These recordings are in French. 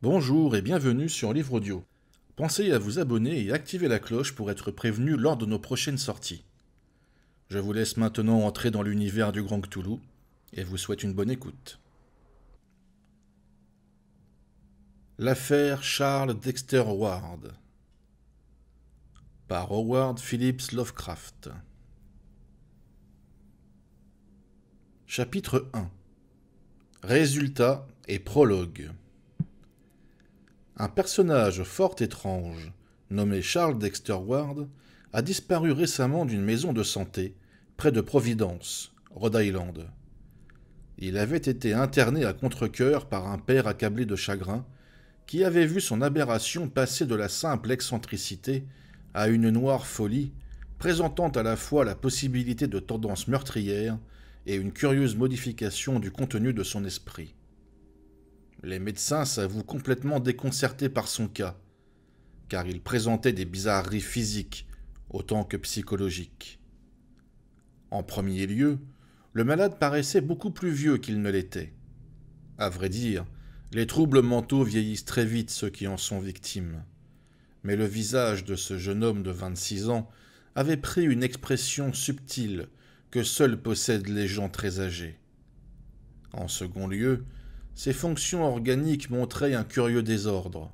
Bonjour et bienvenue sur Livre Audio. Pensez à vous abonner et activer la cloche pour être prévenu lors de nos prochaines sorties. Je vous laisse maintenant entrer dans l'univers du Grand Cthulhu et vous souhaite une bonne écoute. L'affaire Charles Dexter Ward par Howard Phillips Lovecraft. Chapitre 1 Résultat et prologue un personnage fort étrange, nommé Charles Dexter Ward, a disparu récemment d'une maison de santé près de Providence, Rhode Island. Il avait été interné à contre par un père accablé de chagrin, qui avait vu son aberration passer de la simple excentricité à une noire folie, présentant à la fois la possibilité de tendances meurtrières et une curieuse modification du contenu de son esprit les médecins s'avouent complètement déconcertés par son cas, car il présentait des bizarreries physiques autant que psychologiques. En premier lieu, le malade paraissait beaucoup plus vieux qu'il ne l'était. À vrai dire, les troubles mentaux vieillissent très vite ceux qui en sont victimes. Mais le visage de ce jeune homme de 26 ans avait pris une expression subtile que seuls possèdent les gens très âgés. En second lieu, ses fonctions organiques montraient un curieux désordre.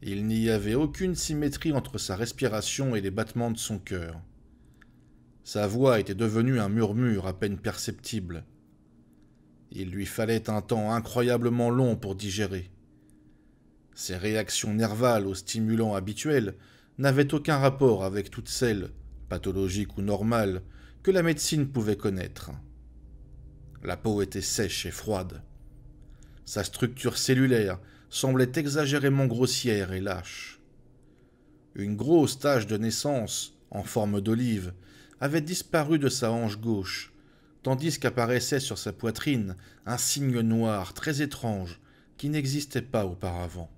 Il n'y avait aucune symétrie entre sa respiration et les battements de son cœur. Sa voix était devenue un murmure à peine perceptible. Il lui fallait un temps incroyablement long pour digérer. Ses réactions nervales aux stimulants habituels n'avaient aucun rapport avec toutes celles, pathologiques ou normales, que la médecine pouvait connaître. La peau était sèche et froide. Sa structure cellulaire semblait exagérément grossière et lâche. Une grosse tache de naissance, en forme d'olive, avait disparu de sa hanche gauche, tandis qu'apparaissait sur sa poitrine un signe noir très étrange qui n'existait pas auparavant.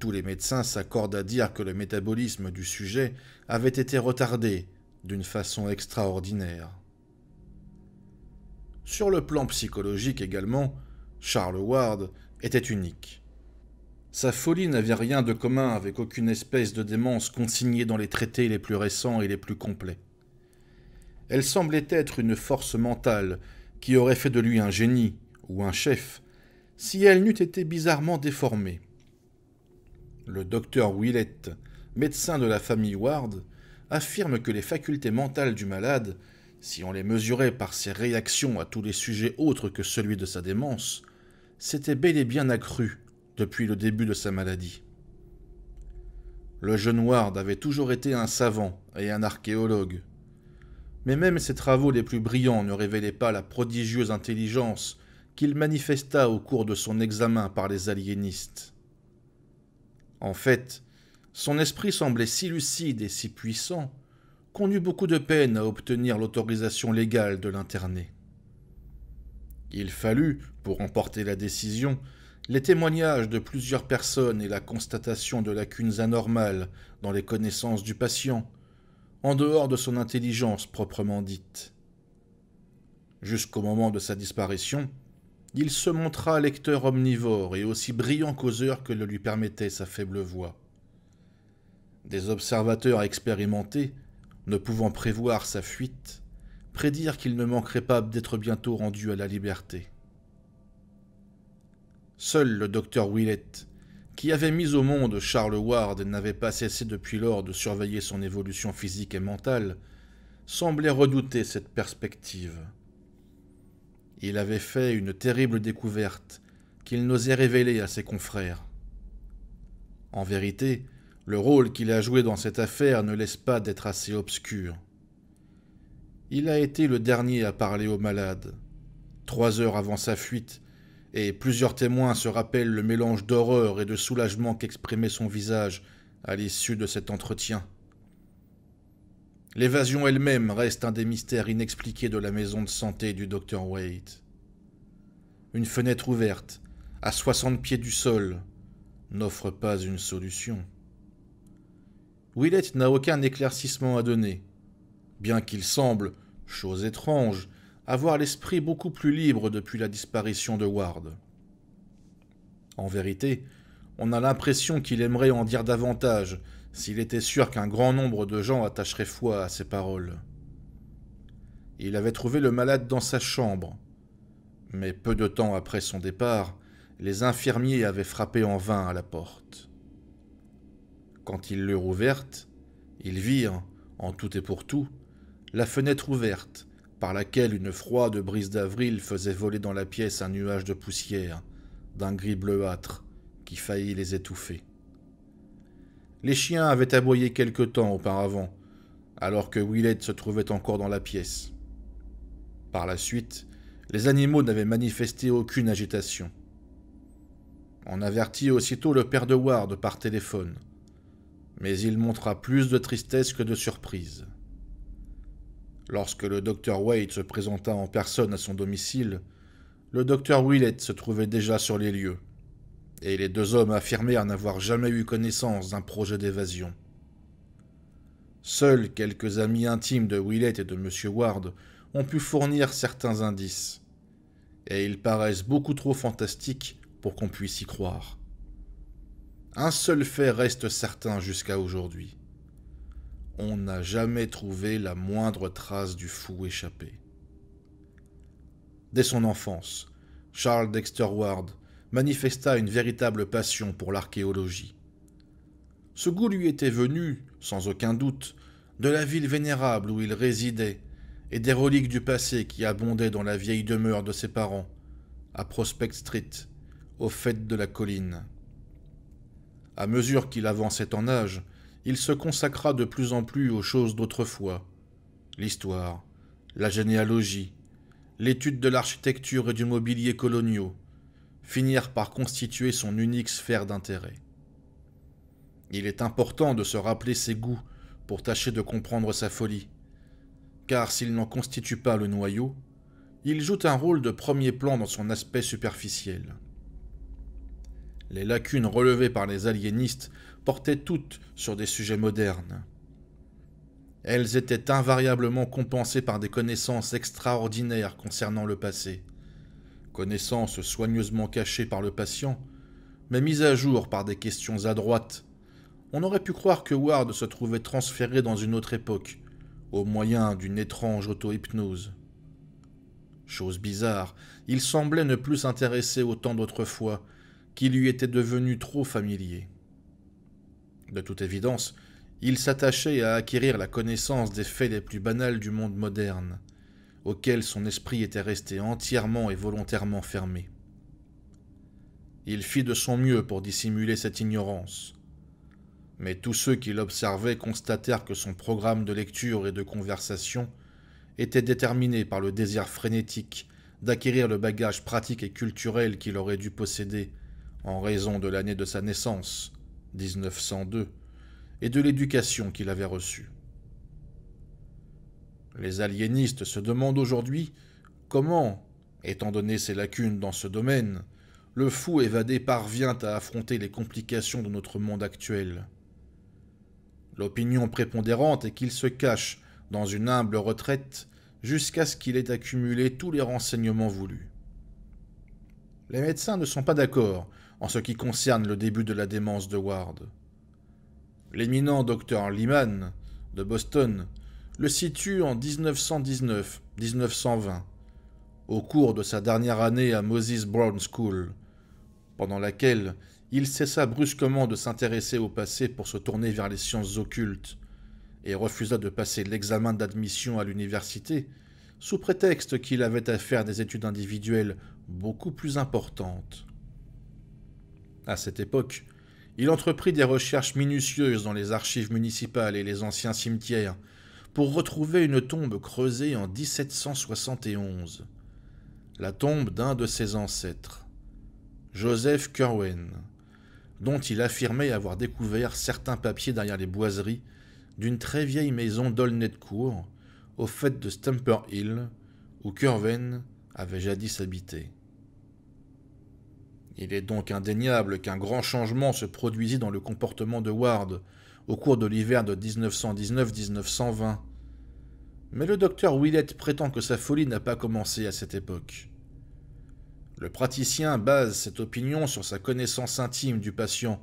Tous les médecins s'accordent à dire que le métabolisme du sujet avait été retardé d'une façon extraordinaire. Sur le plan psychologique également, Charles Ward, était unique. Sa folie n'avait rien de commun avec aucune espèce de démence consignée dans les traités les plus récents et les plus complets. Elle semblait être une force mentale qui aurait fait de lui un génie ou un chef si elle n'eût été bizarrement déformée. Le docteur Willett, médecin de la famille Ward, affirme que les facultés mentales du malade, si on les mesurait par ses réactions à tous les sujets autres que celui de sa démence, s'était bel et bien accru depuis le début de sa maladie. Le jeune Ward avait toujours été un savant et un archéologue. Mais même ses travaux les plus brillants ne révélaient pas la prodigieuse intelligence qu'il manifesta au cours de son examen par les aliénistes. En fait, son esprit semblait si lucide et si puissant qu'on eut beaucoup de peine à obtenir l'autorisation légale de l'interner. Il fallut, pour emporter la décision, les témoignages de plusieurs personnes et la constatation de lacunes anormales dans les connaissances du patient, en dehors de son intelligence proprement dite. Jusqu'au moment de sa disparition, il se montra lecteur omnivore et aussi brillant causeur que le lui permettait sa faible voix. Des observateurs expérimentés, ne pouvant prévoir sa fuite, prédire qu'il ne manquerait pas d'être bientôt rendu à la liberté. Seul le docteur Willett, qui avait mis au monde Charles Ward et n'avait pas cessé depuis lors de surveiller son évolution physique et mentale, semblait redouter cette perspective. Il avait fait une terrible découverte qu'il n'osait révéler à ses confrères. En vérité, le rôle qu'il a joué dans cette affaire ne laisse pas d'être assez obscur. Il a été le dernier à parler au malade, Trois heures avant sa fuite, et plusieurs témoins se rappellent le mélange d'horreur et de soulagement qu'exprimait son visage à l'issue de cet entretien. L'évasion elle-même reste un des mystères inexpliqués de la maison de santé du docteur Waite. Une fenêtre ouverte, à 60 pieds du sol, n'offre pas une solution. Willett n'a aucun éclaircissement à donner bien qu'il semble, chose étrange, avoir l'esprit beaucoup plus libre depuis la disparition de Ward. En vérité, on a l'impression qu'il aimerait en dire davantage s'il était sûr qu'un grand nombre de gens attacheraient foi à ses paroles. Il avait trouvé le malade dans sa chambre, mais peu de temps après son départ, les infirmiers avaient frappé en vain à la porte. Quand ils l'eurent ouverte, ils virent, en tout et pour tout, la fenêtre ouverte, par laquelle une froide brise d'avril faisait voler dans la pièce un nuage de poussière, d'un gris bleuâtre, qui faillit les étouffer. Les chiens avaient aboyé quelque temps auparavant, alors que Willet se trouvait encore dans la pièce. Par la suite, les animaux n'avaient manifesté aucune agitation. On avertit aussitôt le père de Ward par téléphone, mais il montra plus de tristesse que de surprise. Lorsque le docteur Wade se présenta en personne à son domicile, le docteur Willett se trouvait déjà sur les lieux, et les deux hommes affirmèrent n'avoir jamais eu connaissance d'un projet d'évasion. Seuls quelques amis intimes de Willett et de M. Ward ont pu fournir certains indices, et ils paraissent beaucoup trop fantastiques pour qu'on puisse y croire. Un seul fait reste certain jusqu'à aujourd'hui on n'a jamais trouvé la moindre trace du fou échappé. Dès son enfance, Charles Dexter Ward manifesta une véritable passion pour l'archéologie. Ce goût lui était venu, sans aucun doute, de la ville vénérable où il résidait et des reliques du passé qui abondaient dans la vieille demeure de ses parents, à Prospect Street, au fait de la colline. À mesure qu'il avançait en âge, il se consacra de plus en plus aux choses d'autrefois. L'histoire, la généalogie, l'étude de l'architecture et du mobilier coloniaux finirent par constituer son unique sphère d'intérêt. Il est important de se rappeler ses goûts pour tâcher de comprendre sa folie, car s'il n'en constitue pas le noyau, il joue un rôle de premier plan dans son aspect superficiel. Les lacunes relevées par les aliénistes portaient toutes sur des sujets modernes. Elles étaient invariablement compensées par des connaissances extraordinaires concernant le passé, connaissances soigneusement cachées par le patient, mais mises à jour par des questions adroites. On aurait pu croire que Ward se trouvait transféré dans une autre époque, au moyen d'une étrange auto-hypnose. Chose bizarre, il semblait ne plus s'intéresser au temps d'autrefois, qui lui était devenu trop familier. De toute évidence, il s'attachait à acquérir la connaissance des faits les plus banals du monde moderne, auxquels son esprit était resté entièrement et volontairement fermé. Il fit de son mieux pour dissimuler cette ignorance. Mais tous ceux qui l'observaient constatèrent que son programme de lecture et de conversation était déterminé par le désir frénétique d'acquérir le bagage pratique et culturel qu'il aurait dû posséder en raison de l'année de sa naissance, 1902 et de l'éducation qu'il avait reçue. Les aliénistes se demandent aujourd'hui comment, étant donné ses lacunes dans ce domaine, le fou évadé parvient à affronter les complications de notre monde actuel. L'opinion prépondérante est qu'il se cache dans une humble retraite jusqu'à ce qu'il ait accumulé tous les renseignements voulus. Les médecins ne sont pas d'accord en ce qui concerne le début de la démence de Ward. L'éminent docteur Lehman, de Boston, le situe en 1919-1920, au cours de sa dernière année à Moses Brown School, pendant laquelle il cessa brusquement de s'intéresser au passé pour se tourner vers les sciences occultes, et refusa de passer l'examen d'admission à l'université, sous prétexte qu'il avait à faire des études individuelles beaucoup plus importantes à cette époque, il entreprit des recherches minutieuses dans les archives municipales et les anciens cimetières pour retrouver une tombe creusée en 1771, la tombe d'un de ses ancêtres, Joseph Curwen, dont il affirmait avoir découvert certains papiers derrière les boiseries d'une très vieille maison d'Olnetcourt, au fait de Stumper Hill, où Kerwen avait jadis habité. Il est donc indéniable qu'un grand changement se produisit dans le comportement de Ward au cours de l'hiver de 1919-1920. Mais le docteur Willett prétend que sa folie n'a pas commencé à cette époque. Le praticien base cette opinion sur sa connaissance intime du patient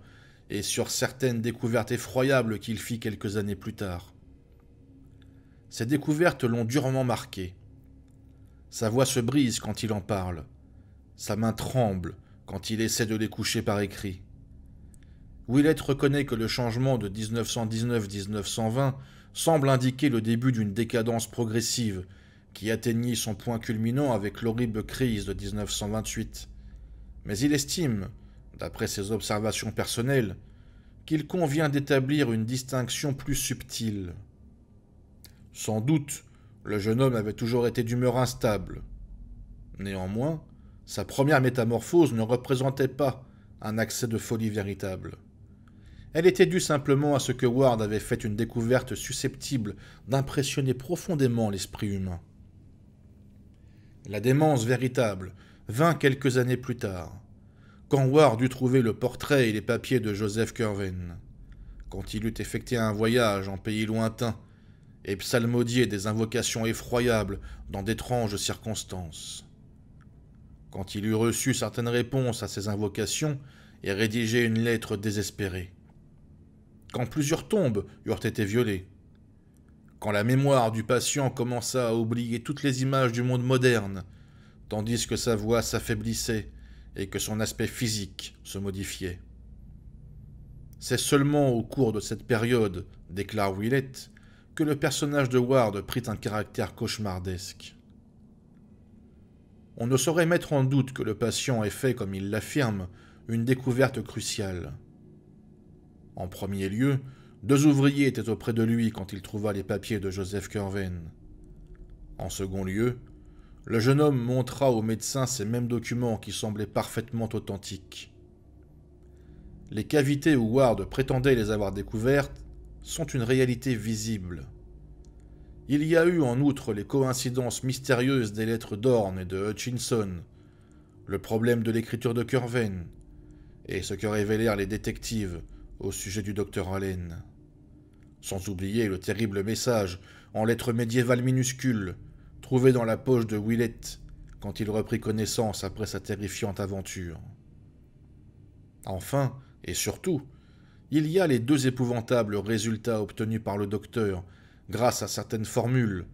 et sur certaines découvertes effroyables qu'il fit quelques années plus tard. Ces découvertes l'ont durement marqué. Sa voix se brise quand il en parle. Sa main tremble quand il essaie de les coucher par écrit. Willett reconnaît que le changement de 1919-1920 semble indiquer le début d'une décadence progressive qui atteignit son point culminant avec l'horrible crise de 1928. Mais il estime, d'après ses observations personnelles, qu'il convient d'établir une distinction plus subtile. Sans doute, le jeune homme avait toujours été d'humeur instable. Néanmoins, sa première métamorphose ne représentait pas un accès de folie véritable. Elle était due simplement à ce que Ward avait fait une découverte susceptible d'impressionner profondément l'esprit humain. La démence véritable vint quelques années plus tard, quand Ward eut trouvé le portrait et les papiers de Joseph Curwen, quand il eut effectué un voyage en pays lointain et psalmodié des invocations effroyables dans d'étranges circonstances quand il eut reçu certaines réponses à ses invocations, et rédigé une lettre désespérée. Quand plusieurs tombes eurent été violées. Quand la mémoire du patient commença à oublier toutes les images du monde moderne, tandis que sa voix s'affaiblissait et que son aspect physique se modifiait. C'est seulement au cours de cette période, déclare Willett, que le personnage de Ward prit un caractère cauchemardesque on ne saurait mettre en doute que le patient ait fait, comme il l'affirme, une découverte cruciale. En premier lieu, deux ouvriers étaient auprès de lui quand il trouva les papiers de Joseph Kerven. En second lieu, le jeune homme montra au médecin ces mêmes documents qui semblaient parfaitement authentiques. Les cavités où Ward prétendait les avoir découvertes sont une réalité visible. Il y a eu en outre les coïncidences mystérieuses des lettres d'Orne et de Hutchinson, le problème de l'écriture de Curven, et ce que révélèrent les détectives au sujet du docteur Allen. Sans oublier le terrible message, en lettres médiévales minuscules, trouvé dans la poche de Willett quand il reprit connaissance après sa terrifiante aventure. Enfin, et surtout, il y a les deux épouvantables résultats obtenus par le docteur grâce à certaines formules,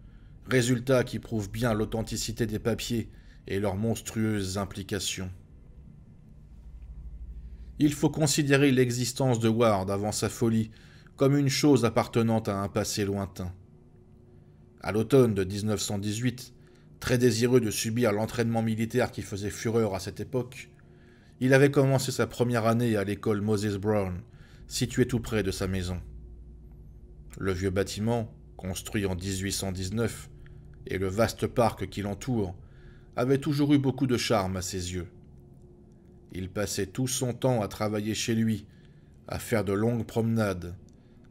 résultats qui prouvent bien l'authenticité des papiers et leurs monstrueuses implications. Il faut considérer l'existence de Ward avant sa folie comme une chose appartenant à un passé lointain. À l'automne de 1918, très désireux de subir l'entraînement militaire qui faisait fureur à cette époque, il avait commencé sa première année à l'école Moses Brown, située tout près de sa maison. Le vieux bâtiment, construit en 1819, et le vaste parc qui l'entoure, avait toujours eu beaucoup de charme à ses yeux. Il passait tout son temps à travailler chez lui, à faire de longues promenades,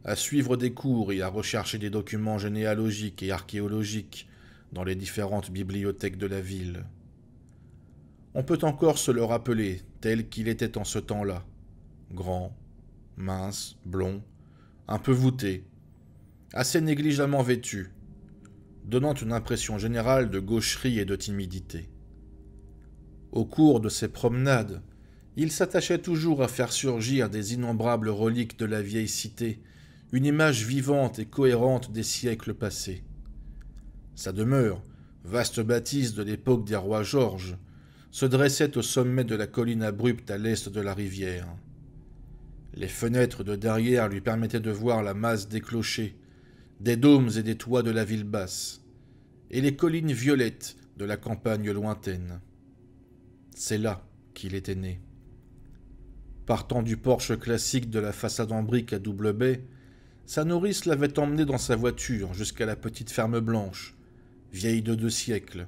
à suivre des cours et à rechercher des documents généalogiques et archéologiques dans les différentes bibliothèques de la ville. On peut encore se le rappeler tel qu'il était en ce temps-là, grand, mince, blond, un peu voûté, assez négligemment vêtu, donnant une impression générale de gaucherie et de timidité. Au cours de ses promenades, il s'attachait toujours à faire surgir des innombrables reliques de la vieille cité, une image vivante et cohérente des siècles passés. Sa demeure, vaste bâtisse de l'époque des rois Georges, se dressait au sommet de la colline abrupte à l'est de la rivière. Les fenêtres de derrière lui permettaient de voir la masse des clochers, des dômes et des toits de la ville basse, et les collines violettes de la campagne lointaine. C'est là qu'il était né. Partant du porche classique de la façade en brique à double baie, sa nourrice l'avait emmené dans sa voiture jusqu'à la petite ferme blanche, vieille de deux siècles,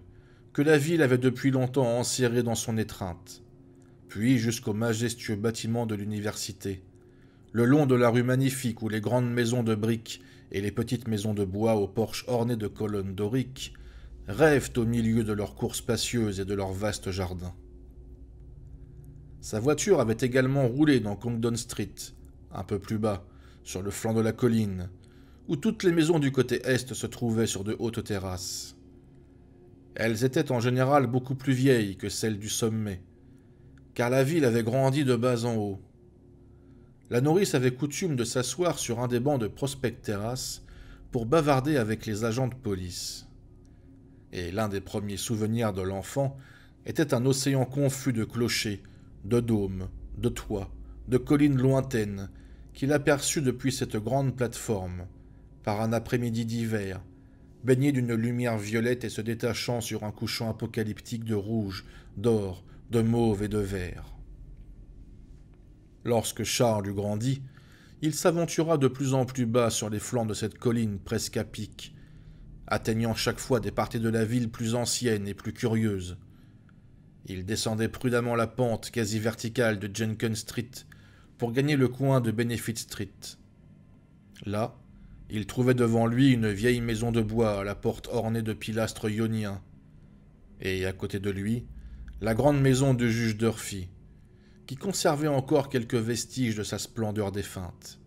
que la ville avait depuis longtemps enserrée dans son étreinte, puis jusqu'au majestueux bâtiment de l'université, le long de la rue magnifique où les grandes maisons de briques et les petites maisons de bois aux porches ornées de colonnes doriques rêvent au milieu de leurs cours spacieuses et de leurs vastes jardins. Sa voiture avait également roulé dans Congdon Street, un peu plus bas, sur le flanc de la colline, où toutes les maisons du côté est se trouvaient sur de hautes terrasses. Elles étaient en général beaucoup plus vieilles que celles du sommet, car la ville avait grandi de bas en haut. La nourrice avait coutume de s'asseoir sur un des bancs de Prospect terrasse pour bavarder avec les agents de police. Et l'un des premiers souvenirs de l'enfant était un océan confus de clochers, de dômes, de toits, de collines lointaines, qu'il aperçut depuis cette grande plateforme, par un après-midi d'hiver, baigné d'une lumière violette et se détachant sur un couchant apocalyptique de rouge, d'or, de mauve et de vert. Lorsque Charles eut grandi, il s'aventura de plus en plus bas sur les flancs de cette colline presque à pic, atteignant chaque fois des parties de la ville plus anciennes et plus curieuses. Il descendait prudemment la pente quasi verticale de Jenkins Street pour gagner le coin de Benefit Street. Là, il trouvait devant lui une vieille maison de bois à la porte ornée de pilastres ioniens. Et à côté de lui, la grande maison du juge Durfee qui conservait encore quelques vestiges de sa splendeur défunte.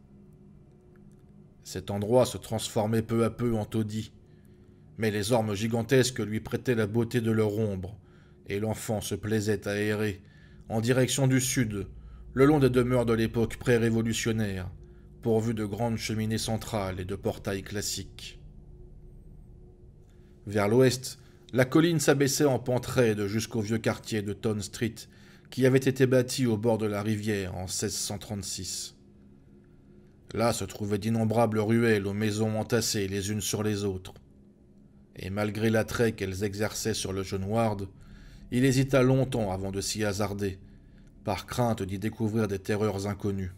Cet endroit se transformait peu à peu en taudis, mais les ormes gigantesques lui prêtaient la beauté de leur ombre, et l'enfant se plaisait à errer, en direction du sud, le long des demeures de l'époque pré-révolutionnaire, pourvues de grandes cheminées centrales et de portails classiques. Vers l'ouest, la colline s'abaissait en pente jusqu'au vieux quartier de Town Street, qui avait été bâti au bord de la rivière en 1636. Là se trouvaient d'innombrables ruelles aux maisons entassées les unes sur les autres. Et malgré l'attrait qu'elles exerçaient sur le jeune Ward, il hésita longtemps avant de s'y hasarder, par crainte d'y découvrir des terreurs inconnues.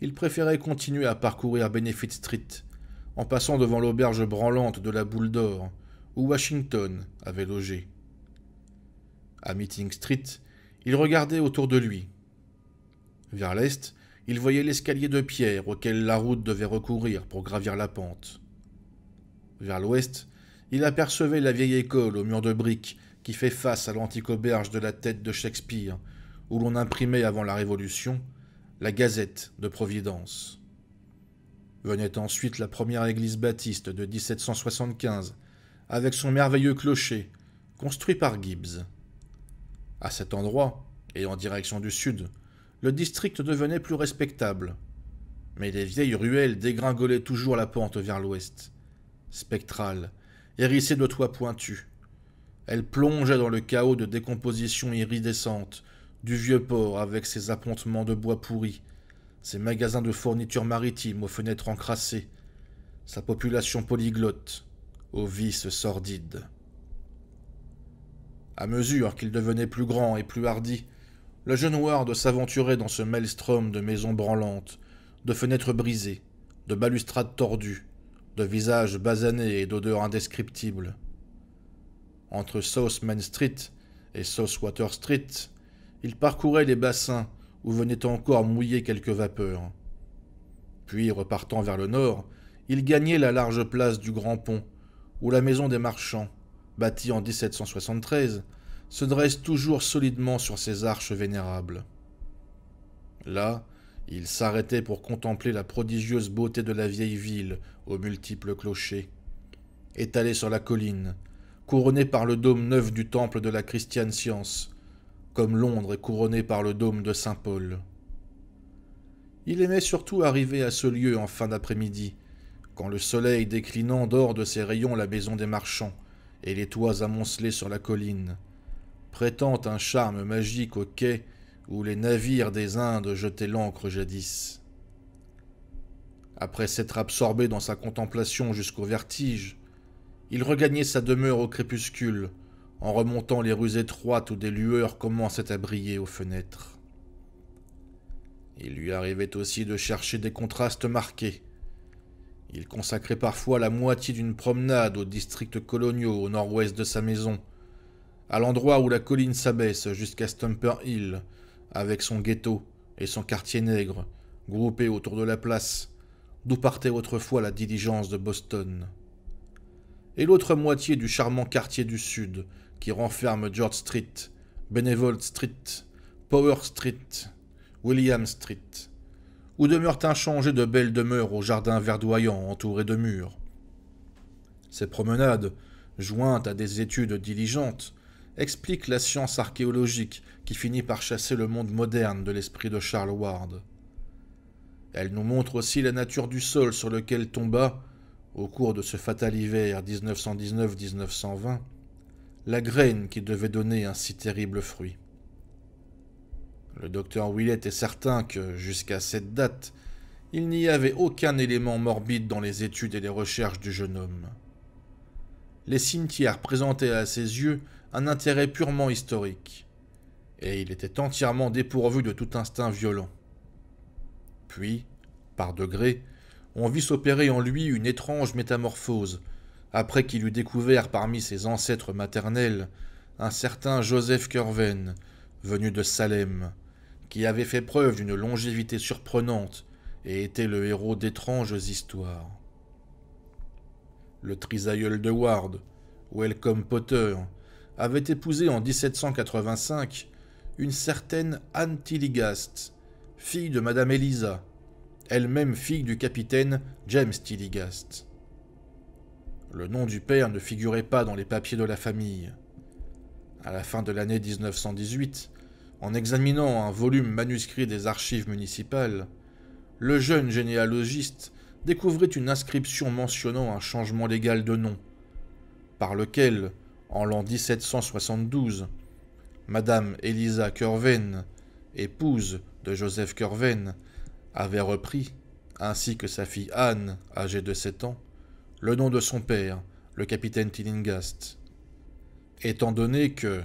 Il préférait continuer à parcourir Benefit Street, en passant devant l'auberge branlante de la Boule d'Or, où Washington avait logé. À Meeting Street, il regardait autour de lui. Vers l'est, il voyait l'escalier de pierre auquel la route devait recourir pour gravir la pente. Vers l'ouest, il apercevait la vieille école au mur de briques qui fait face à l'antique auberge de la tête de Shakespeare, où l'on imprimait avant la Révolution la Gazette de Providence. Venait ensuite la première église baptiste de 1775, avec son merveilleux clocher, construit par Gibbs. À cet endroit, et en direction du sud, le district devenait plus respectable. Mais les vieilles ruelles dégringolaient toujours la pente vers l'ouest. Spectrales, hérissées de toits pointus, elles plongeaient dans le chaos de décomposition iridescente du vieux port avec ses appontements de bois pourris, ses magasins de fournitures maritimes aux fenêtres encrassées, sa population polyglotte, aux vices sordides. À mesure qu'il devenait plus grand et plus hardi, le jeune Ward s'aventurait dans ce maelstrom de maisons branlantes, de fenêtres brisées, de balustrades tordues, de visages basanés et d'odeurs indescriptibles. Entre South Main Street et South Water Street, il parcourait les bassins où venaient encore mouiller quelques vapeurs. Puis, repartant vers le nord, il gagnait la large place du Grand Pont, où la maison des marchands, bâti en 1773, se dresse toujours solidement sur ses arches vénérables. Là, il s'arrêtait pour contempler la prodigieuse beauté de la vieille ville aux multiples clochers. Étalée sur la colline, couronnée par le dôme neuf du temple de la Christiane Science, comme Londres est couronnée par le dôme de Saint-Paul. Il aimait surtout arriver à ce lieu en fin d'après-midi, quand le soleil déclinant dort de ses rayons la maison des marchands, et les toits amoncelés sur la colline, prêtant un charme magique au quai où les navires des Indes jetaient l'ancre jadis. Après s'être absorbé dans sa contemplation jusqu'au vertige, il regagnait sa demeure au crépuscule, en remontant les rues étroites où des lueurs commençaient à briller aux fenêtres. Il lui arrivait aussi de chercher des contrastes marqués, il consacrait parfois la moitié d'une promenade aux districts coloniaux au nord-ouest de sa maison, à l'endroit où la colline s'abaisse jusqu'à Stumper Hill, avec son ghetto et son quartier nègre, groupés autour de la place, d'où partait autrefois la diligence de Boston. Et l'autre moitié du charmant quartier du Sud, qui renferme George Street, Benevolent Street, Power Street, William Street, où demeurent inchangées de belles demeures aux jardins verdoyants entourés de murs. Ces promenades, jointes à des études diligentes, expliquent la science archéologique qui finit par chasser le monde moderne de l'esprit de Charles Ward. Elle nous montre aussi la nature du sol sur lequel tomba, au cours de ce fatal hiver 1919-1920, la graine qui devait donner un si terrible fruit. Le docteur Willet est certain que, jusqu'à cette date, il n'y avait aucun élément morbide dans les études et les recherches du jeune homme. Les cimetières présentaient à ses yeux un intérêt purement historique, et il était entièrement dépourvu de tout instinct violent. Puis, par degrés, on vit s'opérer en lui une étrange métamorphose, après qu'il eut découvert parmi ses ancêtres maternels un certain Joseph Curven, venu de Salem, qui avait fait preuve d'une longévité surprenante et était le héros d'étranges histoires. Le trisaïeul de Ward, Welcome Potter, avait épousé en 1785 une certaine Anne Tilligast, fille de Madame Elisa, elle-même fille du capitaine James Tilligast. Le nom du père ne figurait pas dans les papiers de la famille. À la fin de l'année 1918, en examinant un volume manuscrit des archives municipales, le jeune généalogiste découvrit une inscription mentionnant un changement légal de nom, par lequel, en l'an 1772, Madame Elisa Curven, épouse de Joseph Curven, avait repris, ainsi que sa fille Anne, âgée de 7 ans, le nom de son père, le capitaine Tillingast. Étant donné que,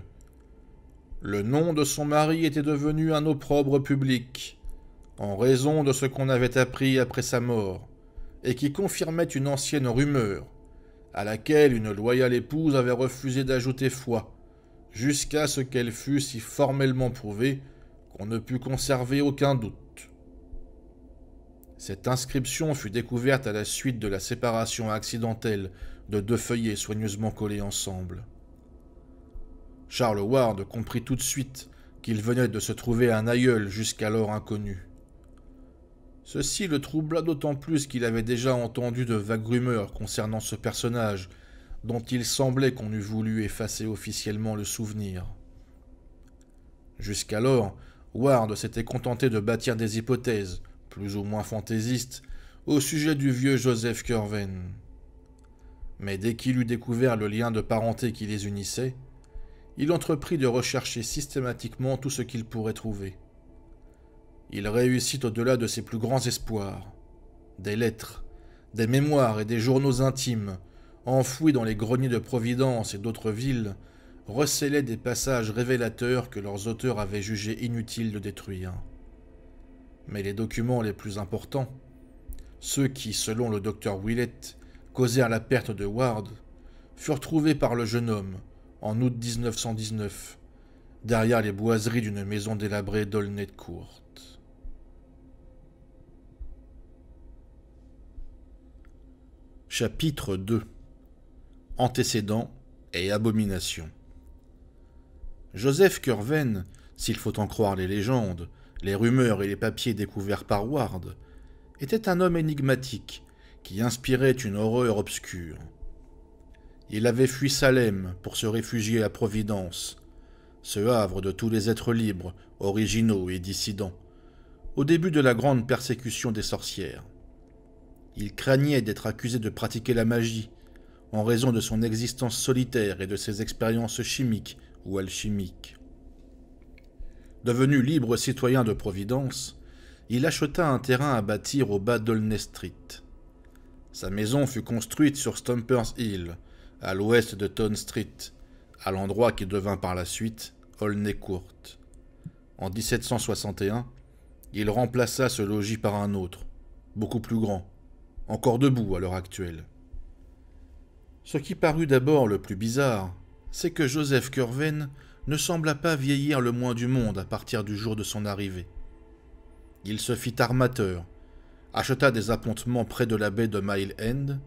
le nom de son mari était devenu un opprobre public, en raison de ce qu'on avait appris après sa mort, et qui confirmait une ancienne rumeur, à laquelle une loyale épouse avait refusé d'ajouter foi, jusqu'à ce qu'elle fût si formellement prouvée qu'on ne put conserver aucun doute. Cette inscription fut découverte à la suite de la séparation accidentelle de deux feuillets soigneusement collés ensemble. Charles Ward comprit tout de suite qu'il venait de se trouver un aïeul jusqu'alors inconnu. Ceci le troubla d'autant plus qu'il avait déjà entendu de vagues rumeurs concernant ce personnage, dont il semblait qu'on eût voulu effacer officiellement le souvenir. Jusqu'alors, Ward s'était contenté de bâtir des hypothèses, plus ou moins fantaisistes, au sujet du vieux Joseph Curven. Mais dès qu'il eut découvert le lien de parenté qui les unissait, il entreprit de rechercher systématiquement tout ce qu'il pourrait trouver. Il réussit au-delà de ses plus grands espoirs. Des lettres, des mémoires et des journaux intimes, enfouis dans les greniers de Providence et d'autres villes, recélaient des passages révélateurs que leurs auteurs avaient jugé inutiles de détruire. Mais les documents les plus importants, ceux qui, selon le docteur Willett, causèrent la perte de Ward, furent trouvés par le jeune homme, en août 1919, derrière les boiseries d'une maison délabrée d'Aulnay-de-Courte. Chapitre 2 Antécédents et abominations Joseph Curven, s'il faut en croire les légendes, les rumeurs et les papiers découverts par Ward, était un homme énigmatique qui inspirait une horreur obscure. Il avait fui Salem pour se réfugier à Providence, ce havre de tous les êtres libres, originaux et dissidents, au début de la grande persécution des sorcières. Il craignait d'être accusé de pratiquer la magie, en raison de son existence solitaire et de ses expériences chimiques ou alchimiques. Devenu libre citoyen de Providence, il acheta un terrain à bâtir au bas d'Olney Street. Sa maison fut construite sur Stumper's Hill, à l'ouest de Town Street, à l'endroit qui devint par la suite Holney Court. En 1761, il remplaça ce logis par un autre, beaucoup plus grand, encore debout à l'heure actuelle. Ce qui parut d'abord le plus bizarre, c'est que Joseph Curven ne sembla pas vieillir le moins du monde à partir du jour de son arrivée. Il se fit armateur, acheta des appontements près de la baie de Mile End,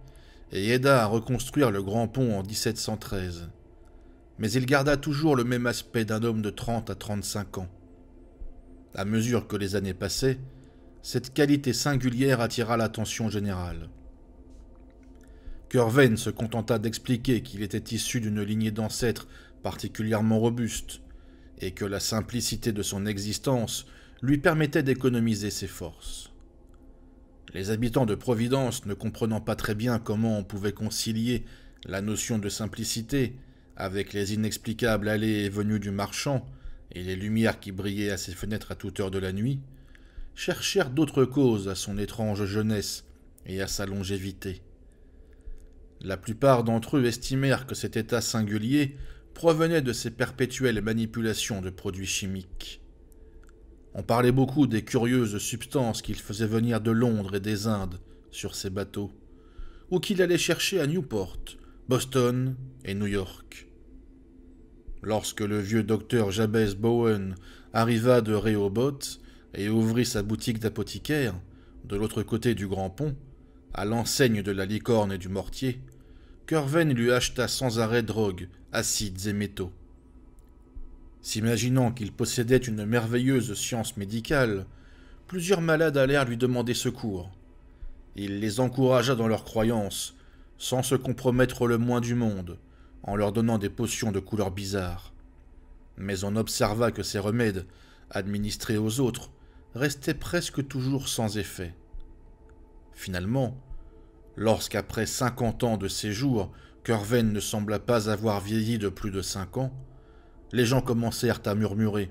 et aida à reconstruire le grand pont en 1713. Mais il garda toujours le même aspect d'un homme de 30 à 35 ans. À mesure que les années passaient, cette qualité singulière attira l'attention générale. Kerven se contenta d'expliquer qu'il était issu d'une lignée d'ancêtres particulièrement robuste, et que la simplicité de son existence lui permettait d'économiser ses forces. Les habitants de Providence, ne comprenant pas très bien comment on pouvait concilier la notion de simplicité avec les inexplicables allées et venues du marchand et les lumières qui brillaient à ses fenêtres à toute heure de la nuit, cherchèrent d'autres causes à son étrange jeunesse et à sa longévité. La plupart d'entre eux estimèrent que cet état singulier provenait de ses perpétuelles manipulations de produits chimiques. On parlait beaucoup des curieuses substances qu'il faisait venir de Londres et des Indes sur ses bateaux, ou qu'il allait chercher à Newport, Boston et New York. Lorsque le vieux docteur Jabez Bowen arriva de Rehoboth et ouvrit sa boutique d'apothicaire, de l'autre côté du grand pont, à l'enseigne de la licorne et du mortier, Curven lui acheta sans arrêt drogues, acides et métaux. S'imaginant qu'il possédait une merveilleuse science médicale, plusieurs malades allèrent lui demander secours. Il les encouragea dans leurs croyances, sans se compromettre le moins du monde, en leur donnant des potions de couleurs bizarres. Mais on observa que ces remèdes, administrés aux autres, restaient presque toujours sans effet. Finalement, lorsqu'après cinquante ans de séjour, Kerven ne sembla pas avoir vieilli de plus de cinq ans, les gens commencèrent à murmurer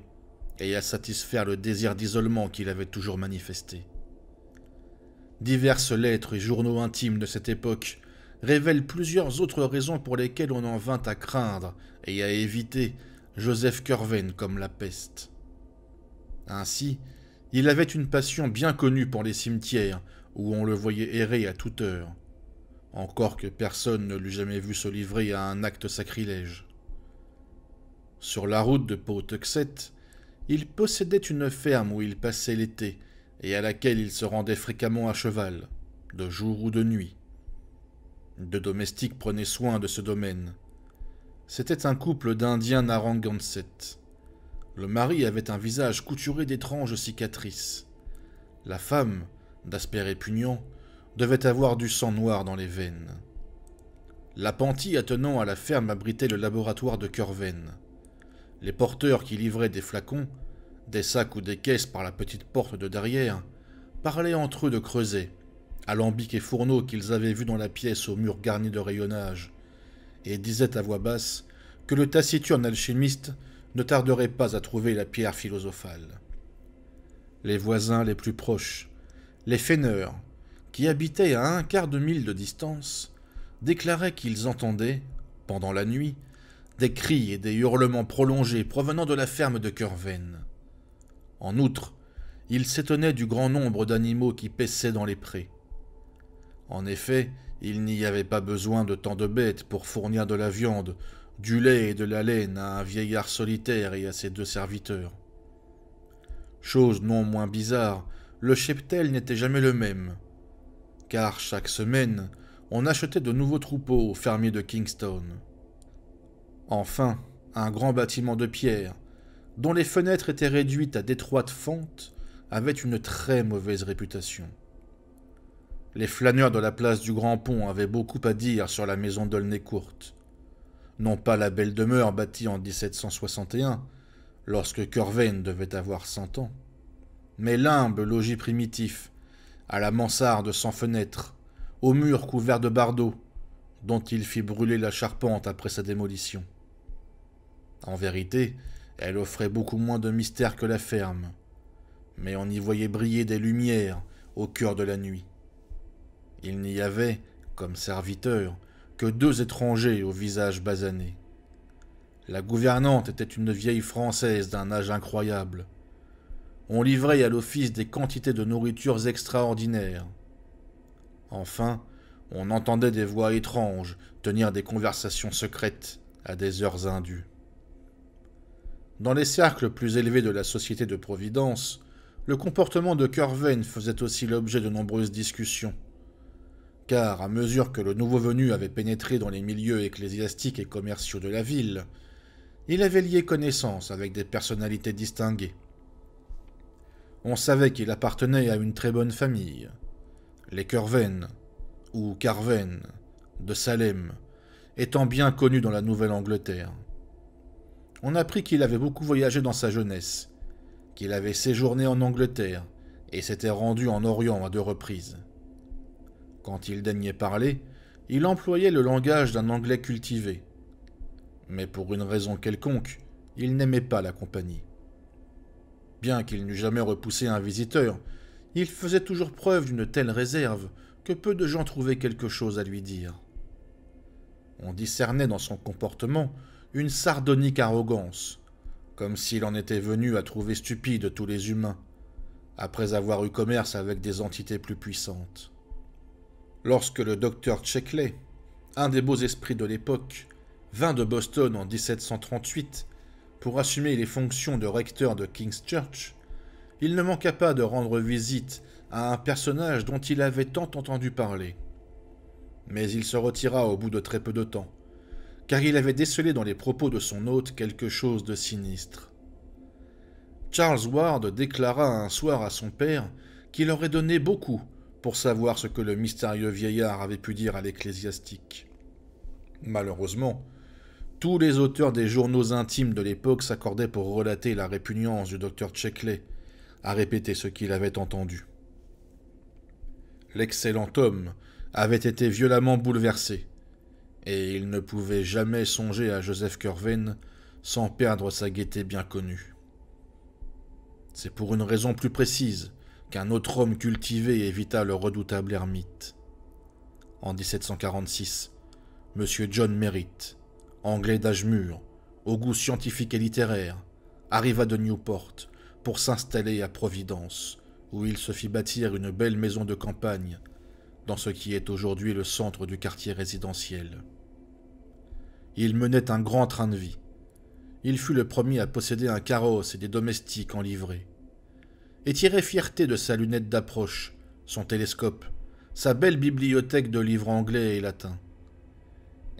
et à satisfaire le désir d'isolement qu'il avait toujours manifesté. Diverses lettres et journaux intimes de cette époque révèlent plusieurs autres raisons pour lesquelles on en vint à craindre et à éviter Joseph Curven comme la peste. Ainsi, il avait une passion bien connue pour les cimetières, où on le voyait errer à toute heure, encore que personne ne l'eût jamais vu se livrer à un acte sacrilège. Sur la route de pau il possédait une ferme où il passait l'été et à laquelle il se rendait fréquemment à cheval, de jour ou de nuit. Deux domestiques prenaient soin de ce domaine. C'était un couple d'Indiens Naranganset. Le mari avait un visage couturé d'étranges cicatrices. La femme, d'aspect répugnant, devait avoir du sang noir dans les veines. L'appentis attenant à la ferme abritait le laboratoire de Curven. Les porteurs qui livraient des flacons, des sacs ou des caisses par la petite porte de derrière, parlaient entre eux de creusets, alambics et fourneaux qu'ils avaient vus dans la pièce au mur garni de rayonnage, et disaient à voix basse que le taciturne alchimiste ne tarderait pas à trouver la pierre philosophale. Les voisins les plus proches, les fêneurs, qui habitaient à un quart de mille de distance, déclaraient qu'ils entendaient, pendant la nuit, des cris et des hurlements prolongés provenant de la ferme de Curven. En outre, il s'étonnait du grand nombre d'animaux qui paissaient dans les prés. En effet, il n'y avait pas besoin de tant de bêtes pour fournir de la viande, du lait et de la laine à un vieillard solitaire et à ses deux serviteurs. Chose non moins bizarre, le cheptel n'était jamais le même, car chaque semaine, on achetait de nouveaux troupeaux aux fermiers de Kingston. Enfin, un grand bâtiment de pierre, dont les fenêtres étaient réduites à d'étroites fentes, avait une très mauvaise réputation. Les flâneurs de la place du Grand Pont avaient beaucoup à dire sur la maison d'Aulnay-Courte. Non pas la belle demeure bâtie en 1761, lorsque Corvain devait avoir cent ans, mais l'humble logis primitif, à la mansarde sans fenêtres, aux murs couverts de bardeaux, dont il fit brûler la charpente après sa démolition. En vérité, elle offrait beaucoup moins de mystère que la ferme, mais on y voyait briller des lumières au cœur de la nuit. Il n'y avait, comme serviteurs, que deux étrangers au visage basané. La gouvernante était une vieille Française d'un âge incroyable. On livrait à l'office des quantités de nourritures extraordinaires. Enfin, on entendait des voix étranges tenir des conversations secrètes à des heures indues. Dans les cercles plus élevés de la Société de Providence, le comportement de Curven faisait aussi l'objet de nombreuses discussions. Car, à mesure que le nouveau venu avait pénétré dans les milieux ecclésiastiques et commerciaux de la ville, il avait lié connaissance avec des personnalités distinguées. On savait qu'il appartenait à une très bonne famille. Les Curven, ou Carven, de Salem, étant bien connus dans la Nouvelle-Angleterre on apprit qu'il avait beaucoup voyagé dans sa jeunesse, qu'il avait séjourné en Angleterre et s'était rendu en Orient à deux reprises. Quand il daignait parler, il employait le langage d'un anglais cultivé. Mais pour une raison quelconque, il n'aimait pas la compagnie. Bien qu'il n'eût jamais repoussé un visiteur, il faisait toujours preuve d'une telle réserve que peu de gens trouvaient quelque chose à lui dire. On discernait dans son comportement une sardonique arrogance, comme s'il en était venu à trouver stupide tous les humains, après avoir eu commerce avec des entités plus puissantes. Lorsque le docteur Checkley, un des beaux esprits de l'époque, vint de Boston en 1738 pour assumer les fonctions de recteur de King's Church, il ne manqua pas de rendre visite à un personnage dont il avait tant entendu parler. Mais il se retira au bout de très peu de temps, car il avait décelé dans les propos de son hôte quelque chose de sinistre. Charles Ward déclara un soir à son père qu'il aurait donné beaucoup pour savoir ce que le mystérieux vieillard avait pu dire à l'ecclésiastique. Malheureusement, tous les auteurs des journaux intimes de l'époque s'accordaient pour relater la répugnance du docteur Checkley à répéter ce qu'il avait entendu. L'excellent homme avait été violemment bouleversé, et il ne pouvait jamais songer à Joseph Curven sans perdre sa gaieté bien connue. C'est pour une raison plus précise qu'un autre homme cultivé évita le redoutable ermite. En 1746, M. John Merritt, anglais d'âge mûr, au goût scientifique et littéraire, arriva de Newport pour s'installer à Providence, où il se fit bâtir une belle maison de campagne ce qui est aujourd'hui le centre du quartier résidentiel. Il menait un grand train de vie. Il fut le premier à posséder un carrosse et des domestiques en livrée. Et tirait fierté de sa lunette d'approche, son télescope, sa belle bibliothèque de livres anglais et latins.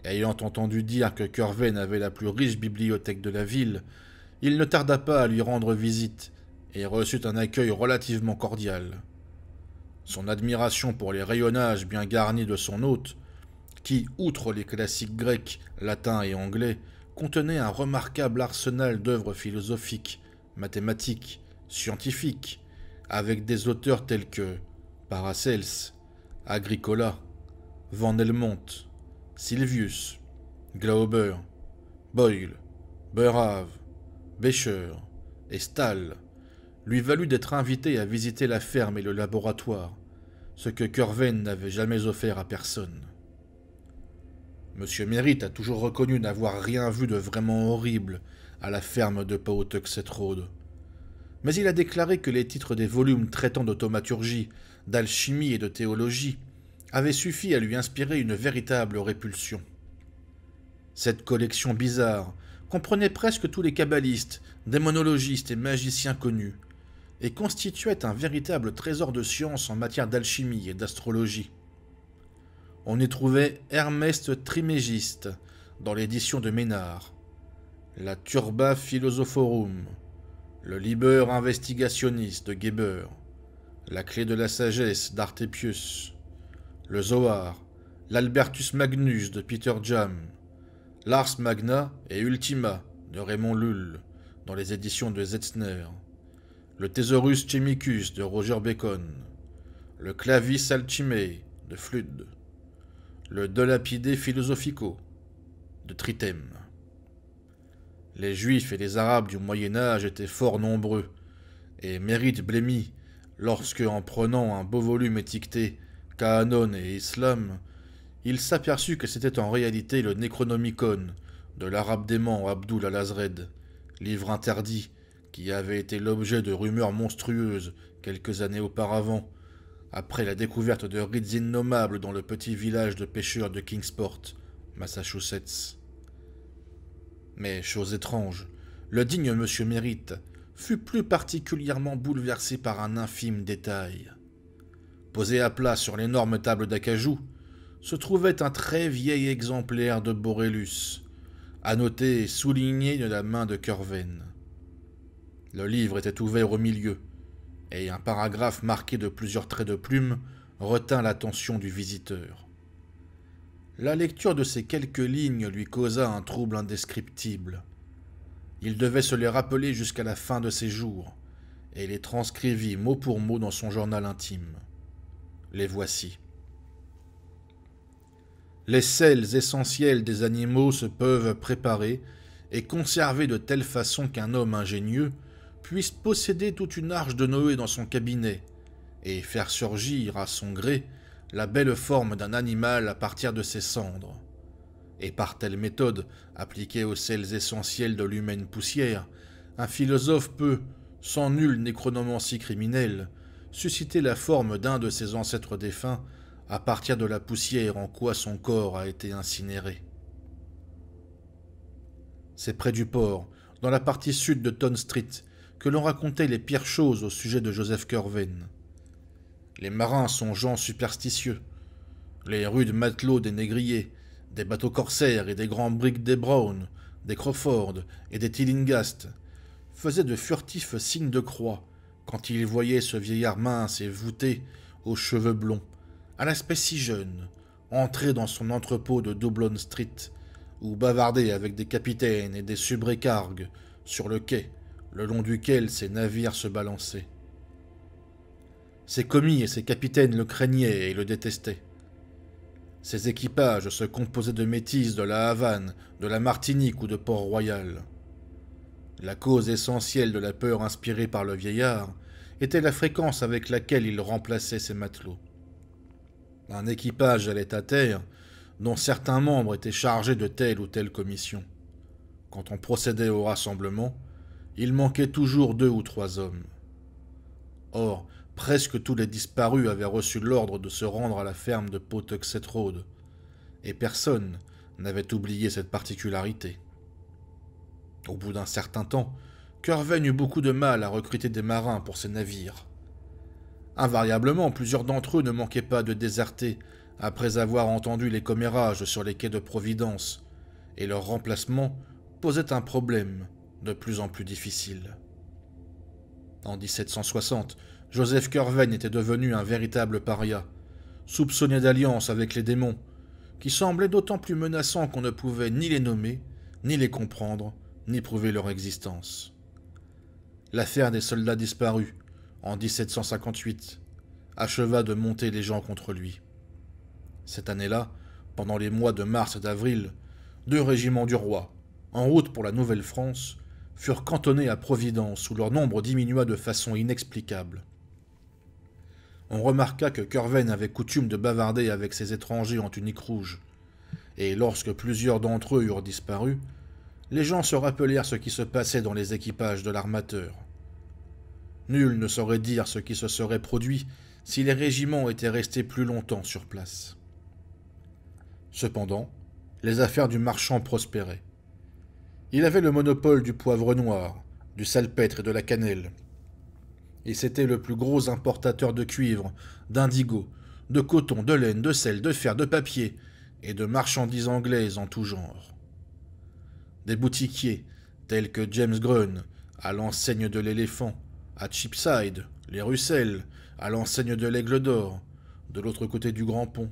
Ayant entendu dire que Curven avait la plus riche bibliothèque de la ville, il ne tarda pas à lui rendre visite et reçut un accueil relativement cordial son admiration pour les rayonnages bien garnis de son hôte, qui, outre les classiques grecs, latins et anglais, contenait un remarquable arsenal d'œuvres philosophiques, mathématiques, scientifiques, avec des auteurs tels que Paracels, Agricola, Van Helmont, Silvius, Glauber, Boyle, Beurave, Becher et Stahl, lui valut d'être invité à visiter la ferme et le laboratoire, ce que Curven n'avait jamais offert à personne. Monsieur Mérite a toujours reconnu n'avoir rien vu de vraiment horrible à la ferme de Pautuxet Mais il a déclaré que les titres des volumes traitant d'automaturgie, d'alchimie et de théologie avaient suffi à lui inspirer une véritable répulsion. Cette collection bizarre comprenait presque tous les cabalistes, démonologistes et magiciens connus, et constituait un véritable trésor de science en matière d'alchimie et d'astrologie. On y trouvait Hermès Trimégiste dans l'édition de Ménard, la Turba Philosophorum, le Liber Investigationis de Geber, la Clé de la Sagesse d'Artepius, le Zohar, l'Albertus Magnus de Peter Jam, l'Ars Magna et Ultima de Raymond Lull dans les éditions de Zetzner le Thesaurus chemicus de Roger Bacon, le Clavis altimé de Flude, le Delapide philosophico de Tritem. Les Juifs et les Arabes du Moyen Âge étaient fort nombreux, et Mérite blémit lorsque, en prenant un beau volume étiqueté canon et Islam, il s'aperçut que c'était en réalité le Necronomicon de l'arabe dément Abdul al-Azred, livre interdit qui avait été l'objet de rumeurs monstrueuses quelques années auparavant, après la découverte de rides innommables dans le petit village de pêcheurs de Kingsport, Massachusetts. Mais, chose étrange, le digne monsieur Mérite fut plus particulièrement bouleversé par un infime détail. Posé à plat sur l'énorme table d'acajou, se trouvait un très vieil exemplaire de Borellus, annoté et souligné de la main de Curven. Le livre était ouvert au milieu, et un paragraphe marqué de plusieurs traits de plume retint l'attention du visiteur. La lecture de ces quelques lignes lui causa un trouble indescriptible. Il devait se les rappeler jusqu'à la fin de ses jours, et les transcrivit mot pour mot dans son journal intime. Les voici. Les sels essentiels des animaux se peuvent préparer et conserver de telle façon qu'un homme ingénieux puisse posséder toute une arche de Noé dans son cabinet, et faire surgir à son gré la belle forme d'un animal à partir de ses cendres. Et par telle méthode, appliquée aux sels essentiels de l'humaine poussière, un philosophe peut, sans nulle nécronomancie criminelle, susciter la forme d'un de ses ancêtres défunts à partir de la poussière en quoi son corps a été incinéré. C'est près du port, dans la partie sud de Ton Street, que l'on racontait les pires choses au sujet de Joseph Kerven. Les marins sont gens superstitieux. Les rudes matelots des négriers, des bateaux corsaires et des grands briques des Brown, des Crawford et des Tillingast faisaient de furtifs signes de croix quand ils voyaient ce vieillard mince et voûté, aux cheveux blonds, à l'aspect si jeune, entrer dans son entrepôt de Dublin Street, ou bavarder avec des capitaines et des subrécargues sur le quai le long duquel ses navires se balançaient. Ses commis et ses capitaines le craignaient et le détestaient. Ses équipages se composaient de métis de la Havane, de la Martinique ou de Port-Royal. La cause essentielle de la peur inspirée par le vieillard était la fréquence avec laquelle il remplaçait ses matelots. Un équipage allait à terre, dont certains membres étaient chargés de telle ou telle commission. Quand on procédait au rassemblement, il manquait toujours deux ou trois hommes. Or, presque tous les disparus avaient reçu l'ordre de se rendre à la ferme de Potuxet Road, et personne n'avait oublié cette particularité. Au bout d'un certain temps, Curven eut beaucoup de mal à recruter des marins pour ses navires. Invariablement, plusieurs d'entre eux ne manquaient pas de déserter après avoir entendu les commérages sur les quais de Providence, et leur remplacement posait un problème de plus en plus difficile. En 1760, Joseph Curven était devenu un véritable paria, soupçonné d'alliance avec les démons, qui semblaient d'autant plus menaçants qu'on ne pouvait ni les nommer, ni les comprendre, ni prouver leur existence. L'affaire des soldats disparus, en 1758, acheva de monter les gens contre lui. Cette année-là, pendant les mois de mars et d'avril, deux régiments du roi, en route pour la Nouvelle-France, furent cantonnés à Providence, où leur nombre diminua de façon inexplicable. On remarqua que Curven avait coutume de bavarder avec ses étrangers en tunique rouge, et lorsque plusieurs d'entre eux eurent disparu, les gens se rappelèrent ce qui se passait dans les équipages de l'armateur. Nul ne saurait dire ce qui se serait produit si les régiments étaient restés plus longtemps sur place. Cependant, les affaires du marchand prospéraient. Il avait le monopole du poivre noir, du salpêtre et de la cannelle. Et c'était le plus gros importateur de cuivre, d'indigo, de coton, de laine, de sel, de fer, de papier et de marchandises anglaises en tout genre. Des boutiquiers, tels que James Grun, à l'enseigne de l'éléphant, à Cheapside, les Russell, à l'enseigne de l'Aigle d'Or, de l'autre côté du Grand Pont,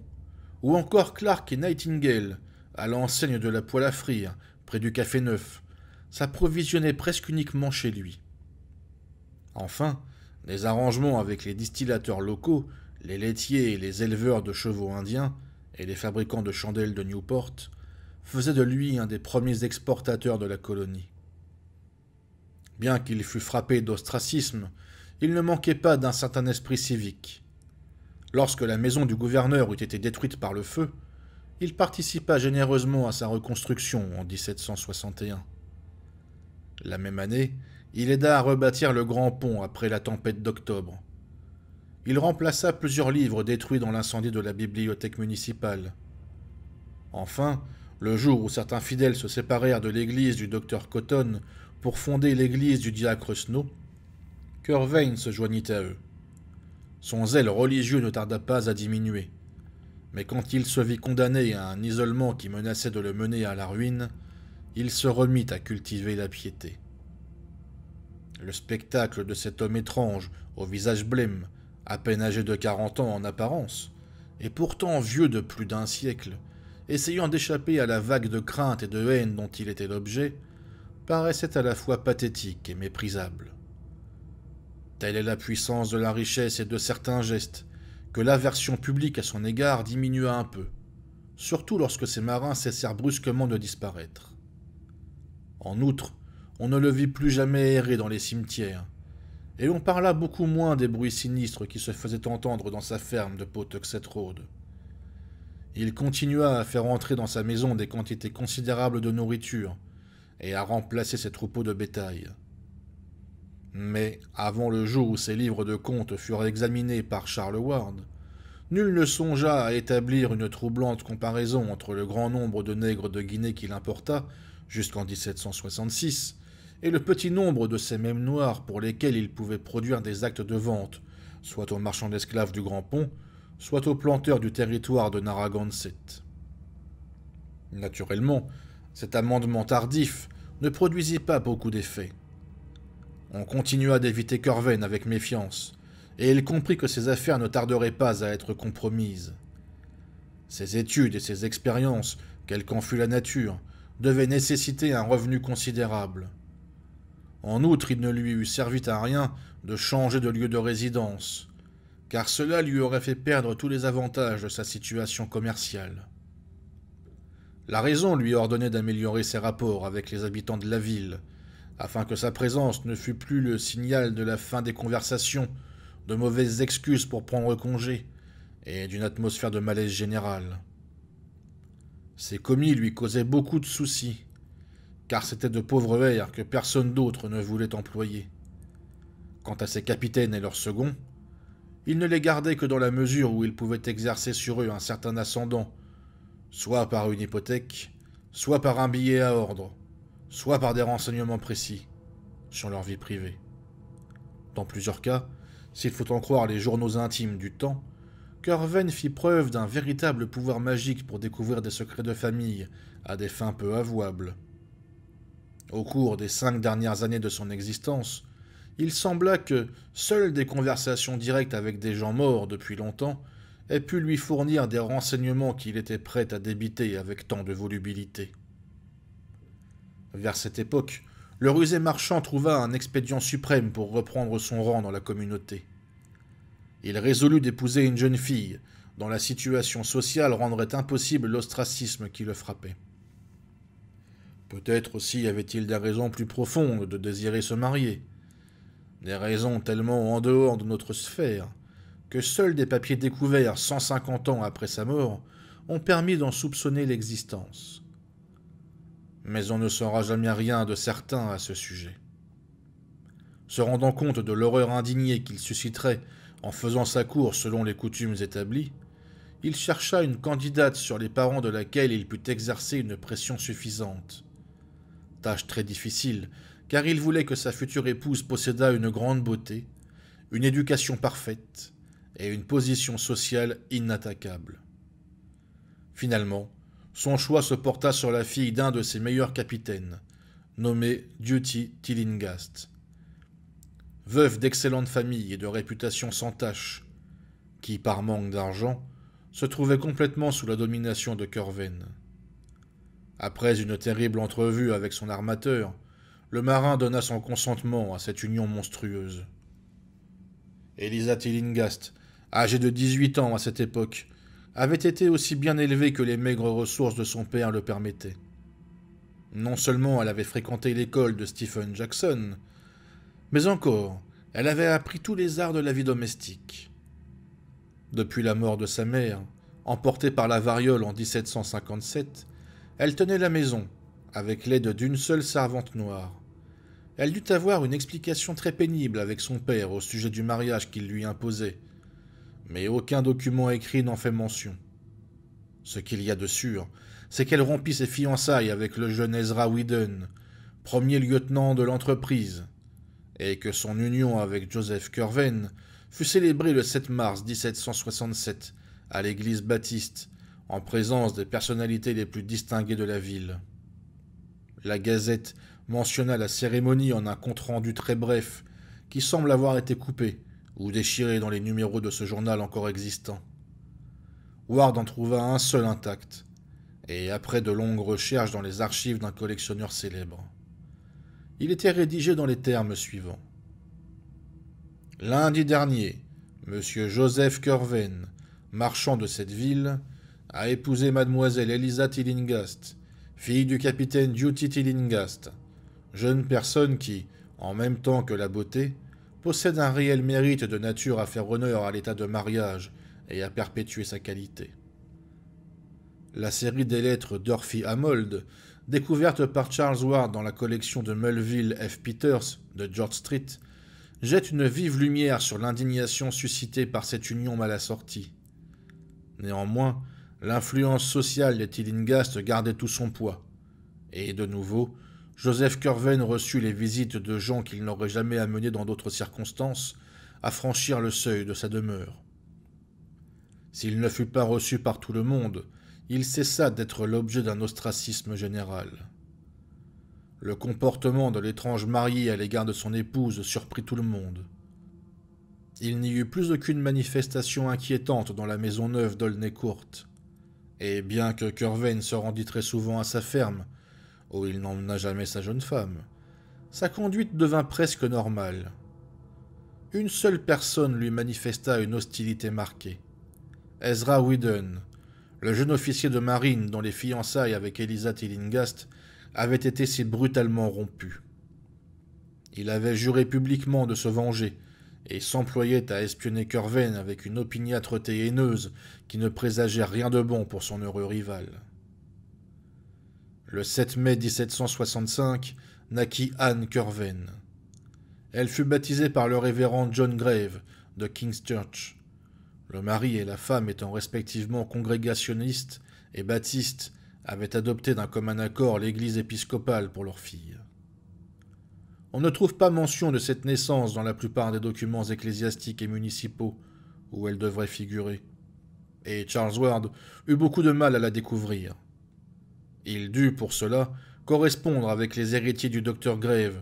ou encore Clark et Nightingale, à l'enseigne de la poêle à frire, près du Café Neuf, s'approvisionnait presque uniquement chez lui. Enfin, les arrangements avec les distillateurs locaux, les laitiers et les éleveurs de chevaux indiens, et les fabricants de chandelles de Newport, faisaient de lui un des premiers exportateurs de la colonie. Bien qu'il fût frappé d'ostracisme, il ne manquait pas d'un certain esprit civique. Lorsque la maison du gouverneur eut été détruite par le feu, il participa généreusement à sa reconstruction en 1761. La même année, il aida à rebâtir le Grand Pont après la tempête d'octobre. Il remplaça plusieurs livres détruits dans l'incendie de la bibliothèque municipale. Enfin, le jour où certains fidèles se séparèrent de l'église du docteur Cotton pour fonder l'église du diacre Snow, Kervain se joignit à eux. Son zèle religieux ne tarda pas à diminuer mais quand il se vit condamné à un isolement qui menaçait de le mener à la ruine, il se remit à cultiver la piété. Le spectacle de cet homme étrange, au visage blême, à peine âgé de quarante ans en apparence, et pourtant vieux de plus d'un siècle, essayant d'échapper à la vague de crainte et de haine dont il était l'objet, paraissait à la fois pathétique et méprisable. Telle est la puissance de la richesse et de certains gestes, que l'aversion publique à son égard diminua un peu, surtout lorsque ses marins cessèrent brusquement de disparaître. En outre, on ne le vit plus jamais errer dans les cimetières, et on parla beaucoup moins des bruits sinistres qui se faisaient entendre dans sa ferme de Pawtuxet Il continua à faire entrer dans sa maison des quantités considérables de nourriture et à remplacer ses troupeaux de bétail. Mais avant le jour où ces livres de comptes furent examinés par Charles Ward, nul ne songea à établir une troublante comparaison entre le grand nombre de nègres de Guinée qu'il importa jusqu'en 1766 et le petit nombre de ces mêmes noirs pour lesquels il pouvait produire des actes de vente, soit aux marchands d'esclaves du Grand Pont, soit aux planteurs du territoire de Narragansett. Naturellement, cet amendement tardif ne produisit pas beaucoup d'effets. On continua d'éviter Corven avec méfiance, et il comprit que ses affaires ne tarderaient pas à être compromises. Ses études et ses expériences, quelle qu'en fût la nature, devaient nécessiter un revenu considérable. En outre, il ne lui eût servi à rien de changer de lieu de résidence, car cela lui aurait fait perdre tous les avantages de sa situation commerciale. La raison lui ordonnait d'améliorer ses rapports avec les habitants de la ville, afin que sa présence ne fût plus le signal de la fin des conversations, de mauvaises excuses pour prendre congé, et d'une atmosphère de malaise général. Ces commis lui causaient beaucoup de soucis, car c'était de pauvres airs que personne d'autre ne voulait employer. Quant à ses capitaines et leurs seconds, il ne les gardait que dans la mesure où il pouvait exercer sur eux un certain ascendant, soit par une hypothèque, soit par un billet à ordre, soit par des renseignements précis sur leur vie privée. Dans plusieurs cas, s'il faut en croire les journaux intimes du temps, Carven fit preuve d'un véritable pouvoir magique pour découvrir des secrets de famille à des fins peu avouables. Au cours des cinq dernières années de son existence, il sembla que seules des conversations directes avec des gens morts depuis longtemps aient pu lui fournir des renseignements qu'il était prêt à débiter avec tant de volubilité. Vers cette époque, le rusé marchand trouva un expédient suprême pour reprendre son rang dans la communauté. Il résolut d'épouser une jeune fille, dont la situation sociale rendrait impossible l'ostracisme qui le frappait. Peut-être aussi avait-il des raisons plus profondes de désirer se marier, des raisons tellement en dehors de notre sphère, que seuls des papiers découverts 150 ans après sa mort ont permis d'en soupçonner l'existence mais on ne saura jamais rien de certain à ce sujet. Se rendant compte de l'horreur indignée qu'il susciterait en faisant sa cour selon les coutumes établies, il chercha une candidate sur les parents de laquelle il put exercer une pression suffisante. Tâche très difficile, car il voulait que sa future épouse possédât une grande beauté, une éducation parfaite et une position sociale inattaquable. Finalement, son choix se porta sur la fille d'un de ses meilleurs capitaines, nommé Duty Tillingast, Veuve d'excellente famille et de réputation sans tache, qui, par manque d'argent, se trouvait complètement sous la domination de Corven. Après une terrible entrevue avec son armateur, le marin donna son consentement à cette union monstrueuse. Elisa Tillingast, âgée de 18 ans à cette époque, avait été aussi bien élevée que les maigres ressources de son père le permettaient. Non seulement elle avait fréquenté l'école de Stephen Jackson, mais encore, elle avait appris tous les arts de la vie domestique. Depuis la mort de sa mère, emportée par la variole en 1757, elle tenait la maison, avec l'aide d'une seule servante noire. Elle dut avoir une explication très pénible avec son père au sujet du mariage qu'il lui imposait, mais aucun document écrit n'en fait mention. Ce qu'il y a de sûr, c'est qu'elle rompit ses fiançailles avec le jeune Ezra Whedon, premier lieutenant de l'entreprise, et que son union avec Joseph Kerven fut célébrée le 7 mars 1767 à l'église baptiste, en présence des personnalités les plus distinguées de la ville. La Gazette mentionna la cérémonie en un compte-rendu très bref, qui semble avoir été coupé, ou déchirés dans les numéros de ce journal encore existant. Ward en trouva un seul intact, et après de longues recherches dans les archives d'un collectionneur célèbre. Il était rédigé dans les termes suivants. Lundi dernier, M. Joseph Curven, marchand de cette ville, a épousé mademoiselle Elisa Tillingast, fille du capitaine Duty Tillingast, jeune personne qui, en même temps que la beauté, possède un réel mérite de nature à faire honneur à l'état de mariage et à perpétuer sa qualité. La série des lettres d'Orphy Amold, découverte par Charles Ward dans la collection de Melville F. Peters de George Street, jette une vive lumière sur l'indignation suscitée par cette union mal assortie. Néanmoins, l'influence sociale des Tillinghast gardait tout son poids, et de nouveau, Joseph Curven reçut les visites de gens qu'il n'aurait jamais amenés dans d'autres circonstances à franchir le seuil de sa demeure. S'il ne fut pas reçu par tout le monde, il cessa d'être l'objet d'un ostracisme général. Le comportement de l'étrange marié à l'égard de son épouse surprit tout le monde. Il n'y eut plus aucune manifestation inquiétante dans la maison neuve d'Olney Court. Et bien que Curven se rendît très souvent à sa ferme, Oh, il n'emmena jamais sa jeune femme. Sa conduite devint presque normale. Une seule personne lui manifesta une hostilité marquée. Ezra Whedon, le jeune officier de marine dont les fiançailles avec Elisa Tillingast avaient été si brutalement rompues. Il avait juré publiquement de se venger et s'employait à espionner Curven avec une opiniâtreté haineuse qui ne présageait rien de bon pour son heureux rival. Le 7 mai 1765 naquit Anne Curven. Elle fut baptisée par le révérend John Grave de King's Church. Le mari et la femme étant respectivement congrégationnistes et baptistes, avaient adopté d'un commun accord l'église épiscopale pour leur fille. On ne trouve pas mention de cette naissance dans la plupart des documents ecclésiastiques et municipaux où elle devrait figurer, et Charles Ward eut beaucoup de mal à la découvrir. Il dut, pour cela, correspondre avec les héritiers du docteur Grave,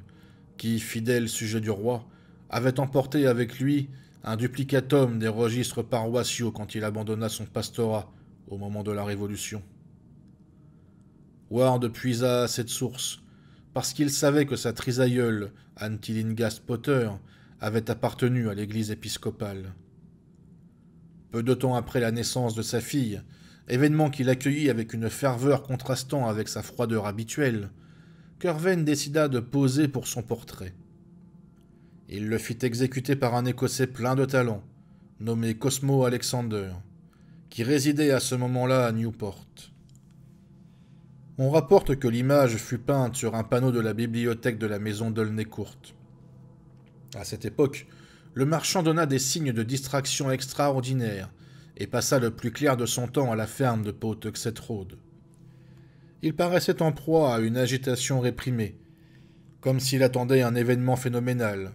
qui, fidèle sujet du roi, avait emporté avec lui un duplicatum des registres paroissiaux quand il abandonna son pastorat au moment de la Révolution. Ward puisa cette source, parce qu'il savait que sa trisaïeule, Antilingas Potter, avait appartenu à l'église épiscopale. Peu de temps après la naissance de sa fille, événement qu'il accueillit avec une ferveur contrastant avec sa froideur habituelle, Kerven décida de poser pour son portrait. Il le fit exécuter par un Écossais plein de talent, nommé Cosmo Alexander, qui résidait à ce moment-là à Newport. On rapporte que l'image fut peinte sur un panneau de la bibliothèque de la maison Dolneycourt. À cette époque, le marchand donna des signes de distraction extraordinaires et passa le plus clair de son temps à la ferme de Pawtuxet Il paraissait en proie à une agitation réprimée, comme s'il attendait un événement phénoménal,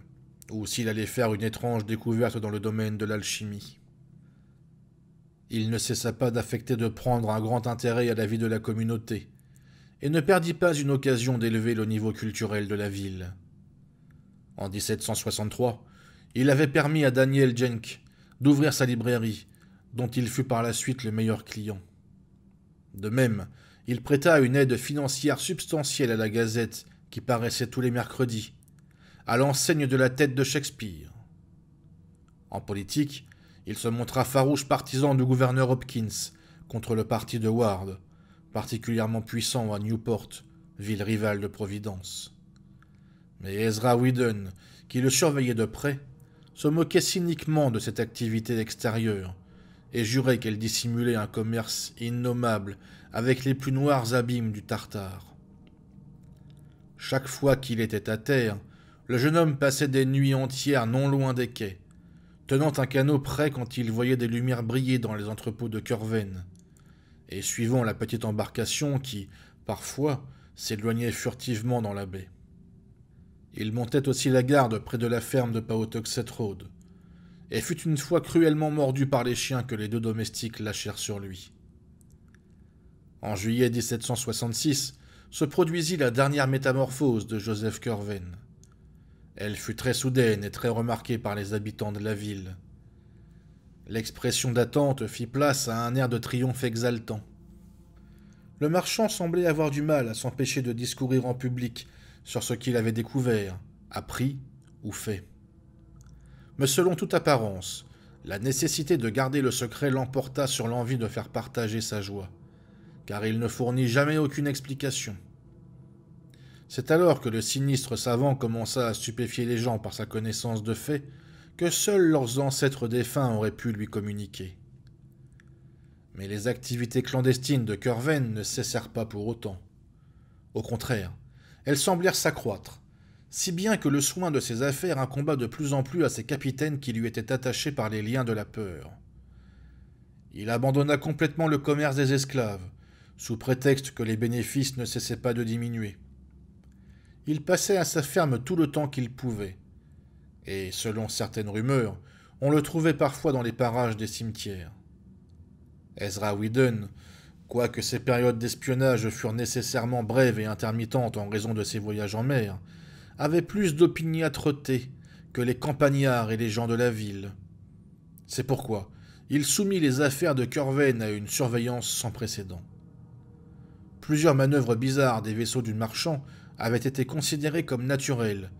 ou s'il allait faire une étrange découverte dans le domaine de l'alchimie. Il ne cessa pas d'affecter de prendre un grand intérêt à la vie de la communauté, et ne perdit pas une occasion d'élever le niveau culturel de la ville. En 1763, il avait permis à Daniel Jenk d'ouvrir sa librairie dont il fut par la suite le meilleur client. De même, il prêta une aide financière substantielle à la Gazette, qui paraissait tous les mercredis, à l'enseigne de la tête de Shakespeare. En politique, il se montra farouche partisan du gouverneur Hopkins contre le parti de Ward, particulièrement puissant à Newport, ville rivale de Providence. Mais Ezra Whedon, qui le surveillait de près, se moquait cyniquement de cette activité extérieure, et jurait qu'elle dissimulait un commerce innommable avec les plus noirs abîmes du Tartare. Chaque fois qu'il était à terre, le jeune homme passait des nuits entières non loin des quais, tenant un canot prêt quand il voyait des lumières briller dans les entrepôts de Curven, et suivant la petite embarcation qui, parfois, s'éloignait furtivement dans la baie. Il montait aussi la garde près de la ferme de Paotoxetrode et fut une fois cruellement mordu par les chiens que les deux domestiques lâchèrent sur lui. En juillet 1766 se produisit la dernière métamorphose de Joseph Curven. Elle fut très soudaine et très remarquée par les habitants de la ville. L'expression d'attente fit place à un air de triomphe exaltant. Le marchand semblait avoir du mal à s'empêcher de discourir en public sur ce qu'il avait découvert, appris ou fait mais selon toute apparence, la nécessité de garder le secret l'emporta sur l'envie de faire partager sa joie, car il ne fournit jamais aucune explication. C'est alors que le sinistre savant commença à stupéfier les gens par sa connaissance de faits que seuls leurs ancêtres défunts auraient pu lui communiquer. Mais les activités clandestines de Kerven ne cessèrent pas pour autant. Au contraire, elles semblèrent s'accroître, si bien que le soin de ses affaires incomba de plus en plus à ses capitaines qui lui étaient attachés par les liens de la peur. Il abandonna complètement le commerce des esclaves, sous prétexte que les bénéfices ne cessaient pas de diminuer. Il passait à sa ferme tout le temps qu'il pouvait, et, selon certaines rumeurs, on le trouvait parfois dans les parages des cimetières. Ezra Whedon, quoique ses périodes d'espionnage furent nécessairement brèves et intermittentes en raison de ses voyages en mer, avait plus d'opiniâtreté que les campagnards et les gens de la ville. C'est pourquoi il soumit les affaires de Curven à une surveillance sans précédent. Plusieurs manœuvres bizarres des vaisseaux du marchand avaient été considérées comme naturelles,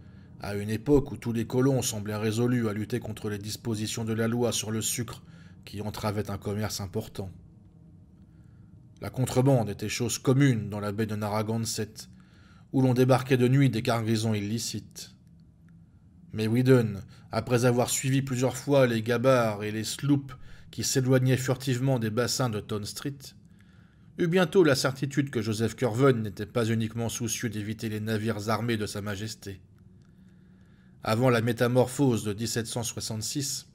à une époque où tous les colons semblaient résolus à lutter contre les dispositions de la loi sur le sucre qui entravaient un commerce important. La contrebande était chose commune dans la baie de Narragansett, où l'on débarquait de nuit des cargaisons illicites. Mais Whedon, après avoir suivi plusieurs fois les gabarres et les sloops qui s'éloignaient furtivement des bassins de Ton Street, eut bientôt la certitude que Joseph Curven n'était pas uniquement soucieux d'éviter les navires armés de Sa Majesté. Avant la métamorphose de 1766,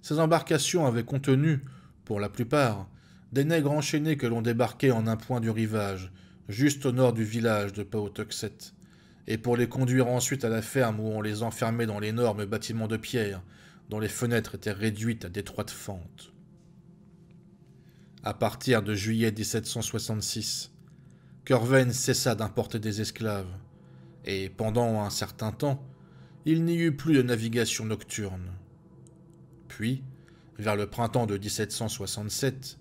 ces embarcations avaient contenu, pour la plupart, des nègres enchaînés que l'on débarquait en un point du rivage, juste au nord du village de Paotoxet, et pour les conduire ensuite à la ferme où on les enfermait dans l'énorme bâtiment de pierre dont les fenêtres étaient réduites à d'étroites fentes. À partir de juillet 1766, Kerven cessa d'importer des esclaves, et pendant un certain temps, il n'y eut plus de navigation nocturne. Puis, vers le printemps de 1767,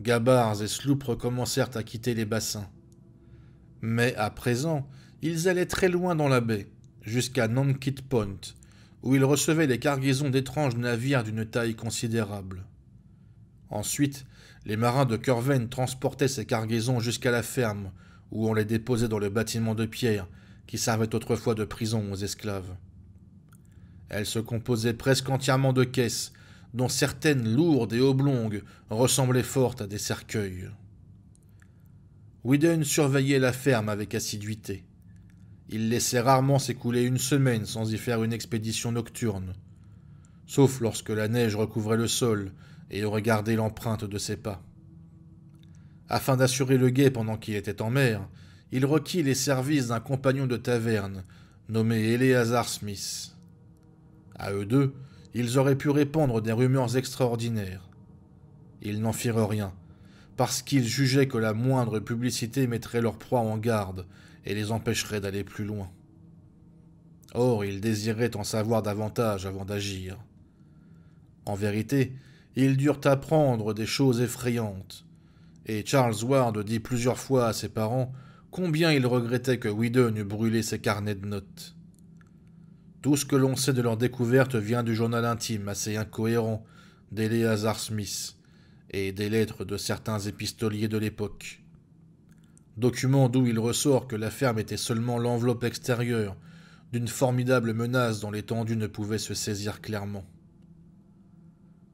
gabards et sloop recommencèrent à quitter les bassins, mais à présent, ils allaient très loin dans la baie, jusqu'à Nankit Point, où ils recevaient des cargaisons d'étranges navires d'une taille considérable. Ensuite, les marins de Curven transportaient ces cargaisons jusqu'à la ferme, où on les déposait dans le bâtiment de pierre qui servait autrefois de prison aux esclaves. Elles se composaient presque entièrement de caisses, dont certaines lourdes et oblongues ressemblaient fort à des cercueils. Whedon surveillait la ferme avec assiduité. Il laissait rarement s'écouler une semaine sans y faire une expédition nocturne, sauf lorsque la neige recouvrait le sol et aurait gardé l'empreinte de ses pas. Afin d'assurer le guet pendant qu'il était en mer, il requit les services d'un compagnon de taverne nommé Eleazar Smith. À eux deux, ils auraient pu répondre des rumeurs extraordinaires. Ils n'en firent rien, parce qu'ils jugeaient que la moindre publicité mettrait leur proie en garde et les empêcherait d'aller plus loin. Or, ils désiraient en savoir davantage avant d'agir. En vérité, ils durent apprendre des choses effrayantes, et Charles Ward dit plusieurs fois à ses parents combien il regrettait que Whedon eût brûlé ses carnets de notes. Tout ce que l'on sait de leur découverte vient du journal intime assez incohérent d'Eléazar Smith, et des lettres de certains épistoliers de l'époque. Document d'où il ressort que la ferme était seulement l'enveloppe extérieure d'une formidable menace dont l'étendue ne pouvait se saisir clairement.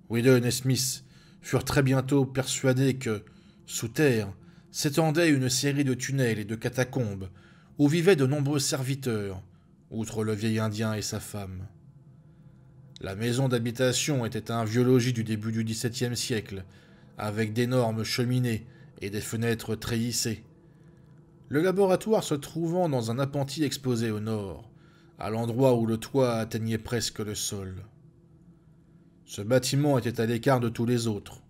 Whedon et Smith furent très bientôt persuadés que, sous terre, s'étendait une série de tunnels et de catacombes où vivaient de nombreux serviteurs, outre le vieil Indien et sa femme. La maison d'habitation était un vieux logis du début du XVIIe siècle, avec d'énormes cheminées et des fenêtres treillissées. Le laboratoire se trouvant dans un appentis exposé au nord, à l'endroit où le toit atteignait presque le sol. Ce bâtiment était à l'écart de tous les autres.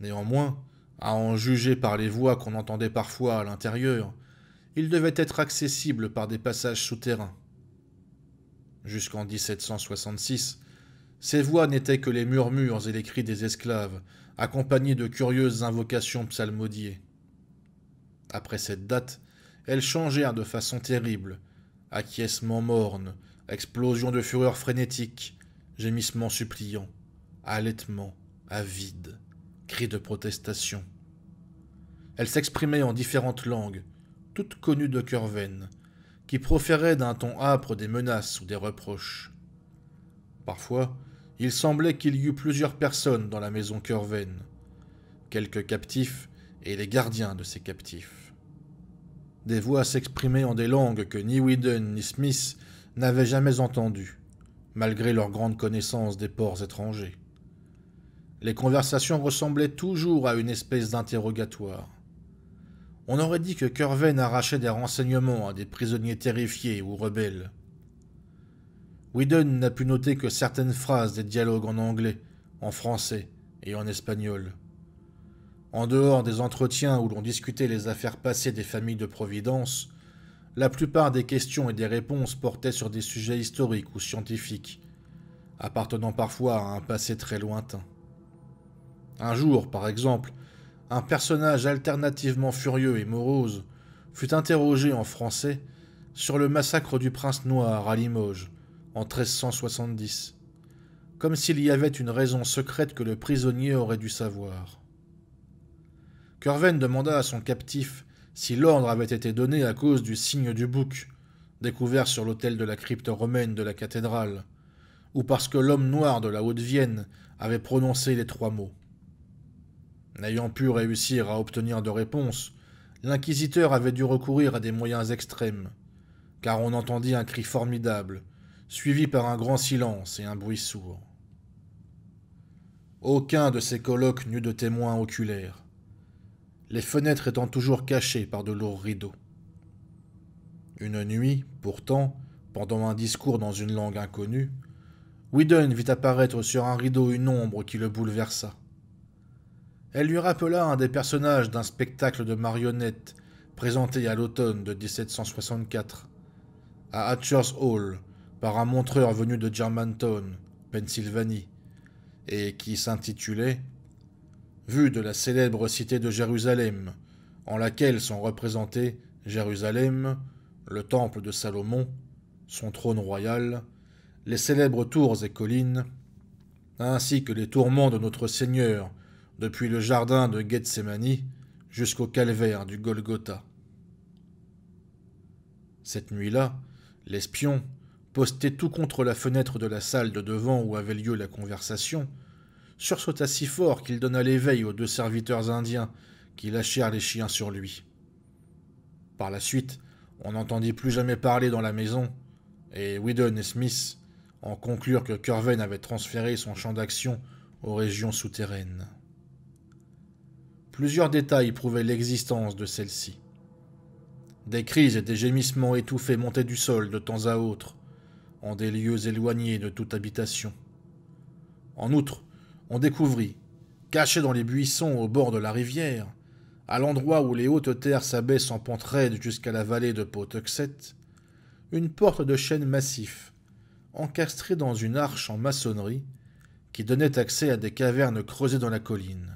Néanmoins, à en juger par les voix qu'on entendait parfois à l'intérieur, il devait être accessible par des passages souterrains. Jusqu'en 1766, ces voix n'étaient que les murmures et les cris des esclaves Accompagnées de curieuses invocations psalmodiées. Après cette date, elles changèrent de façon terrible, acquiescements morne, explosion de fureur frénétique, gémissements suppliants, allaitement, avides, cris de protestation. Elles s'exprimaient en différentes langues, toutes connues de Kerven, qui proféraient d'un ton âpre des menaces ou des reproches. Parfois, il semblait qu'il y eût plusieurs personnes dans la maison Curven, quelques captifs et les gardiens de ces captifs. Des voix s'exprimaient en des langues que ni Whedon ni Smith n'avaient jamais entendues, malgré leur grande connaissance des ports étrangers. Les conversations ressemblaient toujours à une espèce d'interrogatoire. On aurait dit que Curven arrachait des renseignements à des prisonniers terrifiés ou rebelles. Whedon n'a pu noter que certaines phrases des dialogues en anglais, en français et en espagnol. En dehors des entretiens où l'on discutait les affaires passées des familles de Providence, la plupart des questions et des réponses portaient sur des sujets historiques ou scientifiques, appartenant parfois à un passé très lointain. Un jour, par exemple, un personnage alternativement furieux et morose fut interrogé en français sur le massacre du prince noir à Limoges, en 1370, comme s'il y avait une raison secrète que le prisonnier aurait dû savoir. Curven demanda à son captif si l'ordre avait été donné à cause du signe du bouc, découvert sur l'autel de la crypte romaine de la cathédrale, ou parce que l'homme noir de la Haute-Vienne avait prononcé les trois mots. N'ayant pu réussir à obtenir de réponse, l'inquisiteur avait dû recourir à des moyens extrêmes, car on entendit un cri formidable, suivi par un grand silence et un bruit sourd. Aucun de ces colloques n'eut de témoin oculaire, les fenêtres étant toujours cachées par de lourds rideaux. Une nuit, pourtant, pendant un discours dans une langue inconnue, Whedon vit apparaître sur un rideau une ombre qui le bouleversa. Elle lui rappela un des personnages d'un spectacle de marionnettes présenté à l'automne de 1764, à Hatcher's Hall, par un montreur venu de Germantown, Pennsylvanie, et qui s'intitulait Vue de la célèbre cité de Jérusalem, en laquelle sont représentés Jérusalem, le temple de Salomon, son trône royal, les célèbres tours et collines, ainsi que les tourments de notre Seigneur, depuis le jardin de Gethsemane jusqu'au calvaire du Golgotha. Cette nuit-là, l'espion, posté tout contre la fenêtre de la salle de devant où avait lieu la conversation, sursauta si fort qu'il donna l'éveil aux deux serviteurs indiens qui lâchèrent les chiens sur lui. Par la suite, on n'entendit plus jamais parler dans la maison, et Whedon et Smith en conclurent que Curven avait transféré son champ d'action aux régions souterraines. Plusieurs détails prouvaient l'existence de celle-ci. Des cris et des gémissements étouffés montaient du sol de temps à autre, en des lieux éloignés de toute habitation. En outre, on découvrit, caché dans les buissons au bord de la rivière, à l'endroit où les hautes terres s'abaissent en pente raide jusqu'à la vallée de Potuxet, une porte de chêne massif, encastrée dans une arche en maçonnerie, qui donnait accès à des cavernes creusées dans la colline.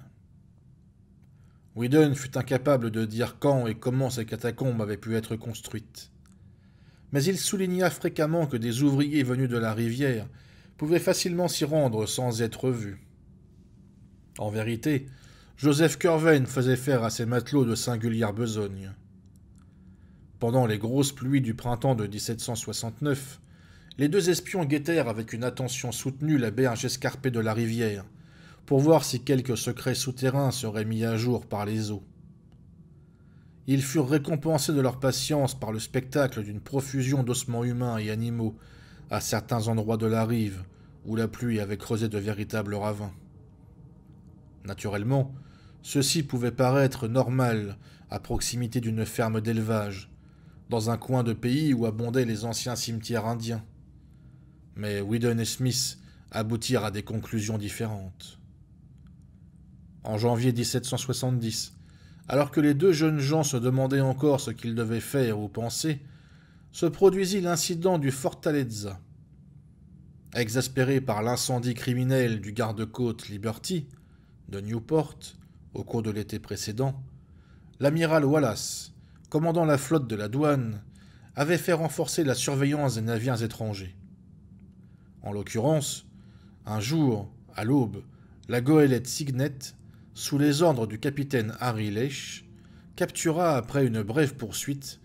Whedon fut incapable de dire quand et comment ces catacombes avaient pu être construites mais il souligna fréquemment que des ouvriers venus de la rivière pouvaient facilement s'y rendre sans être vus. En vérité, Joseph Curven faisait faire à ses matelots de singulières besognes. Pendant les grosses pluies du printemps de 1769, les deux espions guettèrent avec une attention soutenue la berge escarpée de la rivière, pour voir si quelque secret souterrain serait mis à jour par les eaux. Ils furent récompensés de leur patience par le spectacle d'une profusion d'ossements humains et animaux à certains endroits de la rive où la pluie avait creusé de véritables ravins. Naturellement, ceci pouvait paraître normal à proximité d'une ferme d'élevage, dans un coin de pays où abondaient les anciens cimetières indiens. Mais Whedon et Smith aboutirent à des conclusions différentes. En janvier 1770, alors que les deux jeunes gens se demandaient encore ce qu'ils devaient faire ou penser, se produisit l'incident du Fortaleza. Exaspéré par l'incendie criminel du garde-côte Liberty, de Newport, au cours de l'été précédent, l'amiral Wallace, commandant la flotte de la douane, avait fait renforcer la surveillance des navires étrangers. En l'occurrence, un jour, à l'aube, la goélette Signet sous les ordres du capitaine Harry Lesch, captura après une brève poursuite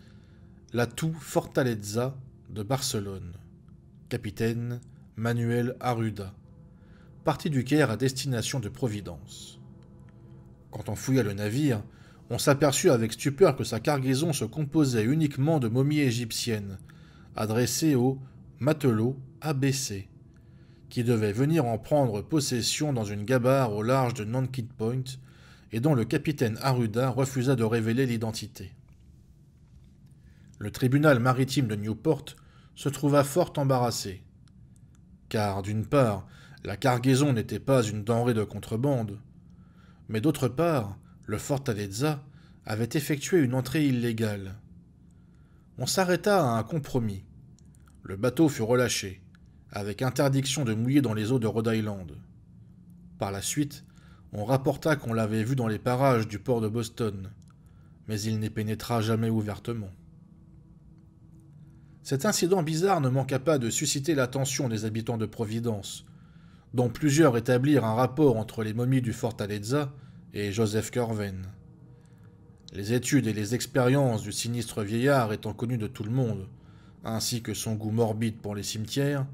la tou Fortaleza de Barcelone, capitaine Manuel Arruda, parti du Caire à destination de Providence. Quand on fouilla le navire, on s'aperçut avec stupeur que sa cargaison se composait uniquement de momies égyptiennes, adressées aux matelots abaissés, qui devait venir en prendre possession dans une gabarre au large de Nankin Point et dont le capitaine Aruda refusa de révéler l'identité. Le tribunal maritime de Newport se trouva fort embarrassé, car d'une part, la cargaison n'était pas une denrée de contrebande, mais d'autre part, le Fortaleza avait effectué une entrée illégale. On s'arrêta à un compromis. Le bateau fut relâché, avec interdiction de mouiller dans les eaux de Rhode Island. Par la suite, on rapporta qu'on l'avait vu dans les parages du port de Boston, mais il n'y pénétra jamais ouvertement. Cet incident bizarre ne manqua pas de susciter l'attention des habitants de Providence, dont plusieurs établirent un rapport entre les momies du Fort Fortaleza et Joseph Corven. Les études et les expériences du sinistre vieillard étant connues de tout le monde, ainsi que son goût morbide pour les cimetières,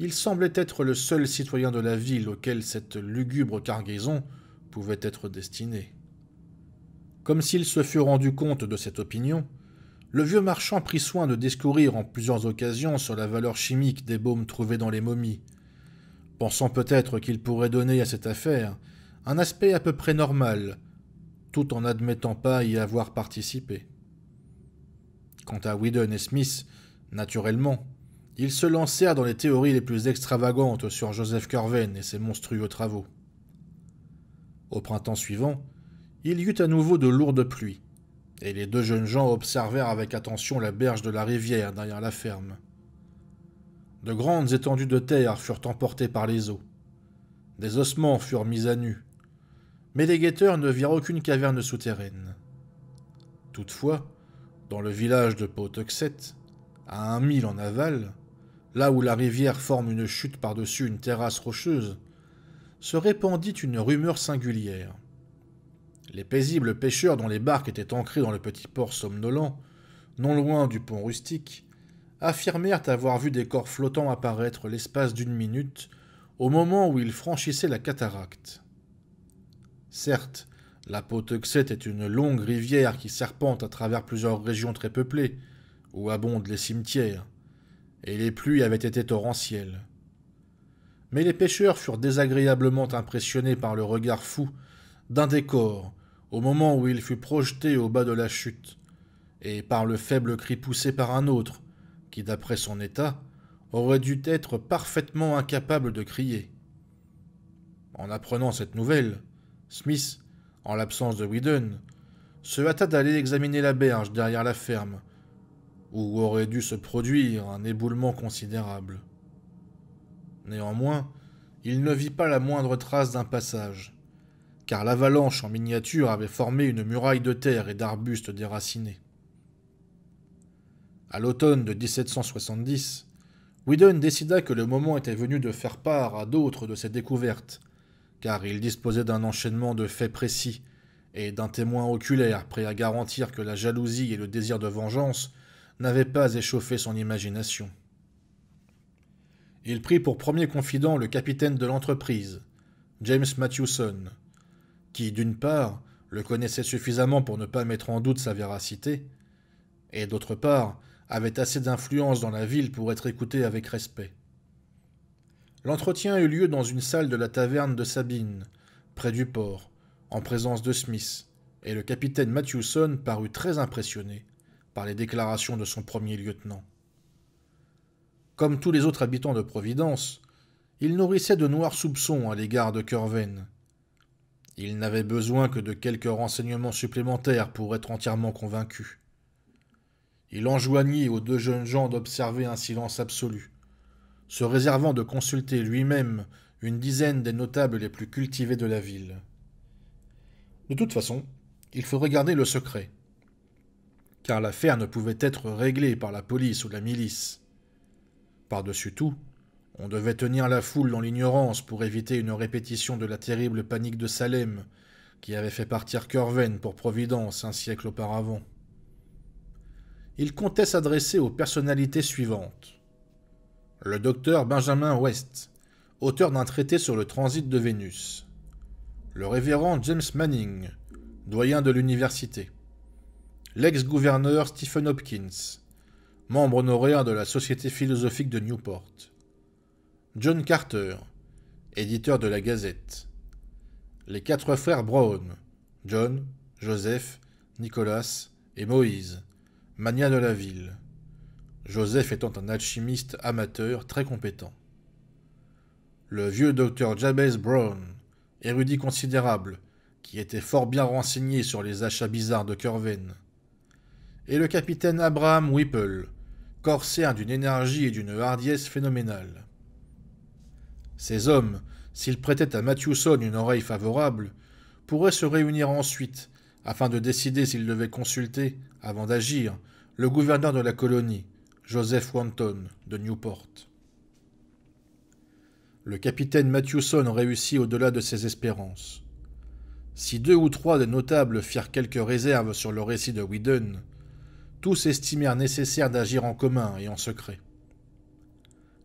il semblait être le seul citoyen de la ville auquel cette lugubre cargaison pouvait être destinée. Comme s'il se fût rendu compte de cette opinion, le vieux marchand prit soin de discourir en plusieurs occasions sur la valeur chimique des baumes trouvés dans les momies, pensant peut-être qu'il pourrait donner à cette affaire un aspect à peu près normal, tout en n'admettant pas y avoir participé. Quant à Whedon et Smith, naturellement, ils se lancèrent dans les théories les plus extravagantes sur Joseph Curven et ses monstrueux travaux. Au printemps suivant, il y eut à nouveau de lourdes pluies, et les deux jeunes gens observèrent avec attention la berge de la rivière derrière la ferme. De grandes étendues de terre furent emportées par les eaux. Des ossements furent mis à nu, mais les guetteurs ne virent aucune caverne souterraine. Toutefois, dans le village de Potoxet, à un mille en aval, là où la rivière forme une chute par-dessus une terrasse rocheuse, se répandit une rumeur singulière. Les paisibles pêcheurs dont les barques étaient ancrées dans le petit port somnolent, non loin du pont rustique, affirmèrent avoir vu des corps flottants apparaître l'espace d'une minute au moment où ils franchissaient la cataracte. Certes, la Poteuxette est une longue rivière qui serpente à travers plusieurs régions très peuplées, où abondent les cimetières et les pluies avaient été torrentielles. Mais les pêcheurs furent désagréablement impressionnés par le regard fou d'un décor au moment où il fut projeté au bas de la chute, et par le faible cri poussé par un autre, qui, d'après son état, aurait dû être parfaitement incapable de crier. En apprenant cette nouvelle, Smith, en l'absence de Whedon, se hâta d'aller examiner la berge derrière la ferme, où aurait dû se produire un éboulement considérable. Néanmoins, il ne vit pas la moindre trace d'un passage, car l'avalanche en miniature avait formé une muraille de terre et d'arbustes déracinés. À l'automne de 1770, Whedon décida que le moment était venu de faire part à d'autres de ses découvertes, car il disposait d'un enchaînement de faits précis et d'un témoin oculaire prêt à garantir que la jalousie et le désir de vengeance n'avait pas échauffé son imagination. Il prit pour premier confident le capitaine de l'entreprise, James Mathewson, qui, d'une part, le connaissait suffisamment pour ne pas mettre en doute sa véracité, et d'autre part, avait assez d'influence dans la ville pour être écouté avec respect. L'entretien eut lieu dans une salle de la taverne de Sabine, près du port, en présence de Smith, et le capitaine Mathewson parut très impressionné par les déclarations de son premier lieutenant. Comme tous les autres habitants de Providence, il nourrissait de noirs soupçons à l'égard de Curven. Il n'avait besoin que de quelques renseignements supplémentaires pour être entièrement convaincu. Il enjoignit aux deux jeunes gens d'observer un silence absolu, se réservant de consulter lui-même une dizaine des notables les plus cultivés de la ville. De toute façon, il faut garder le secret, car l'affaire ne pouvait être réglée par la police ou la milice. Par-dessus tout, on devait tenir la foule dans l'ignorance pour éviter une répétition de la terrible panique de Salem, qui avait fait partir Corven pour Providence un siècle auparavant. Il comptait s'adresser aux personnalités suivantes. Le docteur Benjamin West, auteur d'un traité sur le transit de Vénus. Le révérend James Manning, doyen de l'université l'ex-gouverneur Stephen Hopkins, membre honoraire de la Société philosophique de Newport. John Carter, éditeur de la Gazette. Les quatre frères Brown, John, Joseph, Nicolas et Moïse, mania de la ville. Joseph étant un alchimiste amateur très compétent. Le vieux docteur Jabez Brown, érudit considérable, qui était fort bien renseigné sur les achats bizarres de Curven, et le capitaine Abraham Whipple, corsaire d'une énergie et d'une hardiesse phénoménales. Ces hommes, s'ils prêtaient à Matthewson une oreille favorable, pourraient se réunir ensuite afin de décider s'ils devaient consulter, avant d'agir, le gouverneur de la colonie, Joseph Wanton, de Newport. Le capitaine Mathewson réussit au-delà de ses espérances. Si deux ou trois des notables firent quelques réserves sur le récit de Whedon, tous estimèrent nécessaire d'agir en commun et en secret.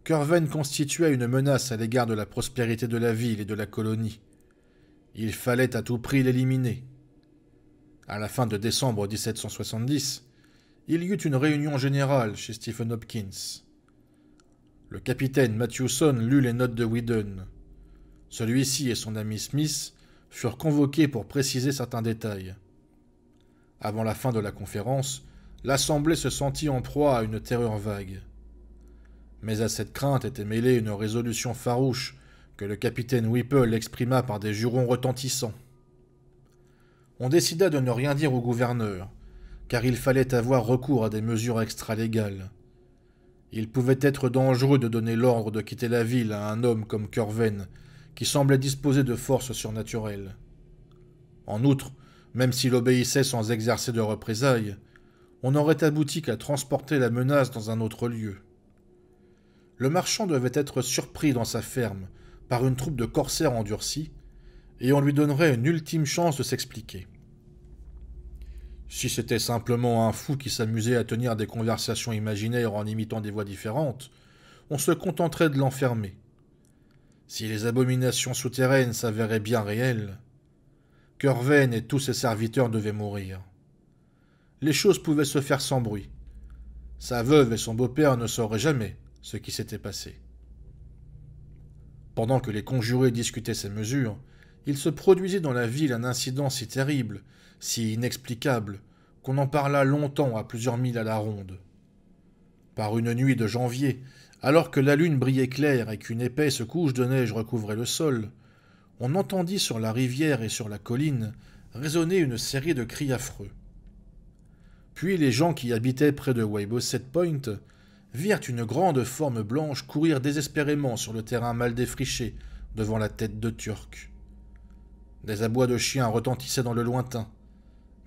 Curwen constituait une menace à l'égard de la prospérité de la ville et de la colonie. Il fallait à tout prix l'éliminer. À la fin de décembre 1770, il y eut une réunion générale chez Stephen Hopkins. Le capitaine Matthewson lut les notes de Whedon. Celui-ci et son ami Smith furent convoqués pour préciser certains détails. Avant la fin de la conférence, l'assemblée se sentit en proie à une terreur vague. Mais à cette crainte était mêlée une résolution farouche que le capitaine Whipple exprima par des jurons retentissants. On décida de ne rien dire au gouverneur, car il fallait avoir recours à des mesures extralégales. Il pouvait être dangereux de donner l'ordre de quitter la ville à un homme comme Corven, qui semblait disposer de forces surnaturelles. En outre, même s'il obéissait sans exercer de représailles, on aurait abouti qu'à transporter la menace dans un autre lieu. Le marchand devait être surpris dans sa ferme par une troupe de corsaires endurcis, et on lui donnerait une ultime chance de s'expliquer. Si c'était simplement un fou qui s'amusait à tenir des conversations imaginaires en imitant des voix différentes, on se contenterait de l'enfermer. Si les abominations souterraines s'avéraient bien réelles, Curven et tous ses serviteurs devaient mourir les choses pouvaient se faire sans bruit. Sa veuve et son beau-père ne sauraient jamais ce qui s'était passé. Pendant que les conjurés discutaient ces mesures, il se produisit dans la ville un incident si terrible, si inexplicable, qu'on en parla longtemps à plusieurs milles à la ronde. Par une nuit de janvier, alors que la lune brillait claire et qu'une épaisse couche de neige recouvrait le sol, on entendit sur la rivière et sur la colline résonner une série de cris affreux. Puis les gens qui habitaient près de Weibo Point virent une grande forme blanche courir désespérément sur le terrain mal défriché devant la tête de Turc. Des abois de chiens retentissaient dans le lointain,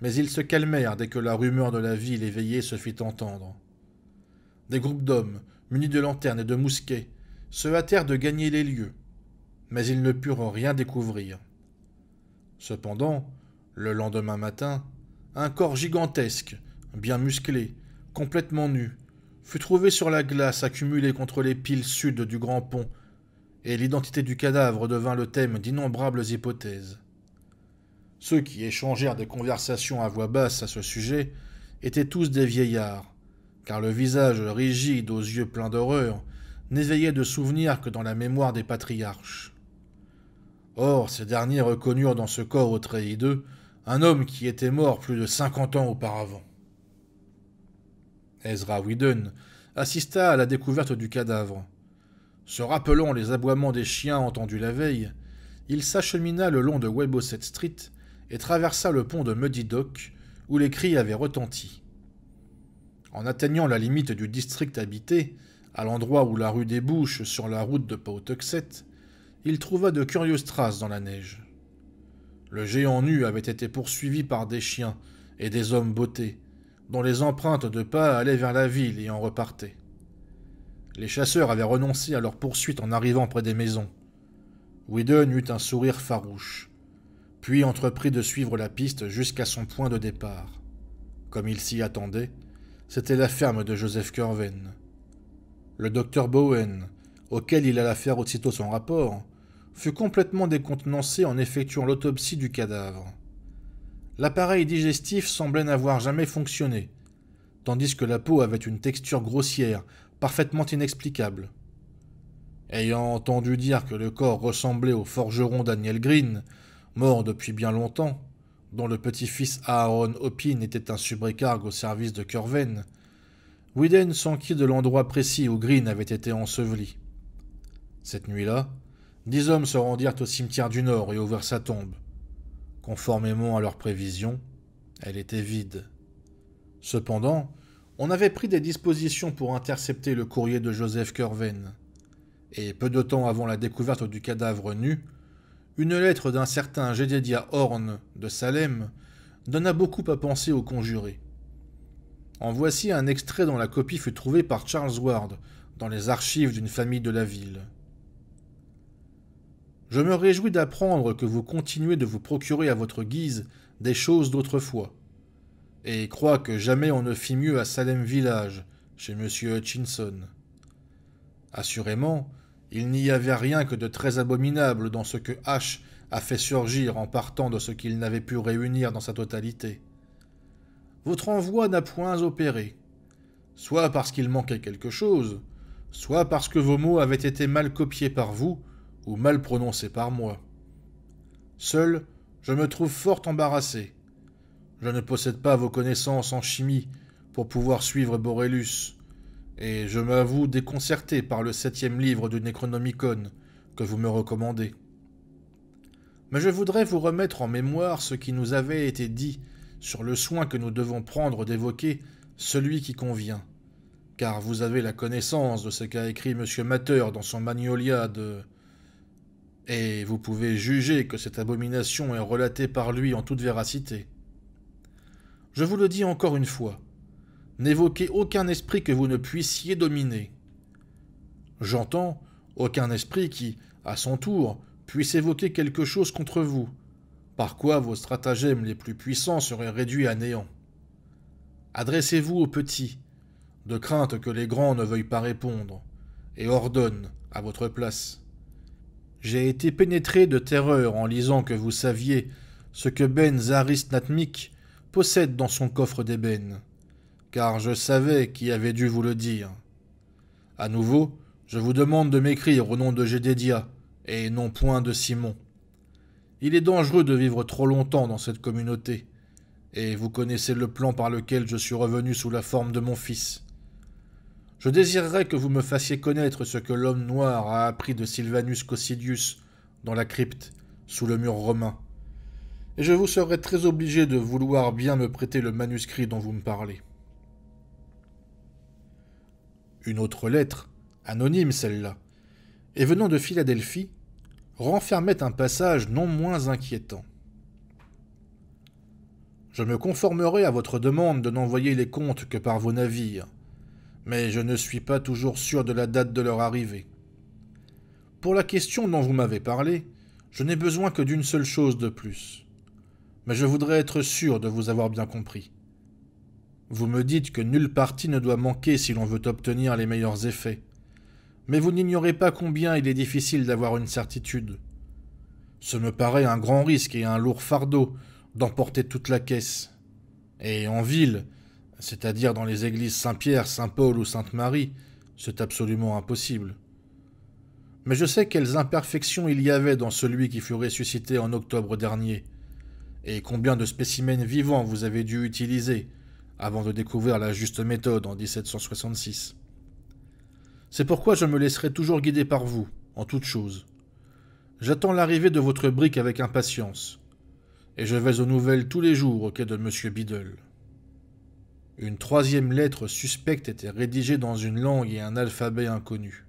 mais ils se calmèrent dès que la rumeur de la ville éveillée se fit entendre. Des groupes d'hommes, munis de lanternes et de mousquets, se hâtèrent de gagner les lieux, mais ils ne purent rien découvrir. Cependant, le lendemain matin, un corps gigantesque, bien musclé, complètement nu, fut trouvé sur la glace accumulée contre les piles sud du grand pont, et l'identité du cadavre devint le thème d'innombrables hypothèses. Ceux qui échangèrent des conversations à voix basse à ce sujet étaient tous des vieillards, car le visage rigide aux yeux pleins d'horreur n'éveillait de souvenirs que dans la mémoire des patriarches. Or, ces derniers reconnurent dans ce corps au trait hideux un homme qui était mort plus de cinquante ans auparavant. Ezra Whedon, assista à la découverte du cadavre. Se rappelant les aboiements des chiens entendus la veille, il s'achemina le long de Webosset Street et traversa le pont de Muddy Dock, où les cris avaient retenti. En atteignant la limite du district habité, à l'endroit où la rue débouche sur la route de Pawtuxet, il trouva de curieuses traces dans la neige. Le géant nu avait été poursuivi par des chiens et des hommes beautés, dont les empreintes de pas allaient vers la ville et en repartaient. Les chasseurs avaient renoncé à leur poursuite en arrivant près des maisons. Whedon eut un sourire farouche, puis entreprit de suivre la piste jusqu'à son point de départ. Comme il s'y attendait, c'était la ferme de Joseph Curven. Le docteur Bowen, auquel il alla faire aussitôt son rapport, fut complètement décontenancé en effectuant l'autopsie du cadavre l'appareil digestif semblait n'avoir jamais fonctionné, tandis que la peau avait une texture grossière, parfaitement inexplicable. Ayant entendu dire que le corps ressemblait au forgeron Daniel Green, mort depuis bien longtemps, dont le petit-fils Aaron Hopin était un subrécargue au service de Curwen, Widen s'enquit de l'endroit précis où Green avait été enseveli. Cette nuit-là, dix hommes se rendirent au cimetière du Nord et ouvrirent sa tombe. Conformément à leurs prévisions, elle était vide. Cependant, on avait pris des dispositions pour intercepter le courrier de Joseph Kerven. Et peu de temps avant la découverte du cadavre nu, une lettre d'un certain Jedediah Horn de Salem donna beaucoup à penser aux conjurés. En voici un extrait dont la copie fut trouvée par Charles Ward dans les archives d'une famille de la ville. Je me réjouis d'apprendre que vous continuez de vous procurer à votre guise des choses d'autrefois, et crois que jamais on ne fit mieux à Salem Village, chez M. Hutchinson. Assurément, il n'y avait rien que de très abominable dans ce que H a fait surgir en partant de ce qu'il n'avait pu réunir dans sa totalité. Votre envoi n'a point opéré, soit parce qu'il manquait quelque chose, soit parce que vos mots avaient été mal copiés par vous, ou mal prononcé par moi. Seul, je me trouve fort embarrassé. Je ne possède pas vos connaissances en chimie pour pouvoir suivre Borellus, et je m'avoue déconcerté par le septième livre du Necronomicon que vous me recommandez. Mais je voudrais vous remettre en mémoire ce qui nous avait été dit sur le soin que nous devons prendre d'évoquer celui qui convient, car vous avez la connaissance de ce qu'a écrit M. Mater dans son Magnolia de et vous pouvez juger que cette abomination est relatée par lui en toute véracité. Je vous le dis encore une fois, n'évoquez aucun esprit que vous ne puissiez dominer. J'entends aucun esprit qui, à son tour, puisse évoquer quelque chose contre vous, par quoi vos stratagèmes les plus puissants seraient réduits à néant. Adressez-vous aux petits, de crainte que les grands ne veuillent pas répondre, et ordonne à votre place. J'ai été pénétré de terreur en lisant que vous saviez ce que Ben Zaris possède dans son coffre d'ébène, car je savais qui avait dû vous le dire. À nouveau, je vous demande de m'écrire au nom de Gédédia, et non point de Simon. Il est dangereux de vivre trop longtemps dans cette communauté, et vous connaissez le plan par lequel je suis revenu sous la forme de mon fils. Je désirerais que vous me fassiez connaître ce que l'homme noir a appris de Sylvanus Cossidius dans la crypte, sous le mur romain. Et je vous serais très obligé de vouloir bien me prêter le manuscrit dont vous me parlez. Une autre lettre, anonyme celle-là, et venant de Philadelphie, renfermait un passage non moins inquiétant. Je me conformerai à votre demande de n'envoyer les comptes que par vos navires mais je ne suis pas toujours sûr de la date de leur arrivée. Pour la question dont vous m'avez parlé, je n'ai besoin que d'une seule chose de plus. Mais je voudrais être sûr de vous avoir bien compris. Vous me dites que nulle partie ne doit manquer si l'on veut obtenir les meilleurs effets. Mais vous n'ignorez pas combien il est difficile d'avoir une certitude. Ce me paraît un grand risque et un lourd fardeau d'emporter toute la caisse. Et en ville, c'est-à-dire dans les églises Saint-Pierre, Saint-Paul ou Sainte-Marie, c'est absolument impossible. Mais je sais quelles imperfections il y avait dans celui qui fut ressuscité en octobre dernier, et combien de spécimens vivants vous avez dû utiliser avant de découvrir la juste méthode en 1766. C'est pourquoi je me laisserai toujours guider par vous, en toute chose. J'attends l'arrivée de votre brique avec impatience, et je vais aux nouvelles tous les jours au quai de M. Biddle. Une troisième lettre suspecte était rédigée dans une langue et un alphabet inconnus.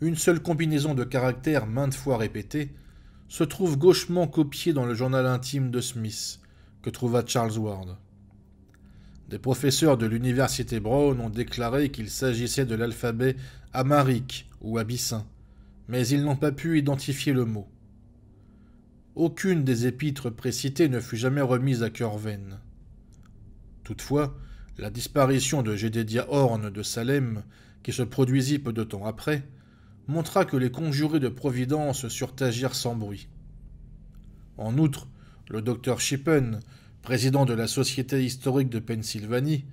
Une seule combinaison de caractères maintes fois répétée se trouve gauchement copiée dans le journal intime de Smith, que trouva Charles Ward. Des professeurs de l'université Brown ont déclaré qu'il s'agissait de l'alphabet Amaric ou abyssin, mais ils n'ont pas pu identifier le mot. Aucune des épîtres précitées ne fut jamais remise à veine. Toutefois, la disparition de Jedediah Horn de Salem, qui se produisit peu de temps après, montra que les conjurés de Providence surent agir sans bruit. En outre, le docteur Shippen, président de la Société historique de Pennsylvanie,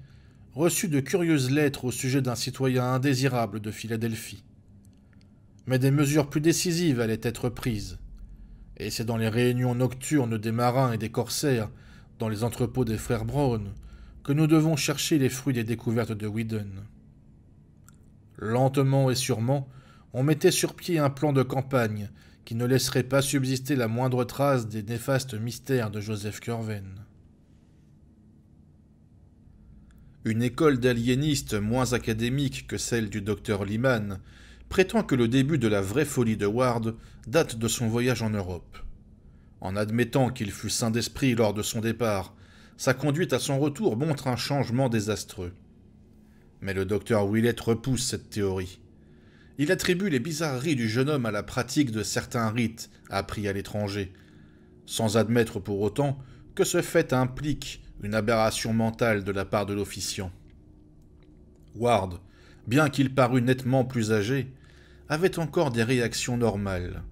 reçut de curieuses lettres au sujet d'un citoyen indésirable de Philadelphie. Mais des mesures plus décisives allaient être prises. Et c'est dans les réunions nocturnes des marins et des corsaires, dans les entrepôts des frères Brown, que nous devons chercher les fruits des découvertes de Whedon. Lentement et sûrement, on mettait sur pied un plan de campagne qui ne laisserait pas subsister la moindre trace des néfastes mystères de Joseph Curven. Une école d'aliénistes moins académique que celle du docteur Liman prétend que le début de la vraie folie de Ward date de son voyage en Europe. En admettant qu'il fut saint d'esprit lors de son départ sa conduite à son retour montre un changement désastreux. Mais le docteur Willett repousse cette théorie. Il attribue les bizarreries du jeune homme à la pratique de certains rites appris à l'étranger, sans admettre pour autant que ce fait implique une aberration mentale de la part de l'officiant. Ward, bien qu'il parût nettement plus âgé, avait encore des réactions normales.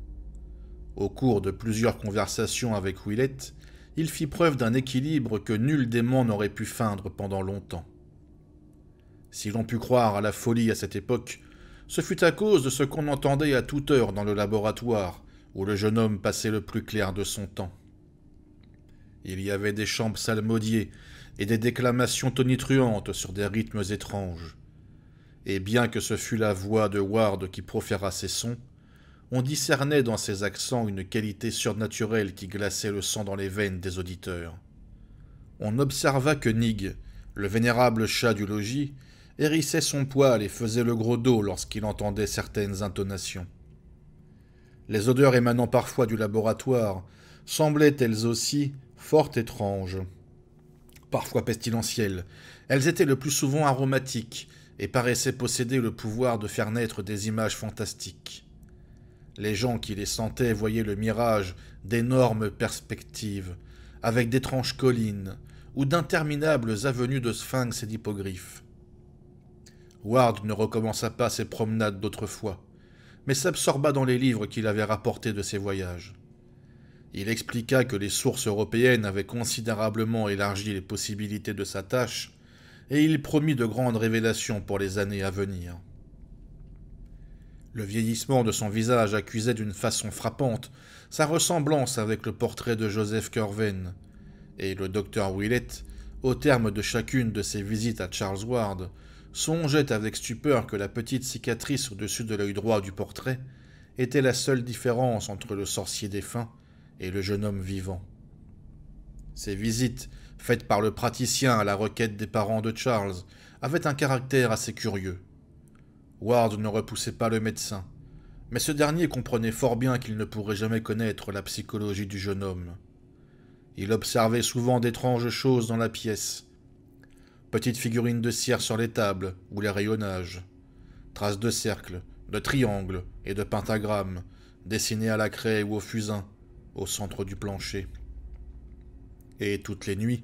Au cours de plusieurs conversations avec Willett, il fit preuve d'un équilibre que nul démon n'aurait pu feindre pendant longtemps. Si l'on put croire à la folie à cette époque, ce fut à cause de ce qu'on entendait à toute heure dans le laboratoire, où le jeune homme passait le plus clair de son temps. Il y avait des chambres salmodiées et des déclamations tonitruantes sur des rythmes étranges. Et bien que ce fût la voix de Ward qui proféra ces sons, on discernait dans ses accents une qualité surnaturelle qui glaçait le sang dans les veines des auditeurs. On observa que Nig, le vénérable chat du logis, hérissait son poil et faisait le gros dos lorsqu'il entendait certaines intonations. Les odeurs émanant parfois du laboratoire semblaient elles aussi fort étranges. Parfois pestilentielles, elles étaient le plus souvent aromatiques et paraissaient posséder le pouvoir de faire naître des images fantastiques. Les gens qui les sentaient voyaient le mirage d'énormes perspectives, avec d'étranges collines ou d'interminables avenues de sphinx et d'hippogriffes. Ward ne recommença pas ses promenades d'autrefois, mais s'absorba dans les livres qu'il avait rapportés de ses voyages. Il expliqua que les sources européennes avaient considérablement élargi les possibilités de sa tâche, et il promit de grandes révélations pour les années à venir. Le vieillissement de son visage accusait d'une façon frappante sa ressemblance avec le portrait de Joseph Corven, et le docteur Willett, au terme de chacune de ses visites à Charles Ward, songeait avec stupeur que la petite cicatrice au-dessus de l'œil droit du portrait était la seule différence entre le sorcier défunt et le jeune homme vivant. Ces visites, faites par le praticien à la requête des parents de Charles, avaient un caractère assez curieux. Ward ne repoussait pas le médecin, mais ce dernier comprenait fort bien qu'il ne pourrait jamais connaître la psychologie du jeune homme. Il observait souvent d'étranges choses dans la pièce. Petites figurines de cire sur les tables ou les rayonnages, traces de cercles, de triangles et de pentagrammes, dessinées à la craie ou au fusain, au centre du plancher. Et toutes les nuits,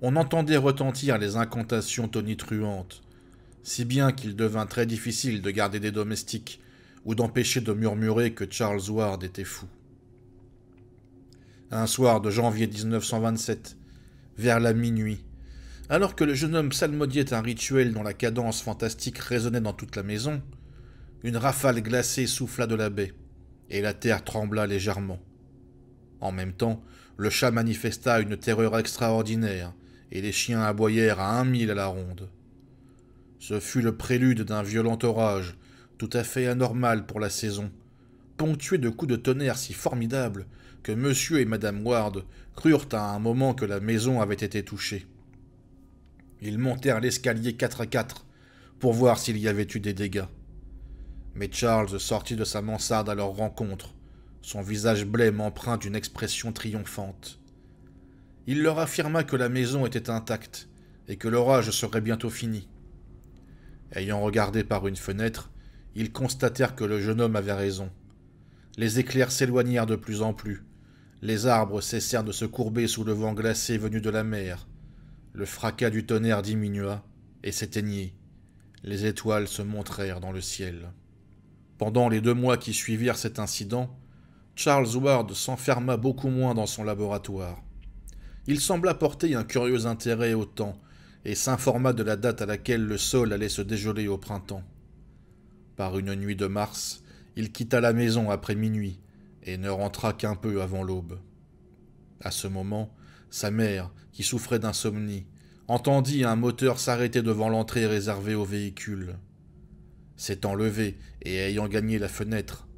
on entendait retentir les incantations tonitruantes, si bien qu'il devint très difficile de garder des domestiques ou d'empêcher de murmurer que Charles Ward était fou. Un soir de janvier 1927, vers la minuit, alors que le jeune homme psalmodiait un rituel dont la cadence fantastique résonnait dans toute la maison, une rafale glacée souffla de la baie, et la terre trembla légèrement. En même temps, le chat manifesta une terreur extraordinaire, et les chiens aboyèrent à un mille à la ronde. Ce fut le prélude d'un violent orage, tout à fait anormal pour la saison, ponctué de coups de tonnerre si formidables que monsieur et madame Ward crurent à un moment que la maison avait été touchée. Ils montèrent l'escalier quatre à quatre pour voir s'il y avait eu des dégâts. Mais Charles sortit de sa mansarde à leur rencontre, son visage blême empreint d'une expression triomphante. Il leur affirma que la maison était intacte et que l'orage serait bientôt fini. Ayant regardé par une fenêtre, ils constatèrent que le jeune homme avait raison. Les éclairs s'éloignèrent de plus en plus. Les arbres cessèrent de se courber sous le vent glacé venu de la mer. Le fracas du tonnerre diminua et s'éteignit. Les étoiles se montrèrent dans le ciel. Pendant les deux mois qui suivirent cet incident, Charles Ward s'enferma beaucoup moins dans son laboratoire. Il sembla porter un curieux intérêt au temps, et s'informa de la date à laquelle le sol allait se dégeler au printemps. Par une nuit de mars, il quitta la maison après minuit et ne rentra qu'un peu avant l'aube. À ce moment, sa mère, qui souffrait d'insomnie, entendit un moteur s'arrêter devant l'entrée réservée au véhicule. S'étant levée et ayant gagné la fenêtre,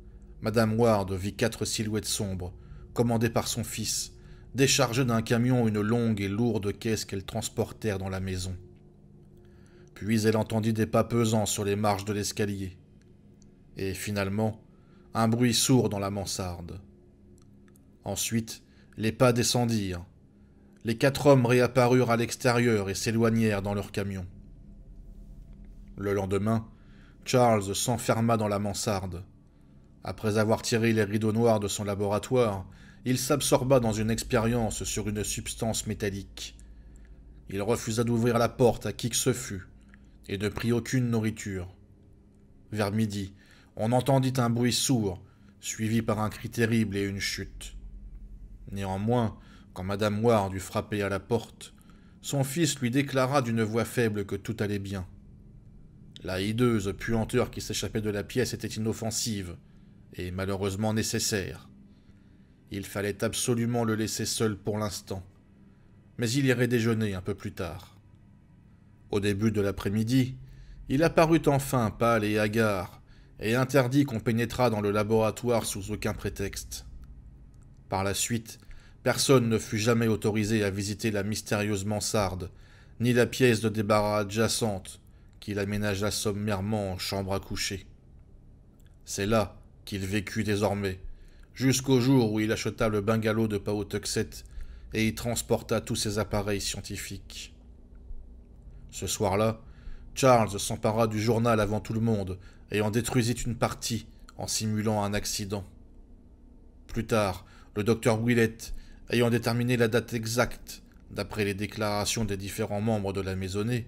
Madame Ward vit quatre silhouettes sombres, commandées par son fils, déchargé d'un camion une longue et lourde caisse qu'elles transportèrent dans la maison. Puis elle entendit des pas pesants sur les marches de l'escalier. Et finalement, un bruit sourd dans la mansarde. Ensuite, les pas descendirent. Les quatre hommes réapparurent à l'extérieur et s'éloignèrent dans leur camion. Le lendemain, Charles s'enferma dans la mansarde. Après avoir tiré les rideaux noirs de son laboratoire, il s'absorba dans une expérience sur une substance métallique. Il refusa d'ouvrir la porte à qui que ce fût, et ne prit aucune nourriture. Vers midi, on entendit un bruit sourd, suivi par un cri terrible et une chute. Néanmoins, quand Madame Ward eut frappé à la porte, son fils lui déclara d'une voix faible que tout allait bien. La hideuse puanteur qui s'échappait de la pièce était inoffensive, et malheureusement nécessaire. Il fallait absolument le laisser seul pour l'instant. Mais il irait déjeuner un peu plus tard. Au début de l'après-midi, il apparut enfin pâle et hagard, et interdit qu'on pénétrât dans le laboratoire sous aucun prétexte. Par la suite, personne ne fut jamais autorisé à visiter la mystérieuse mansarde, ni la pièce de débarras adjacente, qu'il aménagea sommairement en chambre à coucher. C'est là qu'il vécut désormais, jusqu'au jour où il acheta le bungalow de Pao Tuxet et y transporta tous ses appareils scientifiques. Ce soir-là, Charles s'empara du journal avant tout le monde et en détruisit une partie en simulant un accident. Plus tard, le docteur Willett, ayant déterminé la date exacte d'après les déclarations des différents membres de la maisonnée,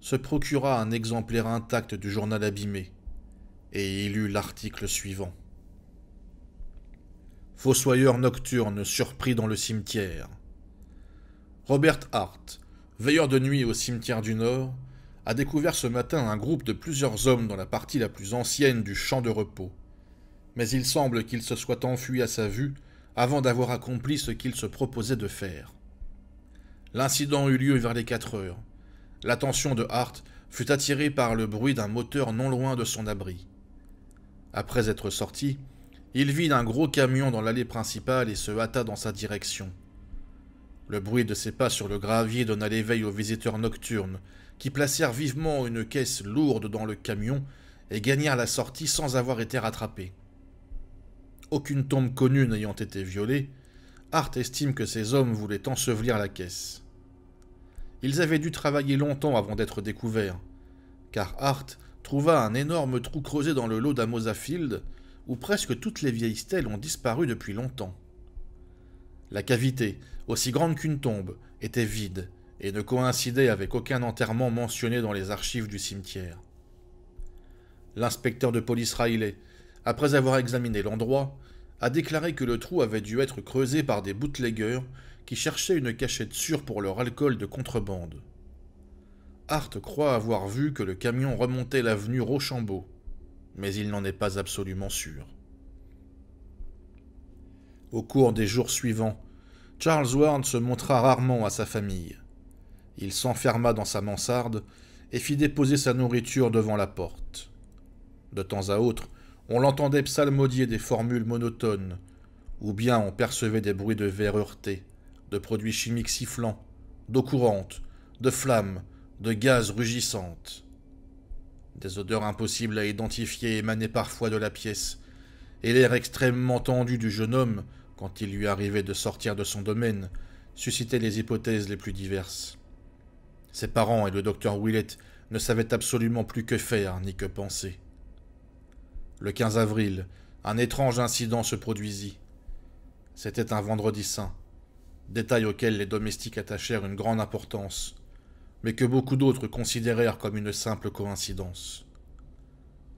se procura un exemplaire intact du journal abîmé et il lut l'article suivant fossoyeur nocturne surpris dans le cimetière. Robert Hart, veilleur de nuit au cimetière du Nord, a découvert ce matin un groupe de plusieurs hommes dans la partie la plus ancienne du champ de repos. Mais il semble qu'ils se soient enfuis à sa vue avant d'avoir accompli ce qu'il se proposait de faire. L'incident eut lieu vers les quatre heures. L'attention de Hart fut attirée par le bruit d'un moteur non loin de son abri. Après être sorti, il vit un gros camion dans l'allée principale et se hâta dans sa direction. Le bruit de ses pas sur le gravier donna l'éveil aux visiteurs nocturnes, qui placèrent vivement une caisse lourde dans le camion et gagnèrent la sortie sans avoir été rattrapés. Aucune tombe connue n'ayant été violée, Hart estime que ces hommes voulaient ensevelir la caisse. Ils avaient dû travailler longtemps avant d'être découverts, car Hart trouva un énorme trou creusé dans le lot d'Amosafield où presque toutes les vieilles stèles ont disparu depuis longtemps. La cavité, aussi grande qu'une tombe, était vide et ne coïncidait avec aucun enterrement mentionné dans les archives du cimetière. L'inspecteur de police Riley, après avoir examiné l'endroit, a déclaré que le trou avait dû être creusé par des bootleggers qui cherchaient une cachette sûre pour leur alcool de contrebande. Hart croit avoir vu que le camion remontait l'avenue Rochambeau mais il n'en est pas absolument sûr. Au cours des jours suivants, Charles Ward se montra rarement à sa famille. Il s'enferma dans sa mansarde et fit déposer sa nourriture devant la porte. De temps à autre, on l'entendait psalmodier des formules monotones, ou bien on percevait des bruits de verre heurté, de produits chimiques sifflants, d'eau courante, de flammes, de gaz rugissantes. Des odeurs impossibles à identifier émanaient parfois de la pièce, et l'air extrêmement tendu du jeune homme, quand il lui arrivait de sortir de son domaine, suscitait les hypothèses les plus diverses. Ses parents et le docteur Willet ne savaient absolument plus que faire ni que penser. Le 15 avril, un étrange incident se produisit. C'était un vendredi saint, détail auquel les domestiques attachèrent une grande importance mais que beaucoup d'autres considérèrent comme une simple coïncidence.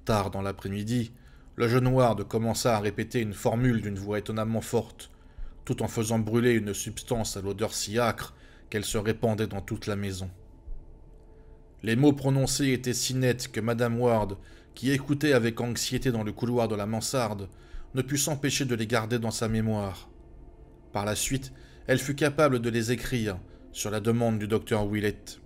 Tard dans l'après-midi, le jeune Ward commença à répéter une formule d'une voix étonnamment forte, tout en faisant brûler une substance à l'odeur si âcre qu'elle se répandait dans toute la maison. Les mots prononcés étaient si nets que Madame Ward, qui écoutait avec anxiété dans le couloir de la mansarde, ne put s'empêcher de les garder dans sa mémoire. Par la suite, elle fut capable de les écrire, sur la demande du docteur Willett.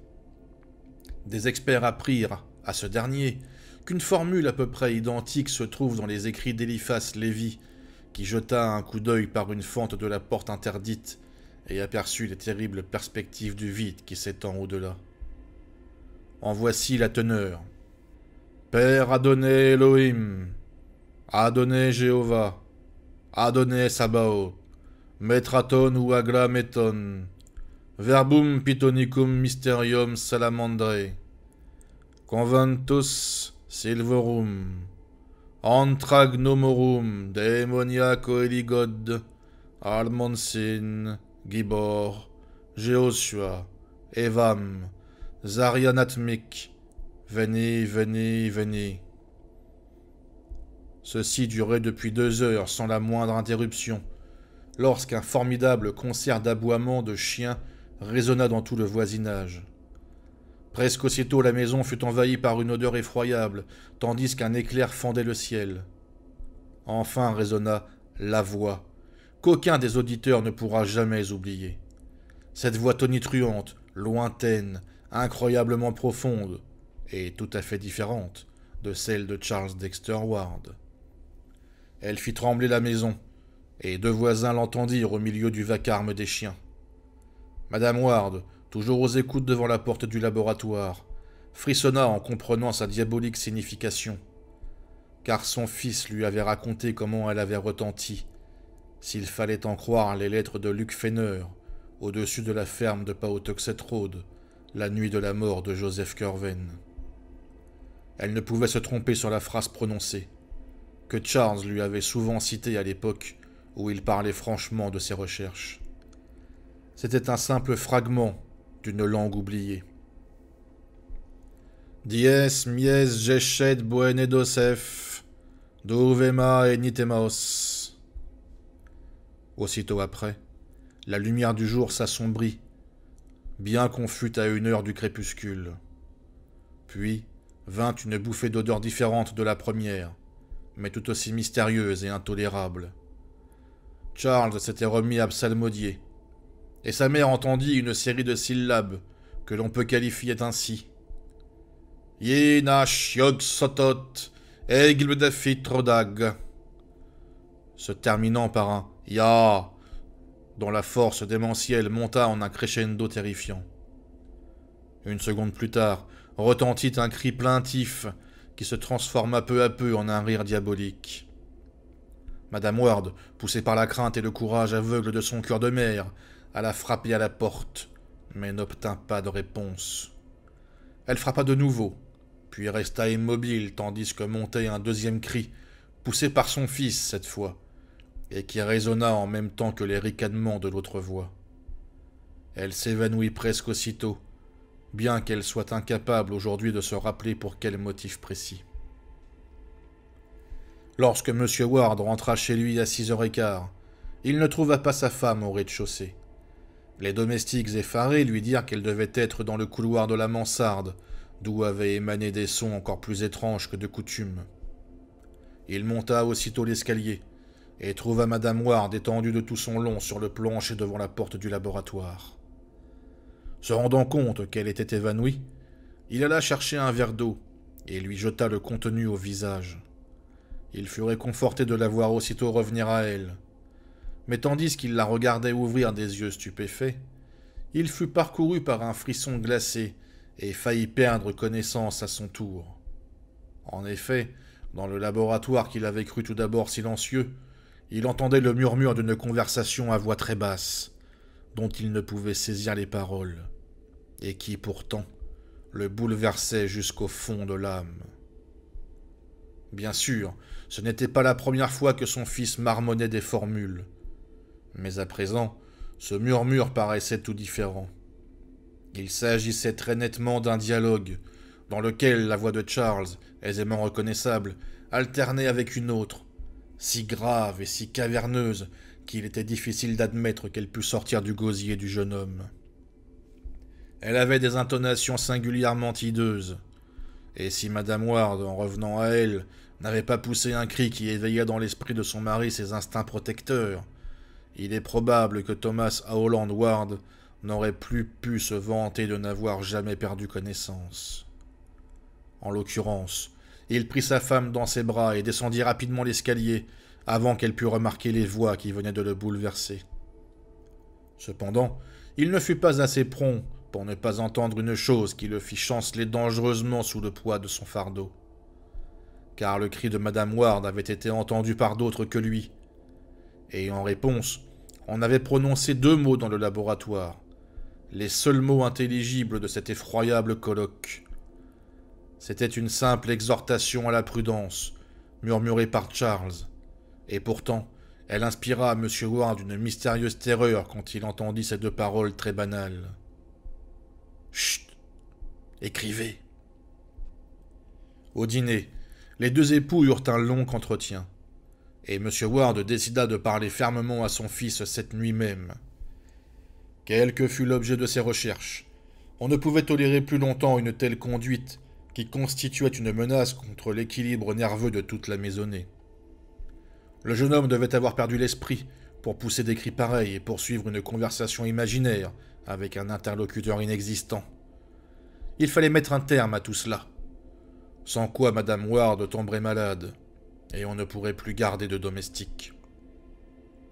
Des experts apprirent, à ce dernier, qu'une formule à peu près identique se trouve dans les écrits d'Eliphas Lévi, qui jeta un coup d'œil par une fente de la porte interdite et aperçut les terribles perspectives du vide qui s'étend au-delà. En voici la teneur. Père Adonai Elohim, Adonai Jéhovah, Adonai Sabaoth, Metraton ou Aglameton, Verbum pitonicum mysterium salamandrae. Conventus silvorum. Antragnomorum demoniaco coeligod. Almonsin, Gibor, jéosua Evam, Zarianatmic. veni venez, venez. Ceci durait depuis deux heures sans la moindre interruption, lorsqu'un formidable concert d'aboiements de chiens résonna dans tout le voisinage. Presque aussitôt la maison fut envahie par une odeur effroyable, tandis qu'un éclair fendait le ciel. Enfin résonna la voix, qu'aucun des auditeurs ne pourra jamais oublier. Cette voix tonitruante, lointaine, incroyablement profonde, et tout à fait différente de celle de Charles Dexter Ward. Elle fit trembler la maison, et deux voisins l'entendirent au milieu du vacarme des chiens. Madame Ward, toujours aux écoutes devant la porte du laboratoire, frissonna en comprenant sa diabolique signification. Car son fils lui avait raconté comment elle avait retenti, s'il fallait en croire les lettres de Luc Fenner, au-dessus de la ferme de Pautoxet Road, la nuit de la mort de Joseph Curven. Elle ne pouvait se tromper sur la phrase prononcée, que Charles lui avait souvent citée à l'époque où il parlait franchement de ses recherches. C'était un simple fragment d'une langue oubliée. Dies mies jechet boenedosef, dovema et Aussitôt après, la lumière du jour s'assombrit, bien qu'on fût à une heure du crépuscule. Puis vint une bouffée d'odeur différente de la première, mais tout aussi mystérieuse et intolérable. Charles s'était remis à psalmodier, et sa mère entendit une série de syllabes que l'on peut qualifier ainsi. Yog Sotot, Rodag. Se terminant par un Ya, dont la force démentielle monta en un crescendo terrifiant. Une seconde plus tard, retentit un cri plaintif qui se transforma peu à peu en un rire diabolique. Madame Ward, poussée par la crainte et le courage aveugle de son cœur de mère, la frapper à la porte, mais n'obtint pas de réponse. Elle frappa de nouveau, puis resta immobile tandis que montait un deuxième cri, poussé par son fils cette fois, et qui résonna en même temps que les ricanements de l'autre voix. Elle s'évanouit presque aussitôt, bien qu'elle soit incapable aujourd'hui de se rappeler pour quel motif précis. Lorsque M. Ward rentra chez lui à six heures et quart, il ne trouva pas sa femme au rez-de-chaussée. Les domestiques effarés lui dirent qu'elle devait être dans le couloir de la mansarde, d'où avaient émané des sons encore plus étranges que de coutume. Il monta aussitôt l'escalier et trouva Madame Ward étendue de tout son long sur le plancher devant la porte du laboratoire. Se rendant compte qu'elle était évanouie, il alla chercher un verre d'eau et lui jeta le contenu au visage. Il fut réconforté de la voir aussitôt revenir à elle, mais tandis qu'il la regardait ouvrir des yeux stupéfaits, il fut parcouru par un frisson glacé et faillit perdre connaissance à son tour. En effet, dans le laboratoire qu'il avait cru tout d'abord silencieux, il entendait le murmure d'une conversation à voix très basse, dont il ne pouvait saisir les paroles, et qui pourtant le bouleversait jusqu'au fond de l'âme. Bien sûr, ce n'était pas la première fois que son fils marmonnait des formules, mais à présent, ce murmure paraissait tout différent. Il s'agissait très nettement d'un dialogue, dans lequel la voix de Charles, aisément reconnaissable, alternait avec une autre, si grave et si caverneuse qu'il était difficile d'admettre qu'elle pût sortir du gosier du jeune homme. Elle avait des intonations singulièrement hideuses, et si Madame Ward, en revenant à elle, n'avait pas poussé un cri qui éveilla dans l'esprit de son mari ses instincts protecteurs, il est probable que Thomas Holland Ward n'aurait plus pu se vanter de n'avoir jamais perdu connaissance. En l'occurrence, il prit sa femme dans ses bras et descendit rapidement l'escalier avant qu'elle pût remarquer les voix qui venaient de le bouleverser. Cependant, il ne fut pas assez prompt pour ne pas entendre une chose qui le fit chanceler dangereusement sous le poids de son fardeau. Car le cri de Madame Ward avait été entendu par d'autres que lui. Et en réponse, on avait prononcé deux mots dans le laboratoire, les seuls mots intelligibles de cet effroyable colloque. C'était une simple exhortation à la prudence, murmurée par Charles, et pourtant elle inspira à M. Ward une mystérieuse terreur quand il entendit ces deux paroles très banales. Chut Écrivez Au dîner, les deux époux eurent un long entretien et M. Ward décida de parler fermement à son fils cette nuit même. Quel que fût l'objet de ses recherches, on ne pouvait tolérer plus longtemps une telle conduite qui constituait une menace contre l'équilibre nerveux de toute la maisonnée. Le jeune homme devait avoir perdu l'esprit pour pousser des cris pareils et poursuivre une conversation imaginaire avec un interlocuteur inexistant. Il fallait mettre un terme à tout cela. Sans quoi Mme Ward tomberait malade et on ne pourrait plus garder de domestiques.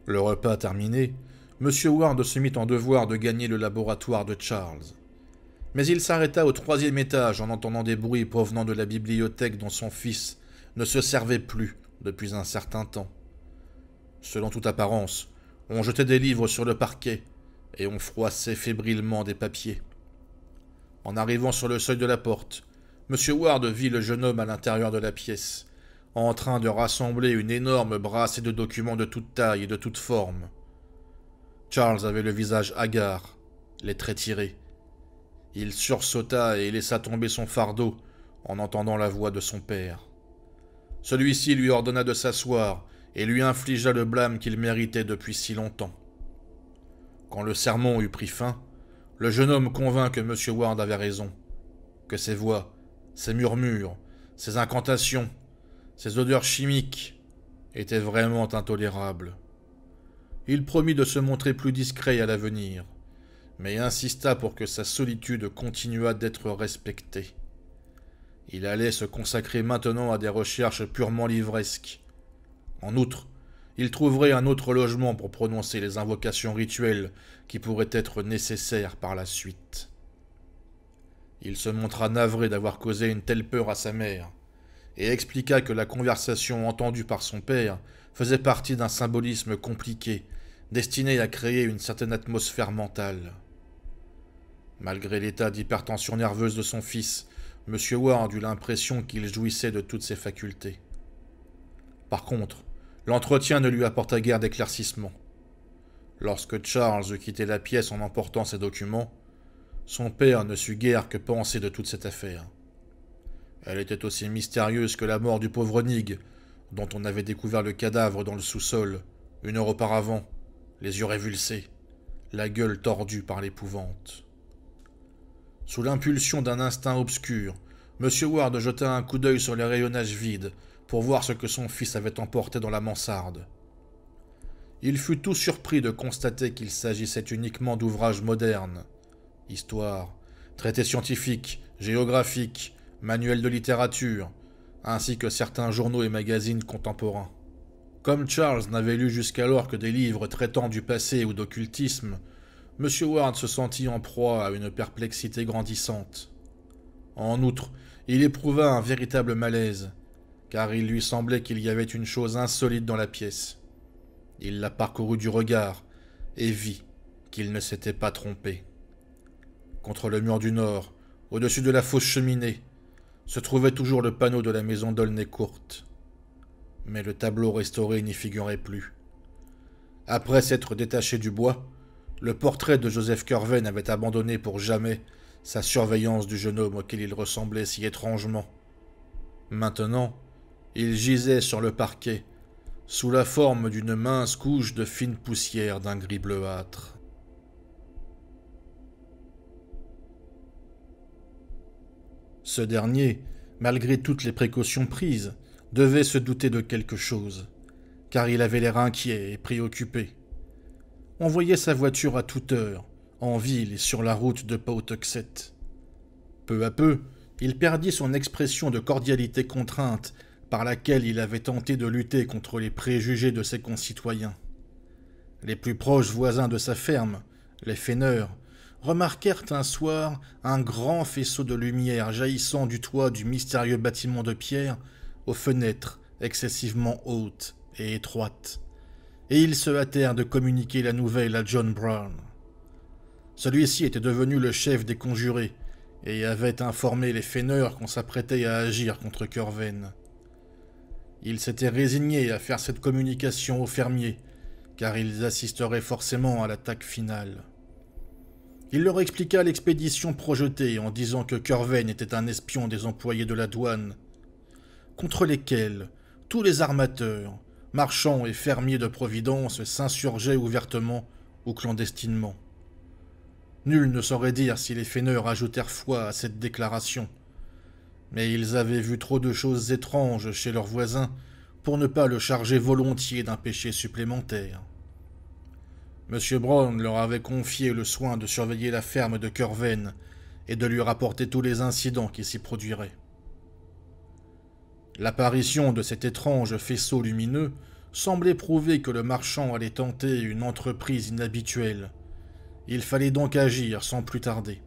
Le repas terminé, M. Ward se mit en devoir de gagner le laboratoire de Charles. Mais il s'arrêta au troisième étage en entendant des bruits provenant de la bibliothèque dont son fils ne se servait plus depuis un certain temps. Selon toute apparence, on jetait des livres sur le parquet et on froissait fébrilement des papiers. En arrivant sur le seuil de la porte, M. Ward vit le jeune homme à l'intérieur de la pièce en train de rassembler une énorme brassée de documents de toute taille et de toute forme. Charles avait le visage hagard, les traits tirés. Il sursauta et laissa tomber son fardeau en entendant la voix de son père. Celui-ci lui ordonna de s'asseoir et lui infligea le blâme qu'il méritait depuis si longtemps. Quand le sermon eut pris fin, le jeune homme convint que M. Ward avait raison, que ses voix, ses murmures, ses incantations, ces odeurs chimiques étaient vraiment intolérables. Il promit de se montrer plus discret à l'avenir, mais insista pour que sa solitude continuât d'être respectée. Il allait se consacrer maintenant à des recherches purement livresques. En outre, il trouverait un autre logement pour prononcer les invocations rituelles qui pourraient être nécessaires par la suite. Il se montra navré d'avoir causé une telle peur à sa mère, et expliqua que la conversation entendue par son père faisait partie d'un symbolisme compliqué, destiné à créer une certaine atmosphère mentale. Malgré l'état d'hypertension nerveuse de son fils, M. Ward eut l'impression qu'il jouissait de toutes ses facultés. Par contre, l'entretien ne lui apporta guère d'éclaircissement. Lorsque Charles eut quitté la pièce en emportant ses documents, son père ne sut guère que penser de toute cette affaire. Elle était aussi mystérieuse que la mort du pauvre Nig, dont on avait découvert le cadavre dans le sous-sol, une heure auparavant, les yeux révulsés, la gueule tordue par l'épouvante. Sous l'impulsion d'un instinct obscur, M. Ward jeta un coup d'œil sur les rayonnages vides pour voir ce que son fils avait emporté dans la mansarde. Il fut tout surpris de constater qu'il s'agissait uniquement d'ouvrages modernes. Histoire, traités scientifiques, géographiques, manuels de littérature, ainsi que certains journaux et magazines contemporains. Comme Charles n'avait lu jusqu'alors que des livres traitant du passé ou d'occultisme, M. Ward se sentit en proie à une perplexité grandissante. En outre, il éprouva un véritable malaise, car il lui semblait qu'il y avait une chose insolite dans la pièce. Il la parcourut du regard et vit qu'il ne s'était pas trompé. Contre le mur du nord, au-dessus de la fausse cheminée, se trouvait toujours le panneau de la maison d'Aulnay-Courte. Mais le tableau restauré n'y figurait plus. Après s'être détaché du bois, le portrait de Joseph Curvey avait abandonné pour jamais sa surveillance du jeune homme auquel il ressemblait si étrangement. Maintenant, il gisait sur le parquet, sous la forme d'une mince couche de fine poussière d'un gris bleuâtre. Ce dernier, malgré toutes les précautions prises, devait se douter de quelque chose, car il avait l'air inquiet et préoccupé. On voyait sa voiture à toute heure, en ville et sur la route de Pawtuxet. Peu à peu, il perdit son expression de cordialité contrainte par laquelle il avait tenté de lutter contre les préjugés de ses concitoyens. Les plus proches voisins de sa ferme, les faîneurs, remarquèrent un soir un grand faisceau de lumière jaillissant du toit du mystérieux bâtiment de pierre aux fenêtres excessivement hautes et étroites, et ils se hâtèrent de communiquer la nouvelle à John Brown. Celui-ci était devenu le chef des conjurés, et avait informé les Feneurs qu'on s'apprêtait à agir contre Kerven. Ils s'étaient résignés à faire cette communication aux fermiers, car ils assisteraient forcément à l'attaque finale. Il leur expliqua l'expédition projetée en disant que Curven était un espion des employés de la douane, contre lesquels tous les armateurs, marchands et fermiers de Providence s'insurgeaient ouvertement ou clandestinement. Nul ne saurait dire si les faineurs ajoutèrent foi à cette déclaration, mais ils avaient vu trop de choses étranges chez leurs voisins pour ne pas le charger volontiers d'un péché supplémentaire. M. Brown leur avait confié le soin de surveiller la ferme de Curven et de lui rapporter tous les incidents qui s'y produiraient. L'apparition de cet étrange faisceau lumineux semblait prouver que le marchand allait tenter une entreprise inhabituelle. Il fallait donc agir sans plus tarder.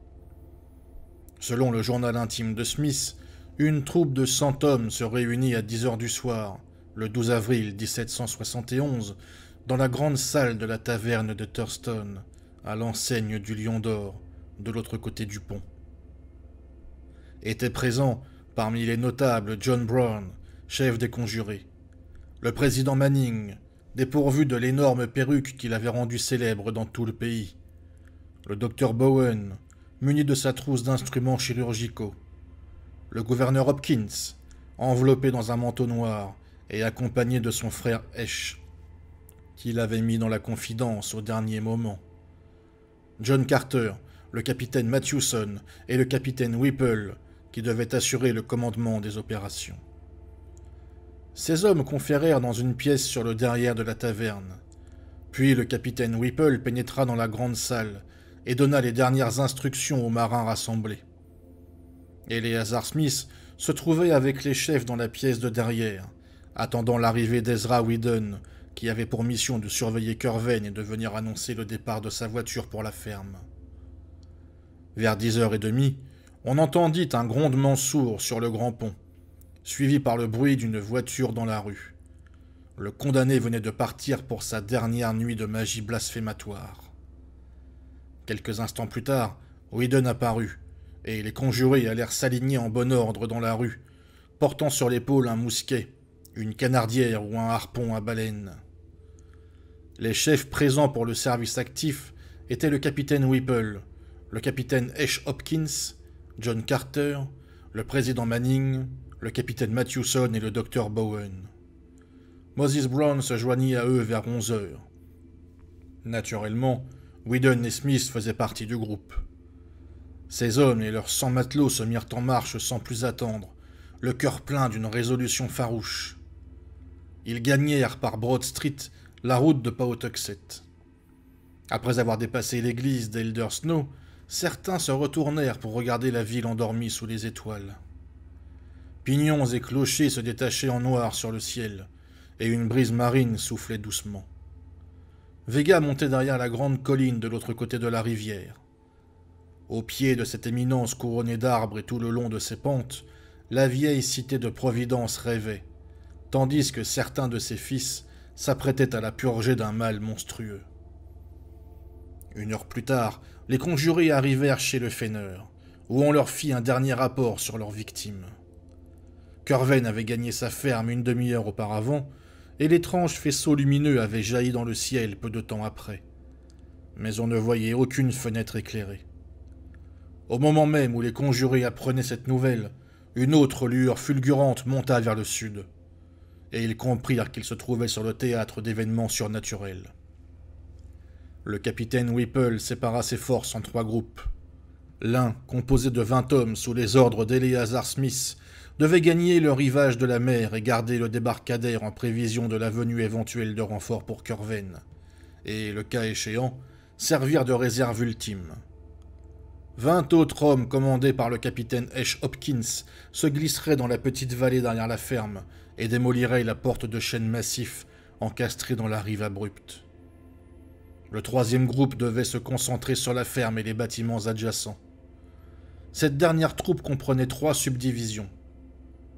Selon le journal intime de Smith, une troupe de cent hommes se réunit à 10 heures du soir, le 12 avril 1771, dans la grande salle de la taverne de Thurston, à l'enseigne du Lion d'Or, de l'autre côté du pont. Étaient présents parmi les notables John Brown, chef des conjurés, le président Manning, dépourvu de l'énorme perruque qu'il avait rendu célèbre dans tout le pays, le docteur Bowen, muni de sa trousse d'instruments chirurgicaux, le gouverneur Hopkins, enveloppé dans un manteau noir et accompagné de son frère Esch, qu'il avait mis dans la confidence au dernier moment. John Carter, le capitaine Matthewson et le capitaine Whipple, qui devaient assurer le commandement des opérations. Ces hommes conférèrent dans une pièce sur le derrière de la taverne. Puis le capitaine Whipple pénétra dans la grande salle et donna les dernières instructions aux marins rassemblés. Eleazar Smith se trouvait avec les chefs dans la pièce de derrière, attendant l'arrivée d'Ezra Whedon, qui avait pour mission de surveiller Kerven et de venir annoncer le départ de sa voiture pour la ferme. Vers dix heures et demie, on entendit un grondement sourd sur le grand pont, suivi par le bruit d'une voiture dans la rue. Le condamné venait de partir pour sa dernière nuit de magie blasphématoire. Quelques instants plus tard, Whedon apparut, et les conjurés allèrent s'aligner en bon ordre dans la rue, portant sur l'épaule un mousquet, une canardière ou un harpon à baleine. Les chefs présents pour le service actif étaient le capitaine Whipple, le capitaine H. Hopkins, John Carter, le président Manning, le capitaine Mathewson et le docteur Bowen. Moses Brown se joignit à eux vers 11 heures. Naturellement, Whedon et Smith faisaient partie du groupe. Ces hommes et leurs cent matelots se mirent en marche sans plus attendre, le cœur plein d'une résolution farouche. Ils gagnèrent par Broad Street la route de Pawtuxet. Après avoir dépassé l'église d'Elder Snow, certains se retournèrent pour regarder la ville endormie sous les étoiles. Pignons et clochers se détachaient en noir sur le ciel, et une brise marine soufflait doucement. Vega montait derrière la grande colline de l'autre côté de la rivière. Au pied de cette éminence couronnée d'arbres et tout le long de ses pentes, la vieille cité de Providence rêvait, tandis que certains de ses fils s'apprêtait à la purger d'un mal monstrueux. Une heure plus tard, les conjurés arrivèrent chez le Fenner, où on leur fit un dernier rapport sur leur victime. Curven avait gagné sa ferme une demi-heure auparavant, et l'étrange faisceau lumineux avait jailli dans le ciel peu de temps après. Mais on ne voyait aucune fenêtre éclairée. Au moment même où les conjurés apprenaient cette nouvelle, une autre lueur fulgurante monta vers le sud et ils comprirent qu'ils se trouvaient sur le théâtre d'événements surnaturels. Le capitaine Whipple sépara ses forces en trois groupes. L'un, composé de vingt hommes sous les ordres d'Eleazar Smith, devait gagner le rivage de la mer et garder le débarcadère en prévision de la venue éventuelle de renforts pour Corven, et, le cas échéant, servir de réserve ultime. Vingt autres hommes commandés par le capitaine H. Hopkins se glisseraient dans la petite vallée derrière la ferme et démolirait la porte de chêne massif encastrée dans la rive abrupte. Le troisième groupe devait se concentrer sur la ferme et les bâtiments adjacents. Cette dernière troupe comprenait trois subdivisions.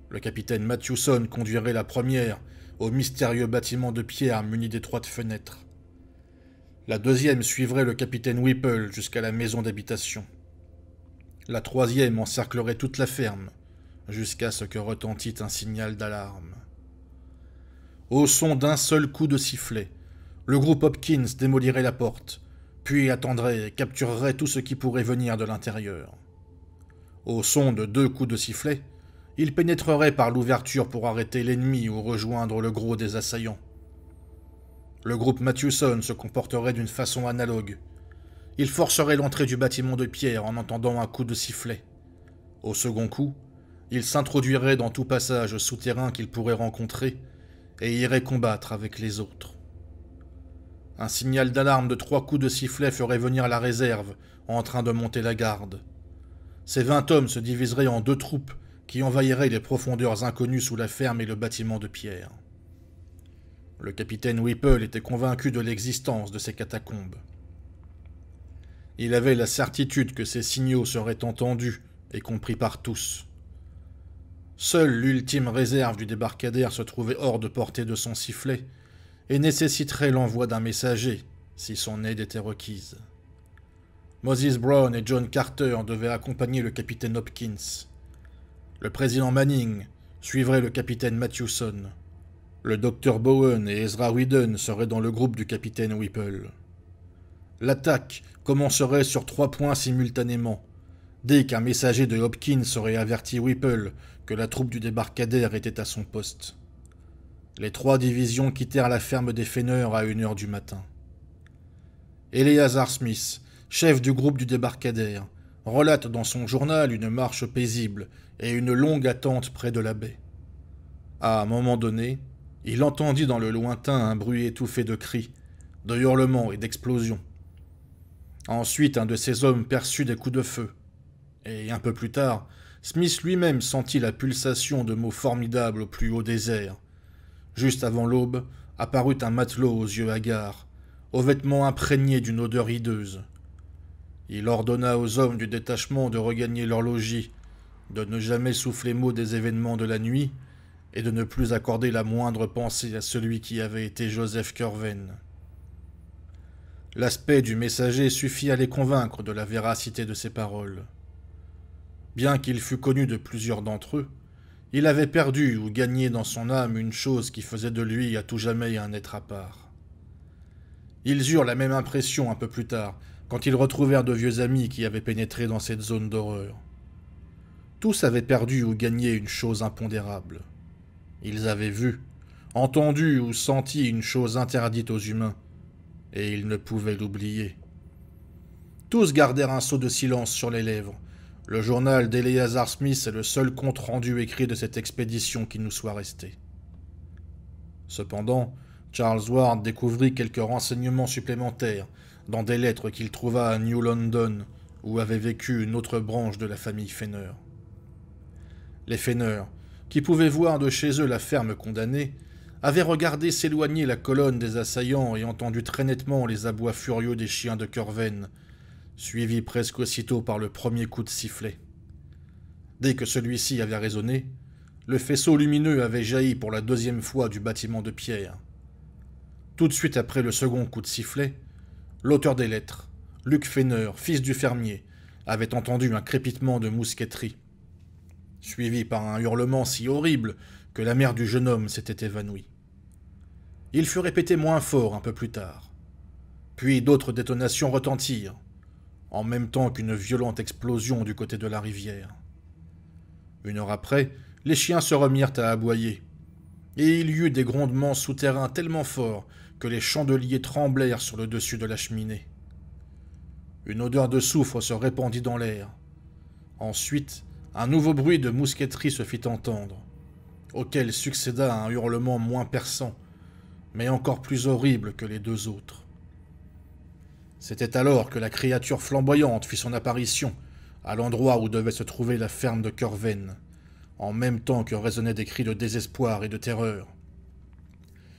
Le capitaine Matthewson conduirait la première au mystérieux bâtiment de pierre muni d'étroites fenêtres. La deuxième suivrait le capitaine Whipple jusqu'à la maison d'habitation. La troisième encerclerait toute la ferme, jusqu'à ce que retentît un signal d'alarme. Au son d'un seul coup de sifflet, le groupe Hopkins démolirait la porte, puis attendrait et capturerait tout ce qui pourrait venir de l'intérieur. Au son de deux coups de sifflet, il pénétrerait par l'ouverture pour arrêter l'ennemi ou rejoindre le gros des assaillants. Le groupe Mathewson se comporterait d'une façon analogue. Il forcerait l'entrée du bâtiment de pierre en entendant un coup de sifflet. Au second coup, il s'introduirait dans tout passage souterrain qu'il pourrait rencontrer et irait combattre avec les autres. Un signal d'alarme de trois coups de sifflet ferait venir la réserve en train de monter la garde. Ces vingt hommes se diviseraient en deux troupes qui envahiraient les profondeurs inconnues sous la ferme et le bâtiment de pierre. Le capitaine Whipple était convaincu de l'existence de ces catacombes. Il avait la certitude que ces signaux seraient entendus et compris par tous. Seule l'ultime réserve du débarcadère se trouvait hors de portée de son sifflet et nécessiterait l'envoi d'un messager si son aide était requise. Moses Brown et John Carter devaient accompagner le capitaine Hopkins. Le président Manning suivrait le capitaine Mathewson. Le docteur Bowen et Ezra Whedon seraient dans le groupe du capitaine Whipple. L'attaque commencerait sur trois points simultanément. Dès qu'un messager de Hopkins aurait averti Whipple que la troupe du débarcadère était à son poste. Les trois divisions quittèrent la ferme des Feneurs à une heure du matin. Eleazar Smith, chef du groupe du débarcadère, relate dans son journal une marche paisible et une longue attente près de la baie. À un moment donné, il entendit dans le lointain un bruit étouffé de cris, de hurlements et d'explosions. Ensuite, un de ses hommes perçut des coups de feu, et un peu plus tard, Smith lui-même sentit la pulsation de mots formidables au plus haut des airs. Juste avant l'aube, apparut un matelot aux yeux hagards, aux vêtements imprégnés d'une odeur hideuse. Il ordonna aux hommes du détachement de regagner leur logis, de ne jamais souffler mot des événements de la nuit, et de ne plus accorder la moindre pensée à celui qui avait été Joseph Curven. L'aspect du messager suffit à les convaincre de la véracité de ses paroles. Bien qu'il fût connu de plusieurs d'entre eux, il avait perdu ou gagné dans son âme une chose qui faisait de lui à tout jamais un être à part. Ils eurent la même impression un peu plus tard, quand ils retrouvèrent de vieux amis qui avaient pénétré dans cette zone d'horreur. Tous avaient perdu ou gagné une chose impondérable. Ils avaient vu, entendu ou senti une chose interdite aux humains, et ils ne pouvaient l'oublier. Tous gardèrent un sceau de silence sur les lèvres, le journal d'Eleazar Smith est le seul compte rendu écrit de cette expédition qui nous soit resté. Cependant, Charles Ward découvrit quelques renseignements supplémentaires dans des lettres qu'il trouva à New London, où avait vécu une autre branche de la famille Fenner. Les Fenner, qui pouvaient voir de chez eux la ferme condamnée, avaient regardé s'éloigner la colonne des assaillants et entendu très nettement les abois furieux des chiens de Corven suivi presque aussitôt par le premier coup de sifflet. Dès que celui-ci avait résonné, le faisceau lumineux avait jailli pour la deuxième fois du bâtiment de pierre. Tout de suite après le second coup de sifflet, l'auteur des lettres, Luc Feiner, fils du fermier, avait entendu un crépitement de mousqueterie, suivi par un hurlement si horrible que la mère du jeune homme s'était évanouie. Il fut répété moins fort un peu plus tard. Puis d'autres détonations retentirent, en même temps qu'une violente explosion du côté de la rivière. Une heure après, les chiens se remirent à aboyer, et il y eut des grondements souterrains tellement forts que les chandeliers tremblèrent sur le dessus de la cheminée. Une odeur de soufre se répandit dans l'air. Ensuite, un nouveau bruit de mousqueterie se fit entendre, auquel succéda un hurlement moins perçant, mais encore plus horrible que les deux autres. C'était alors que la créature flamboyante fit son apparition, à l'endroit où devait se trouver la ferme de Corven, en même temps que résonnaient des cris de désespoir et de terreur.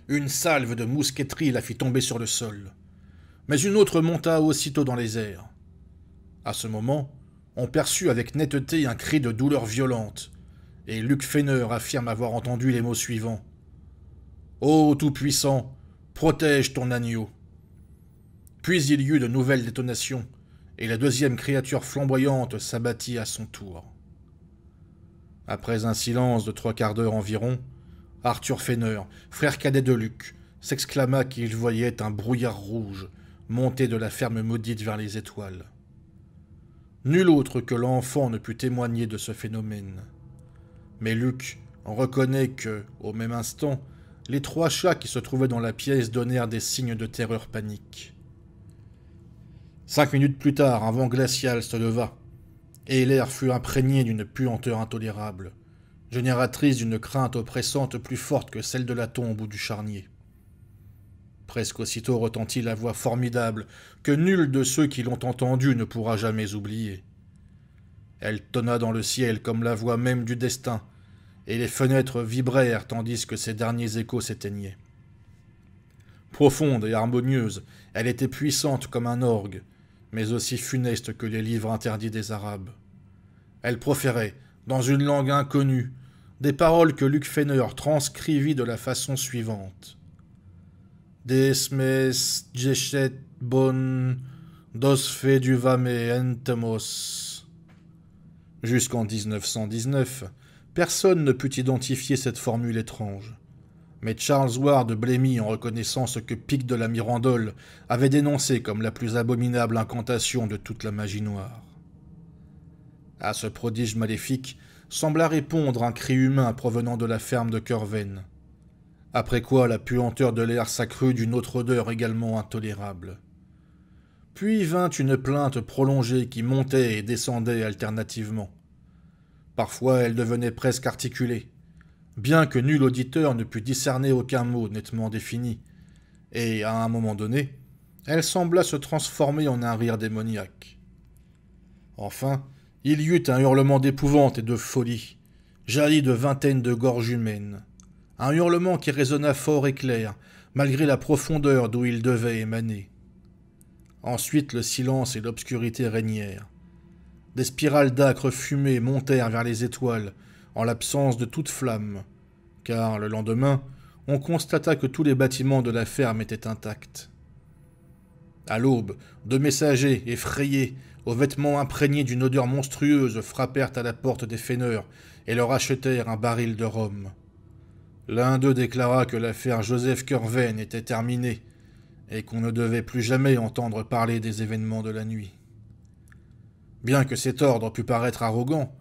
Une salve de mousqueterie la fit tomber sur le sol, mais une autre monta aussitôt dans les airs. À ce moment, on perçut avec netteté un cri de douleur violente, et Luc Fenner affirme avoir entendu les mots suivants. Ô Tout-Puissant, protège ton agneau. Puis il y eut de nouvelles détonations, et la deuxième créature flamboyante s'abattit à son tour. Après un silence de trois quarts d'heure environ, Arthur Fenner, frère cadet de Luc, s'exclama qu'il voyait un brouillard rouge monter de la ferme maudite vers les étoiles. Nul autre que l'enfant ne put témoigner de ce phénomène. Mais Luc en reconnaît que, au même instant, les trois chats qui se trouvaient dans la pièce donnèrent des signes de terreur panique. Cinq minutes plus tard, un vent glacial se leva, et l'air fut imprégné d'une puanteur intolérable, génératrice d'une crainte oppressante plus forte que celle de la tombe ou du charnier. Presque aussitôt retentit la voix formidable que nul de ceux qui l'ont entendue ne pourra jamais oublier. Elle tonna dans le ciel comme la voix même du destin, et les fenêtres vibrèrent tandis que ses derniers échos s'éteignaient. Profonde et harmonieuse, elle était puissante comme un orgue, mais aussi funeste que les livres interdits des Arabes. Elle proférait, dans une langue inconnue, des paroles que Luc Fenner transcrivit de la façon suivante. Desmes jechet bon du duvame entemos. Jusqu'en 1919, personne ne put identifier cette formule étrange mais Charles Ward blêmit en reconnaissant ce que Pic de la Mirandole avait dénoncé comme la plus abominable incantation de toute la magie noire. À ce prodige maléfique sembla répondre un cri humain provenant de la ferme de Curven. Après quoi la puanteur de l'air s'accrut d'une autre odeur également intolérable. Puis vint une plainte prolongée qui montait et descendait alternativement. Parfois elle devenait presque articulée, bien que nul auditeur ne pût discerner aucun mot nettement défini, et à un moment donné, elle sembla se transformer en un rire démoniaque. Enfin, il y eut un hurlement d'épouvante et de folie, jailli de vingtaines de gorges humaines. Un hurlement qui résonna fort et clair, malgré la profondeur d'où il devait émaner. Ensuite, le silence et l'obscurité régnèrent. Des spirales d'acres fumées montèrent vers les étoiles, en l'absence de toute flamme, car le lendemain, on constata que tous les bâtiments de la ferme étaient intacts. À l'aube, deux messagers, effrayés, aux vêtements imprégnés d'une odeur monstrueuse, frappèrent à la porte des Feneurs et leur achetèrent un baril de rhum. L'un d'eux déclara que l'affaire Joseph Kerven était terminée et qu'on ne devait plus jamais entendre parler des événements de la nuit. Bien que cet ordre pût paraître arrogant,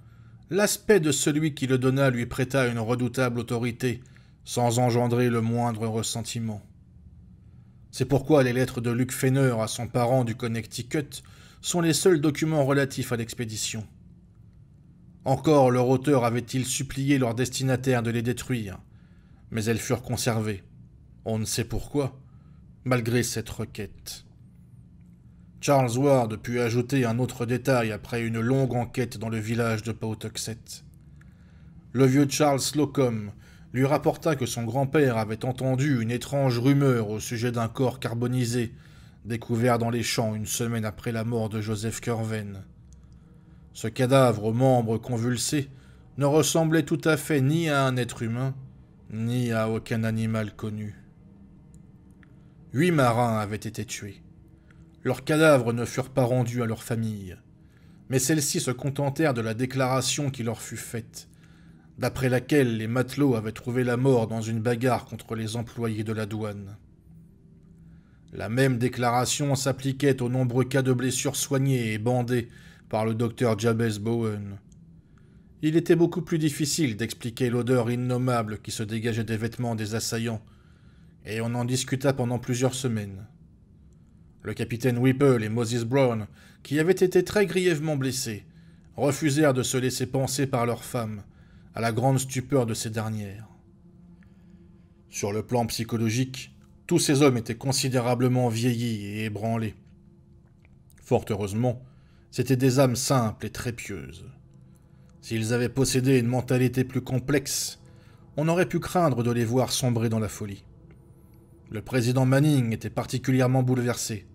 l'aspect de celui qui le donna lui prêta une redoutable autorité, sans engendrer le moindre ressentiment. C'est pourquoi les lettres de Luc Fenner à son parent du Connecticut sont les seuls documents relatifs à l'expédition. Encore leur auteur avait-il supplié leur destinataire de les détruire, mais elles furent conservées, on ne sait pourquoi, malgré cette requête. Charles Ward put ajouter un autre détail après une longue enquête dans le village de Pawtuxet. Le vieux Charles Slocum lui rapporta que son grand-père avait entendu une étrange rumeur au sujet d'un corps carbonisé découvert dans les champs une semaine après la mort de Joseph Curven. Ce cadavre aux membres convulsés ne ressemblait tout à fait ni à un être humain, ni à aucun animal connu. Huit marins avaient été tués leurs cadavres ne furent pas rendus à leur famille, mais celles-ci se contentèrent de la déclaration qui leur fut faite, d'après laquelle les matelots avaient trouvé la mort dans une bagarre contre les employés de la douane. La même déclaration s'appliquait aux nombreux cas de blessures soignées et bandées par le docteur Jabez Bowen. Il était beaucoup plus difficile d'expliquer l'odeur innommable qui se dégageait des vêtements des assaillants, et on en discuta pendant plusieurs semaines. Le capitaine Whipple et Moses Brown, qui avaient été très grièvement blessés, refusèrent de se laisser penser par leurs femmes, à la grande stupeur de ces dernières. Sur le plan psychologique, tous ces hommes étaient considérablement vieillis et ébranlés. Fort heureusement, c'étaient des âmes simples et très pieuses. S'ils avaient possédé une mentalité plus complexe, on aurait pu craindre de les voir sombrer dans la folie. Le président Manning était particulièrement bouleversé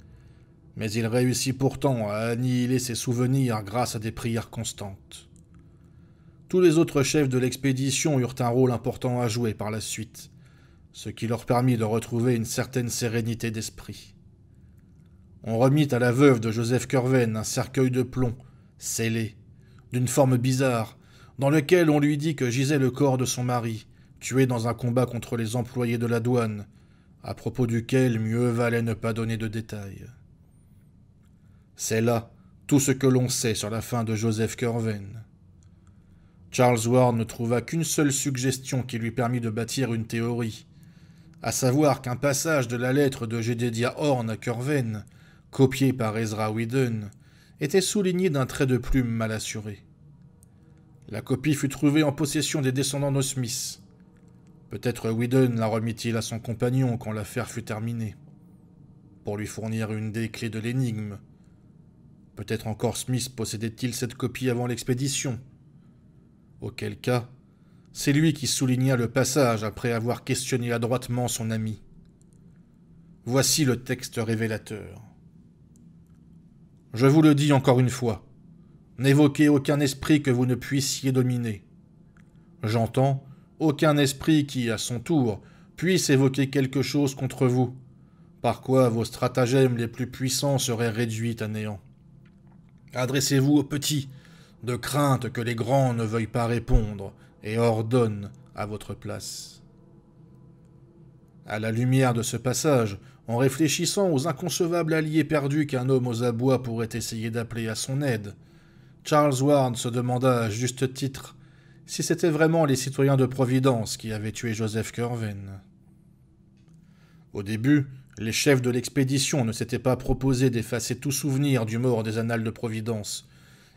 mais il réussit pourtant à annihiler ses souvenirs grâce à des prières constantes. Tous les autres chefs de l'expédition eurent un rôle important à jouer par la suite, ce qui leur permit de retrouver une certaine sérénité d'esprit. On remit à la veuve de Joseph Curven un cercueil de plomb, scellé, d'une forme bizarre, dans lequel on lui dit que gisait le corps de son mari, tué dans un combat contre les employés de la douane, à propos duquel mieux valait ne pas donner de détails. C'est là tout ce que l'on sait sur la fin de Joseph Kerven. Charles Ward ne trouva qu'une seule suggestion qui lui permit de bâtir une théorie, à savoir qu'un passage de la lettre de Jedediah Horn à Kerven, copié par Ezra Whedon, était souligné d'un trait de plume mal assuré. La copie fut trouvée en possession des descendants de Smith. Peut-être Whedon la remit-il à son compagnon quand l'affaire fut terminée, pour lui fournir une des clés de l'énigme Peut-être encore Smith possédait-il cette copie avant l'expédition. Auquel cas, c'est lui qui souligna le passage après avoir questionné adroitement son ami. Voici le texte révélateur. Je vous le dis encore une fois, n'évoquez aucun esprit que vous ne puissiez dominer. J'entends aucun esprit qui, à son tour, puisse évoquer quelque chose contre vous, par quoi vos stratagèmes les plus puissants seraient réduits à néant. Adressez-vous aux petits, de crainte que les grands ne veuillent pas répondre et ordonnent à votre place. À la lumière de ce passage, en réfléchissant aux inconcevables alliés perdus qu'un homme aux abois pourrait essayer d'appeler à son aide, Charles Ward se demanda à juste titre si c'était vraiment les citoyens de Providence qui avaient tué Joseph Curven. Au début, les chefs de l'expédition ne s'étaient pas proposés d'effacer tout souvenir du mort des annales de Providence,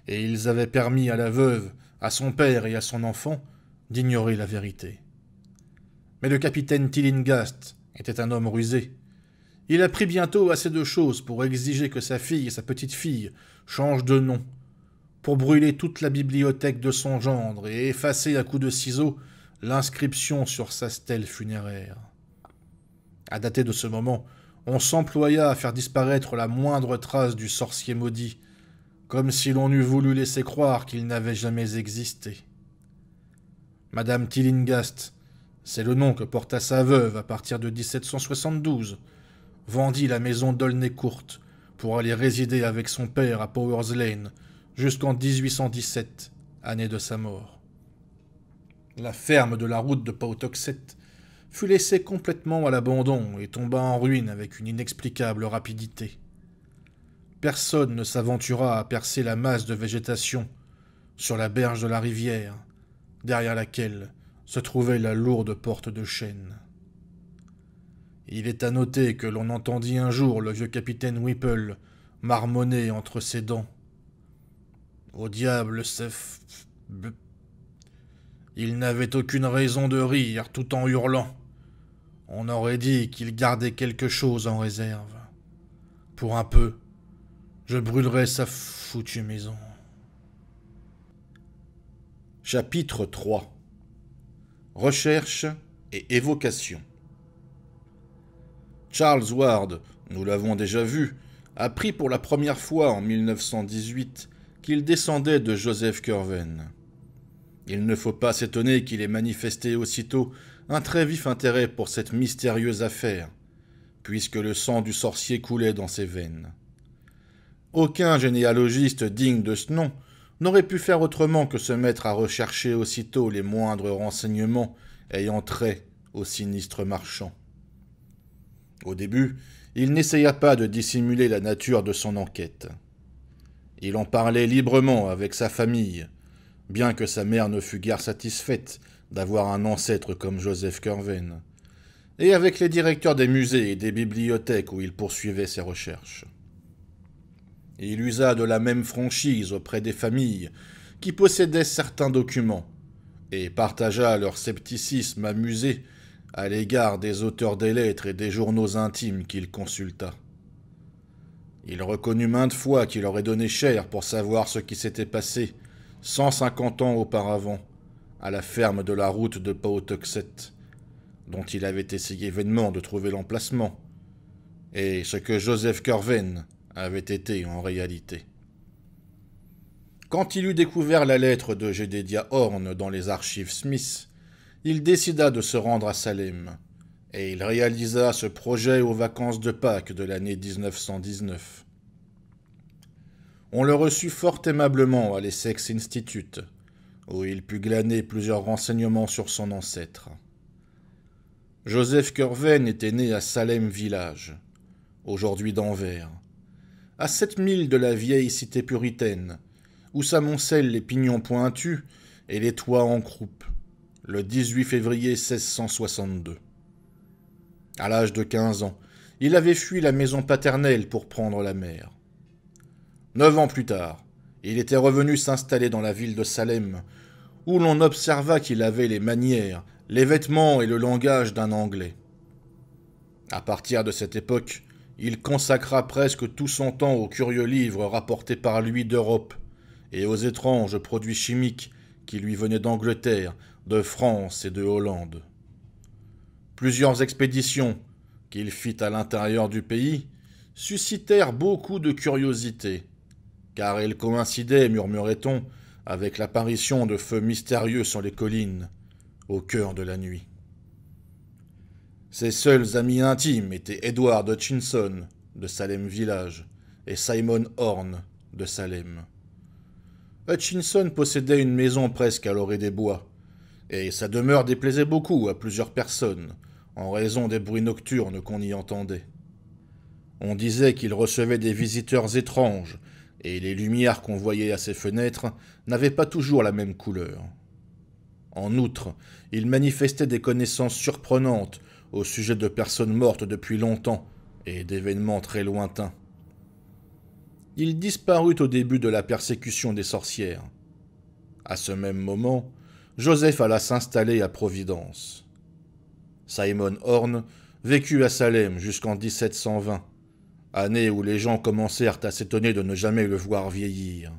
et ils avaient permis à la veuve, à son père et à son enfant d'ignorer la vérité. Mais le capitaine Tillinghast était un homme rusé. Il apprit bientôt assez de choses pour exiger que sa fille et sa petite-fille changent de nom, pour brûler toute la bibliothèque de son gendre et effacer à coups de ciseaux l'inscription sur sa stèle funéraire. À dater de ce moment, on s'employa à faire disparaître la moindre trace du sorcier maudit, comme si l'on eût voulu laisser croire qu'il n'avait jamais existé. Madame Tillingast, c'est le nom que porta sa veuve à partir de 1772, vendit la maison d'Olney Court pour aller résider avec son père à Powers Lane jusqu'en 1817, année de sa mort. La ferme de la route de Pawtuxet fut laissé complètement à l'abandon et tomba en ruine avec une inexplicable rapidité. Personne ne s'aventura à percer la masse de végétation sur la berge de la rivière, derrière laquelle se trouvait la lourde porte de chêne. Il est à noter que l'on entendit un jour le vieux capitaine Whipple marmonner entre ses dents. Au diable, c'est... Il n'avait aucune raison de rire tout en hurlant. On aurait dit qu'il gardait quelque chose en réserve. Pour un peu, je brûlerais sa foutue maison. Chapitre 3 Recherche et évocation. Charles Ward, nous l'avons déjà vu, apprit pour la première fois en 1918 qu'il descendait de Joseph Curven. Il ne faut pas s'étonner qu'il ait manifesté aussitôt un très vif intérêt pour cette mystérieuse affaire, puisque le sang du sorcier coulait dans ses veines. Aucun généalogiste digne de ce nom n'aurait pu faire autrement que se mettre à rechercher aussitôt les moindres renseignements ayant trait au sinistre marchand. Au début, il n'essaya pas de dissimuler la nature de son enquête. Il en parlait librement avec sa famille, bien que sa mère ne fût guère satisfaite d'avoir un ancêtre comme Joseph Kerven, et avec les directeurs des musées et des bibliothèques où il poursuivait ses recherches. Il usa de la même franchise auprès des familles qui possédaient certains documents, et partagea leur scepticisme amusé à l'égard des auteurs des lettres et des journaux intimes qu'il consulta. Il reconnut maintes fois qu'il aurait donné cher pour savoir ce qui s'était passé 150 ans auparavant, à la ferme de la route de Pautoxet, dont il avait essayé vainement de trouver l'emplacement, et ce que Joseph Corven avait été en réalité. Quand il eut découvert la lettre de Gédédia Horn dans les archives Smith, il décida de se rendre à Salem, et il réalisa ce projet aux vacances de Pâques de l'année 1919. On le reçut fort aimablement à l'Essex Institute, où il put glaner plusieurs renseignements sur son ancêtre. Joseph Curven était né à Salem Village, aujourd'hui d'Anvers, à sept milles de la vieille cité puritaine, où s'amoncellent les pignons pointus et les toits en croupe, le 18 février 1662. À l'âge de 15 ans, il avait fui la maison paternelle pour prendre la mer. Neuf ans plus tard, il était revenu s'installer dans la ville de Salem, où l'on observa qu'il avait les manières, les vêtements et le langage d'un Anglais. À partir de cette époque, il consacra presque tout son temps aux curieux livres rapportés par lui d'Europe et aux étranges produits chimiques qui lui venaient d'Angleterre, de France et de Hollande. Plusieurs expéditions qu'il fit à l'intérieur du pays suscitèrent beaucoup de curiosité, car elles coïncidaient, murmurait-on, avec l'apparition de feux mystérieux sur les collines, au cœur de la nuit. Ses seuls amis intimes étaient Edward Hutchinson, de Salem Village, et Simon Horn, de Salem. Hutchinson possédait une maison presque à l'orée des bois, et sa demeure déplaisait beaucoup à plusieurs personnes, en raison des bruits nocturnes qu'on y entendait. On disait qu'il recevait des visiteurs étranges et les lumières qu'on voyait à ses fenêtres n'avaient pas toujours la même couleur. En outre, il manifestait des connaissances surprenantes au sujet de personnes mortes depuis longtemps et d'événements très lointains. Il disparut au début de la persécution des sorcières. À ce même moment, Joseph alla s'installer à Providence. Simon Horn vécut à Salem jusqu'en 1720 année où les gens commencèrent à s'étonner de ne jamais le voir vieillir.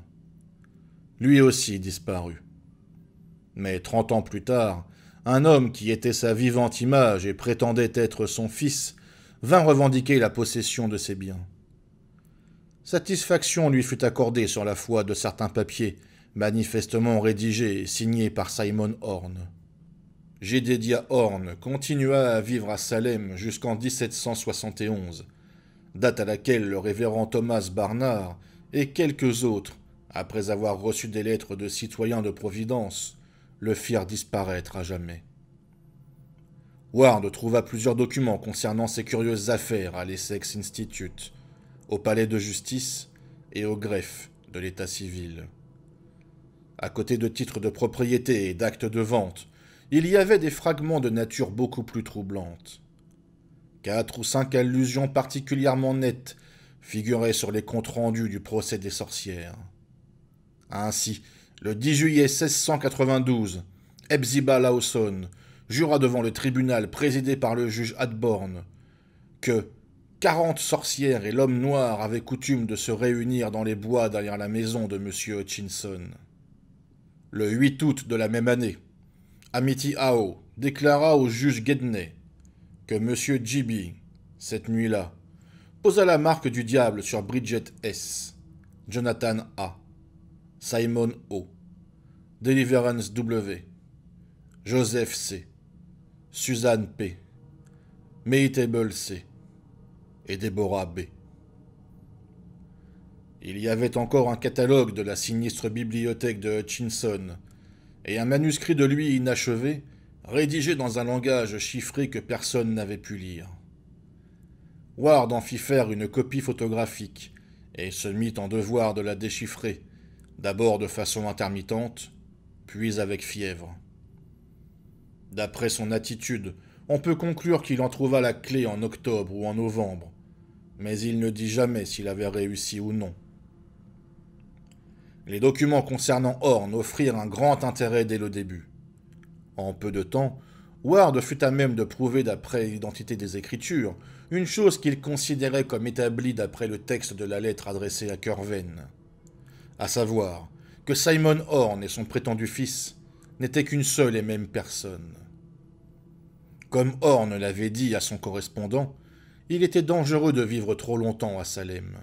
Lui aussi disparut. Mais trente ans plus tard, un homme qui était sa vivante image et prétendait être son fils vint revendiquer la possession de ses biens. Satisfaction lui fut accordée sur la foi de certains papiers, manifestement rédigés et signés par Simon Horn. Gédédia Horn continua à vivre à Salem jusqu'en 1771, date à laquelle le révérend Thomas Barnard et quelques autres, après avoir reçu des lettres de citoyens de Providence, le firent disparaître à jamais. Ward trouva plusieurs documents concernant ces curieuses affaires à l'Essex Institute, au palais de justice et au greffe de l'état civil. À côté de titres de propriété et d'actes de vente, il y avait des fragments de nature beaucoup plus troublante. Quatre ou cinq allusions particulièrement nettes figuraient sur les comptes rendus du procès des sorcières. Ainsi, le 10 juillet 1692, Ebziba Lawson jura devant le tribunal présidé par le juge Adborne que quarante sorcières et l'homme noir avaient coutume de se réunir dans les bois derrière la maison de M. Hutchinson. Le 8 août de la même année, Amity Ao déclara au juge Gedney Monsieur M. cette nuit-là, posa la marque du diable sur Bridget S., Jonathan A., Simon O., Deliverance W., Joseph C., Suzanne P., Maytable C. et Deborah B. Il y avait encore un catalogue de la sinistre bibliothèque de Hutchinson, et un manuscrit de lui inachevé rédigé dans un langage chiffré que personne n'avait pu lire. Ward en fit faire une copie photographique et se mit en devoir de la déchiffrer, d'abord de façon intermittente, puis avec fièvre. D'après son attitude, on peut conclure qu'il en trouva la clé en octobre ou en novembre, mais il ne dit jamais s'il avait réussi ou non. Les documents concernant Horn offrirent un grand intérêt dès le début. En peu de temps, Ward fut à même de prouver d'après l'identité des Écritures, une chose qu'il considérait comme établie d'après le texte de la lettre adressée à Curven. À savoir que Simon Horn et son prétendu fils n'étaient qu'une seule et même personne. Comme Horne l'avait dit à son correspondant, il était dangereux de vivre trop longtemps à Salem.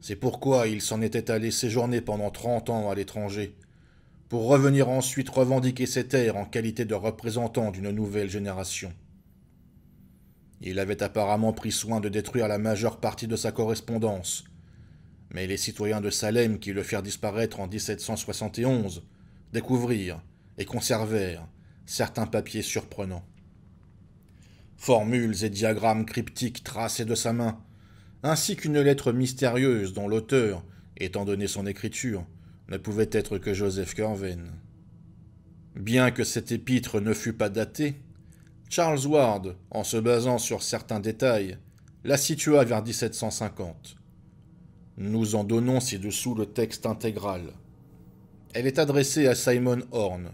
C'est pourquoi il s'en était allé séjourner pendant trente ans à l'étranger, pour revenir ensuite revendiquer ses terres en qualité de représentant d'une nouvelle génération. Il avait apparemment pris soin de détruire la majeure partie de sa correspondance, mais les citoyens de Salem qui le firent disparaître en 1771 découvrirent et conservèrent certains papiers surprenants. Formules et diagrammes cryptiques tracés de sa main, ainsi qu'une lettre mystérieuse dont l'auteur, étant donné son écriture, ne pouvait être que Joseph Corven. Bien que cette épître ne fût pas datée, Charles Ward, en se basant sur certains détails, la situa vers 1750. Nous en donnons ci-dessous le texte intégral. Elle est adressée à Simon Horn,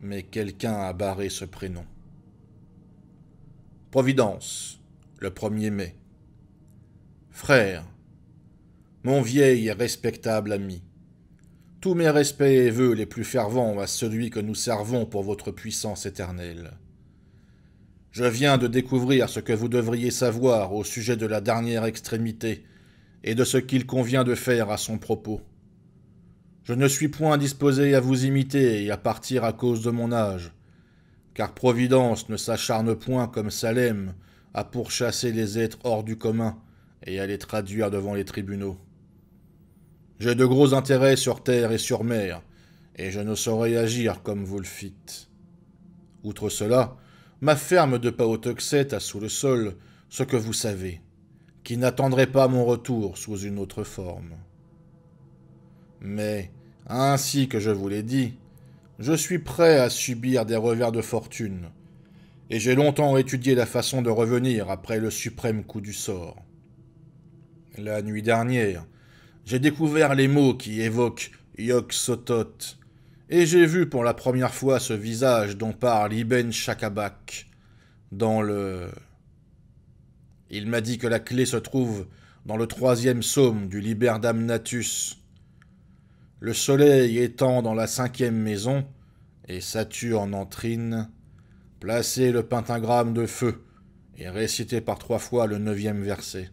mais quelqu'un a barré ce prénom. Providence, le 1er mai. Frère, mon vieil et respectable ami, tous mes respects et vœux les plus fervents à celui que nous servons pour votre puissance éternelle. Je viens de découvrir ce que vous devriez savoir au sujet de la dernière extrémité et de ce qu'il convient de faire à son propos. Je ne suis point disposé à vous imiter et à partir à cause de mon âge, car Providence ne s'acharne point comme Salem à pourchasser les êtres hors du commun et à les traduire devant les tribunaux. J'ai de gros intérêts sur terre et sur mer, et je ne saurais agir comme vous le fîtes. Outre cela, ma ferme de Paotoxet a sous le sol ce que vous savez, qui n'attendrait pas mon retour sous une autre forme. Mais, ainsi que je vous l'ai dit, je suis prêt à subir des revers de fortune, et j'ai longtemps étudié la façon de revenir après le suprême coup du sort. La nuit dernière, j'ai découvert les mots qui évoquent Yok et j'ai vu pour la première fois ce visage dont parle Ibn Shakabak dans le. Il m'a dit que la clé se trouve dans le troisième psaume du Liberdam Damnatus. Le soleil étant dans la cinquième maison, et Saturne en trine, placez le pentagramme de feu et récitez par trois fois le neuvième verset.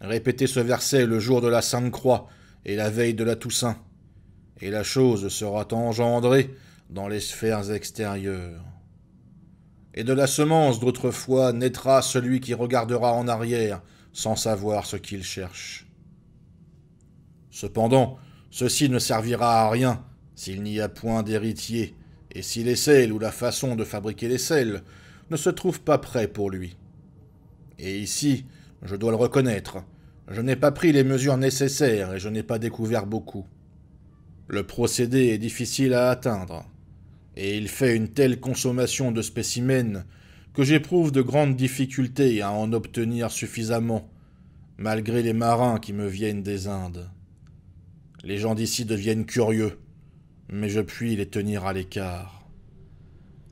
Répétez ce verset le jour de la Sainte Croix et la veille de la Toussaint, et la chose sera engendrée dans les sphères extérieures. Et de la semence d'autrefois naîtra celui qui regardera en arrière sans savoir ce qu'il cherche. Cependant, ceci ne servira à rien s'il n'y a point d'héritier, et si les selles ou la façon de fabriquer les selles ne se trouvent pas prêt pour lui. Et ici, je dois le reconnaître. Je n'ai pas pris les mesures nécessaires et je n'ai pas découvert beaucoup. Le procédé est difficile à atteindre, et il fait une telle consommation de spécimens que j'éprouve de grandes difficultés à en obtenir suffisamment, malgré les marins qui me viennent des Indes. Les gens d'ici deviennent curieux, mais je puis les tenir à l'écart.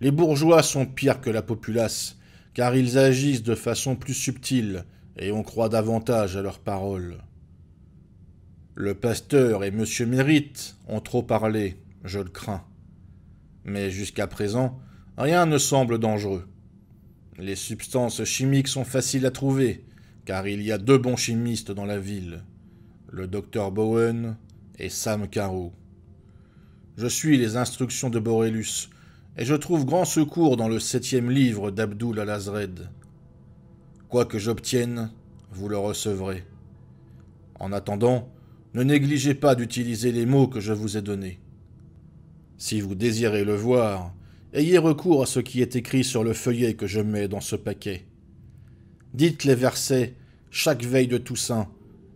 Les bourgeois sont pires que la populace, car ils agissent de façon plus subtile, et on croit davantage à leurs paroles. Le pasteur et monsieur Mérite ont trop parlé, je le crains. Mais jusqu'à présent, rien ne semble dangereux. Les substances chimiques sont faciles à trouver, car il y a deux bons chimistes dans la ville, le docteur Bowen et Sam Caro. Je suis les instructions de borélus et je trouve grand secours dans le septième livre d'Abdul al-Azred. Quoi que j'obtienne, vous le recevrez. En attendant, ne négligez pas d'utiliser les mots que je vous ai donnés. Si vous désirez le voir, ayez recours à ce qui est écrit sur le feuillet que je mets dans ce paquet. Dites les versets chaque veille de Toussaint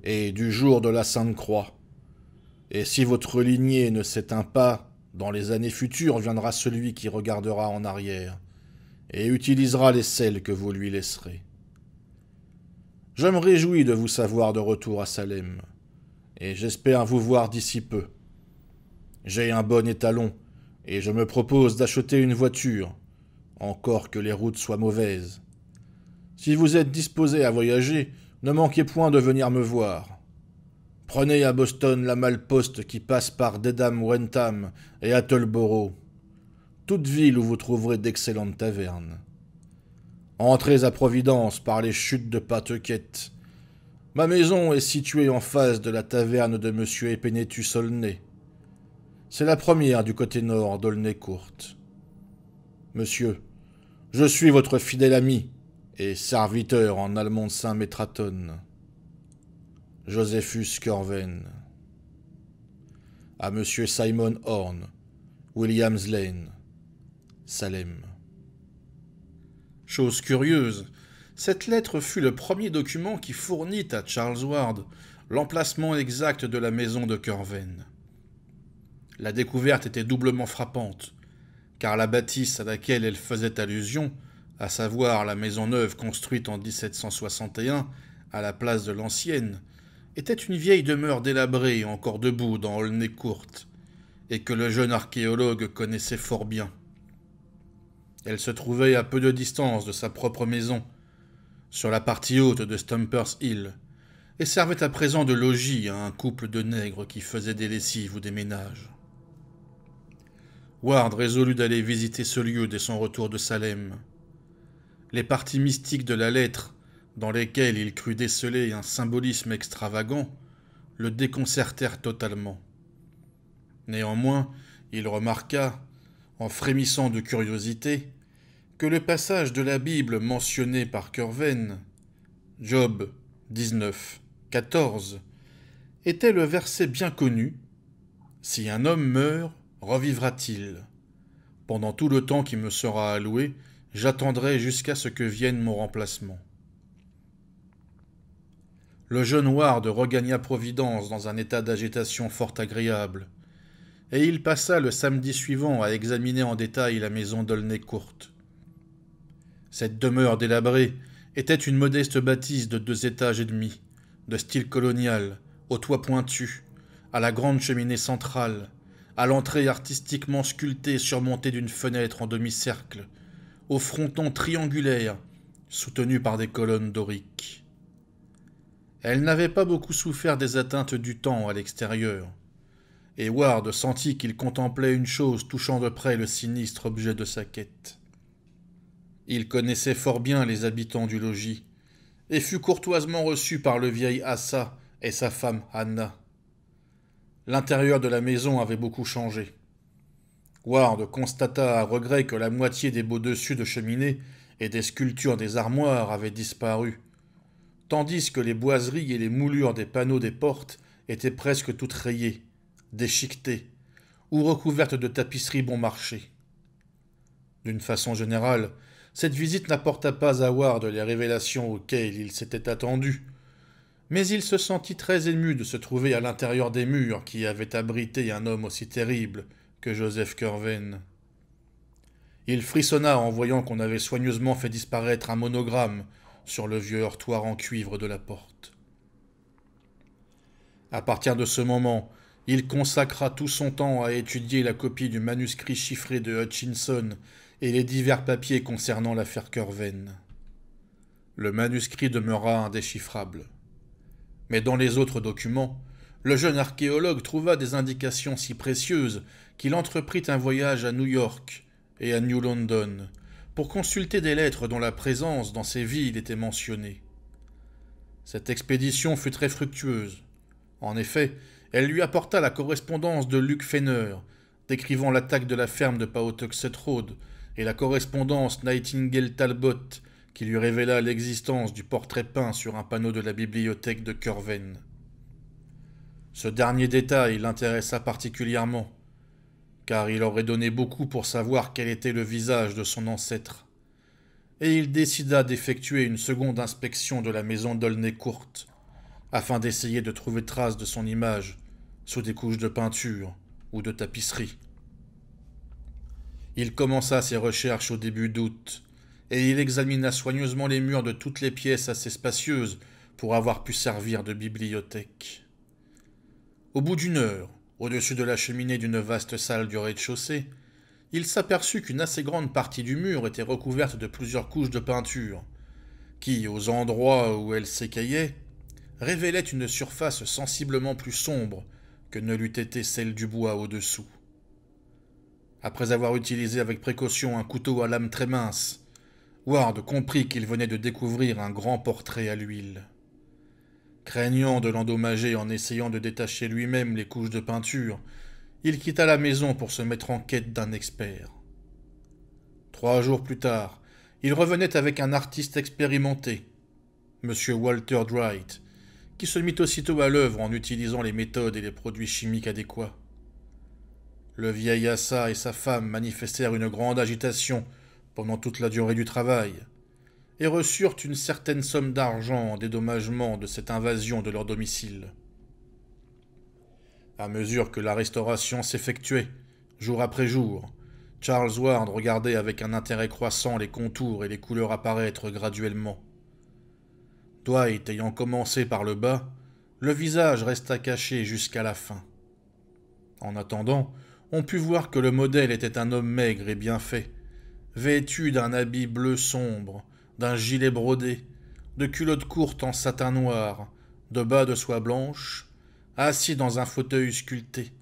et du jour de la Sainte Croix. Et si votre lignée ne s'éteint pas, dans les années futures viendra celui qui regardera en arrière et utilisera les selles que vous lui laisserez. Je me réjouis de vous savoir de retour à Salem, et j'espère vous voir d'ici peu. J'ai un bon étalon, et je me propose d'acheter une voiture, encore que les routes soient mauvaises. Si vous êtes disposé à voyager, ne manquez point de venir me voir. Prenez à Boston la poste qui passe par Dedham Wentham et Attleboro, toute ville où vous trouverez d'excellentes tavernes. Entrez à Providence par les chutes de Patequette. Ma maison est située en face de la taverne de Monsieur Epénétus Olney. C'est la première du côté nord d'Aulnay-Courte. Monsieur, je suis votre fidèle ami et serviteur en allemand saint Métratone. Josephus Corven. À Monsieur Simon Horn, Williams Lane, Salem. Chose curieuse, cette lettre fut le premier document qui fournit à Charles Ward l'emplacement exact de la maison de Curven. La découverte était doublement frappante, car la bâtisse à laquelle elle faisait allusion, à savoir la maison neuve construite en 1761 à la place de l'ancienne, était une vieille demeure délabrée encore debout dans Olney courte et que le jeune archéologue connaissait fort bien. Elle se trouvait à peu de distance de sa propre maison, sur la partie haute de Stumper's Hill, et servait à présent de logis à un couple de nègres qui faisaient des lessives ou des ménages. Ward résolut d'aller visiter ce lieu dès son retour de Salem. Les parties mystiques de la lettre, dans lesquelles il crut déceler un symbolisme extravagant, le déconcertèrent totalement. Néanmoins, il remarqua, en frémissant de curiosité, que le passage de la Bible mentionné par Curven, Job 19, 14, était le verset bien connu Si un homme meurt, revivra-t-il Pendant tout le temps qui me sera alloué, j'attendrai jusqu'à ce que vienne mon remplacement. Le jeune Ward regagna Providence dans un état d'agitation fort agréable et il passa le samedi suivant à examiner en détail la maison d'Aulnay-Courte. Cette demeure délabrée était une modeste bâtisse de deux étages et demi, de style colonial, au toit pointu, à la grande cheminée centrale, à l'entrée artistiquement sculptée surmontée d'une fenêtre en demi-cercle, au fronton triangulaire, soutenu par des colonnes doriques. Elle n'avait pas beaucoup souffert des atteintes du temps à l'extérieur et Ward sentit qu'il contemplait une chose touchant de près le sinistre objet de sa quête. Il connaissait fort bien les habitants du logis, et fut courtoisement reçu par le vieil Assa et sa femme Anna. L'intérieur de la maison avait beaucoup changé. Ward constata à regret que la moitié des beaux dessus de cheminée et des sculptures des armoires avaient disparu, tandis que les boiseries et les moulures des panneaux des portes étaient presque toutes rayées déchiquetée ou recouverte de tapisseries bon marché. D'une façon générale, cette visite n'apporta pas à Ward les révélations auxquelles il s'était attendu, mais il se sentit très ému de se trouver à l'intérieur des murs qui avaient abrité un homme aussi terrible que Joseph Curven. Il frissonna en voyant qu'on avait soigneusement fait disparaître un monogramme sur le vieux heurtoir en cuivre de la porte. À partir de ce moment, il consacra tout son temps à étudier la copie du manuscrit chiffré de Hutchinson et les divers papiers concernant l'affaire Curven. Le manuscrit demeura indéchiffrable. Mais dans les autres documents, le jeune archéologue trouva des indications si précieuses qu'il entreprit un voyage à New York et à New London pour consulter des lettres dont la présence dans ces villes était mentionnée. Cette expédition fut très fructueuse. En effet, elle lui apporta la correspondance de Luc Fenner, décrivant l'attaque de la ferme de Pawtuxet Road, et la correspondance Nightingale Talbot, qui lui révéla l'existence du portrait peint sur un panneau de la bibliothèque de Curven. Ce dernier détail l'intéressa particulièrement, car il aurait donné beaucoup pour savoir quel était le visage de son ancêtre. Et il décida d'effectuer une seconde inspection de la maison d'Olney Court, afin d'essayer de trouver trace de son image, sous des couches de peinture ou de tapisserie. Il commença ses recherches au début d'août, et il examina soigneusement les murs de toutes les pièces assez spacieuses pour avoir pu servir de bibliothèque. Au bout d'une heure, au-dessus de la cheminée d'une vaste salle du rez-de-chaussée, il s'aperçut qu'une assez grande partie du mur était recouverte de plusieurs couches de peinture, qui, aux endroits où elle s'écaillaient, révélait une surface sensiblement plus sombre que ne l'eût été celle du bois au-dessous. Après avoir utilisé avec précaution un couteau à lame très mince, Ward comprit qu'il venait de découvrir un grand portrait à l'huile. Craignant de l'endommager en essayant de détacher lui-même les couches de peinture, il quitta la maison pour se mettre en quête d'un expert. Trois jours plus tard, il revenait avec un artiste expérimenté, M. Walter Dright qui se mit aussitôt à l'œuvre en utilisant les méthodes et les produits chimiques adéquats. Le vieil Assa et sa femme manifestèrent une grande agitation pendant toute la durée du travail, et reçurent une certaine somme d'argent en dédommagement de cette invasion de leur domicile. À mesure que la restauration s'effectuait, jour après jour, Charles Ward regardait avec un intérêt croissant les contours et les couleurs apparaître graduellement. Dwight ayant commencé par le bas, le visage resta caché jusqu'à la fin. En attendant, on put voir que le modèle était un homme maigre et bien fait, vêtu d'un habit bleu sombre, d'un gilet brodé, de culottes courtes en satin noir, de bas de soie blanche, assis dans un fauteuil sculpté,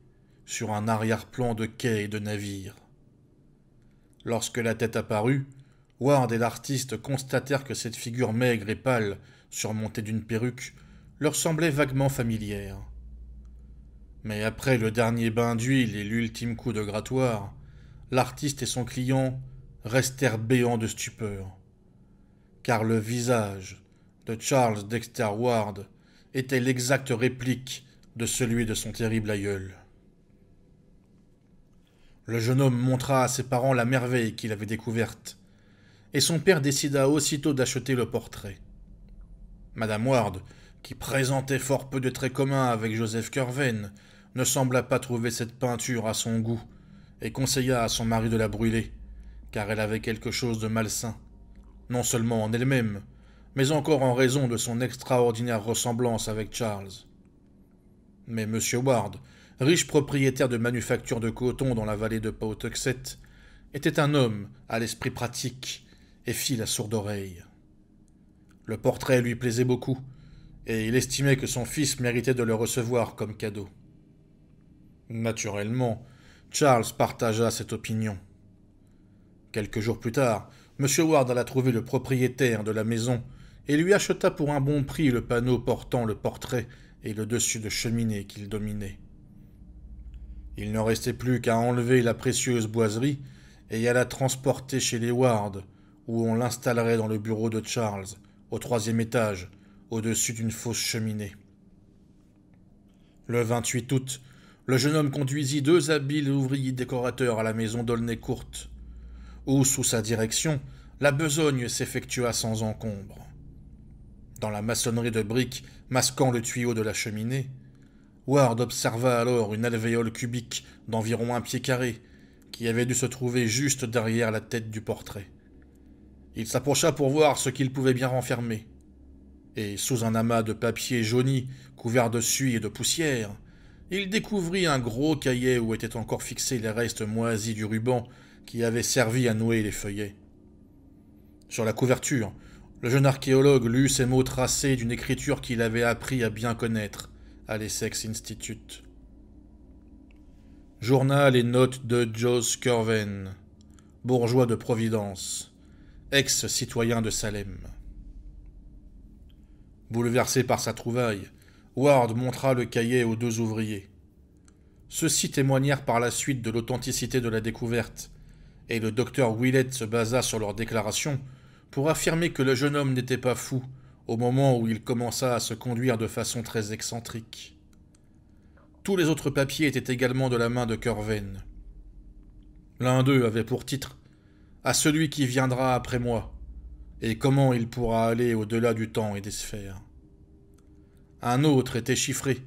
sur un arrière-plan de quai et de navire. Lorsque la tête apparut, Ward et l'artiste constatèrent que cette figure maigre et pâle Surmonté d'une perruque, leur semblait vaguement familière. Mais après le dernier bain d'huile et l'ultime coup de grattoir, l'artiste et son client restèrent béants de stupeur. Car le visage de Charles Dexter Ward était l'exacte réplique de celui de son terrible aïeul. Le jeune homme montra à ses parents la merveille qu'il avait découverte, et son père décida aussitôt d'acheter le portrait. Madame Ward, qui présentait fort peu de traits communs avec Joseph Curven, ne sembla pas trouver cette peinture à son goût, et conseilla à son mari de la brûler, car elle avait quelque chose de malsain, non seulement en elle-même, mais encore en raison de son extraordinaire ressemblance avec Charles. Mais M. Ward, riche propriétaire de manufactures de coton dans la vallée de Pawtuxet, était un homme à l'esprit pratique et fit la sourde oreille. Le portrait lui plaisait beaucoup, et il estimait que son fils méritait de le recevoir comme cadeau. Naturellement, Charles partagea cette opinion. Quelques jours plus tard, M. Ward alla trouver le propriétaire de la maison et lui acheta pour un bon prix le panneau portant le portrait et le dessus de cheminée qu'il dominait. Il ne restait plus qu'à enlever la précieuse boiserie et à la transporter chez les Ward, où on l'installerait dans le bureau de Charles, au troisième étage, au-dessus d'une fausse cheminée. Le 28 août, le jeune homme conduisit deux habiles ouvriers décorateurs à la maison d'Aulnay-Courte, où, sous sa direction, la besogne s'effectua sans encombre. Dans la maçonnerie de briques masquant le tuyau de la cheminée, Ward observa alors une alvéole cubique d'environ un pied carré, qui avait dû se trouver juste derrière la tête du portrait. Il s'approcha pour voir ce qu'il pouvait bien renfermer. Et sous un amas de papier jauni, couvert de suie et de poussière, il découvrit un gros cahier où étaient encore fixés les restes moisis du ruban qui avait servi à nouer les feuillets. Sur la couverture, le jeune archéologue lut ces mots tracés d'une écriture qu'il avait appris à bien connaître à l'Essex Institute. Journal et notes de Jos Curven, bourgeois de Providence, ex-citoyen de Salem. Bouleversé par sa trouvaille, Ward montra le cahier aux deux ouvriers. Ceux-ci témoignèrent par la suite de l'authenticité de la découverte, et le docteur Willett se basa sur leurs déclarations pour affirmer que le jeune homme n'était pas fou au moment où il commença à se conduire de façon très excentrique. Tous les autres papiers étaient également de la main de Corven. L'un d'eux avait pour titre à celui qui viendra après moi, et comment il pourra aller au-delà du temps et des sphères. Un autre était chiffré,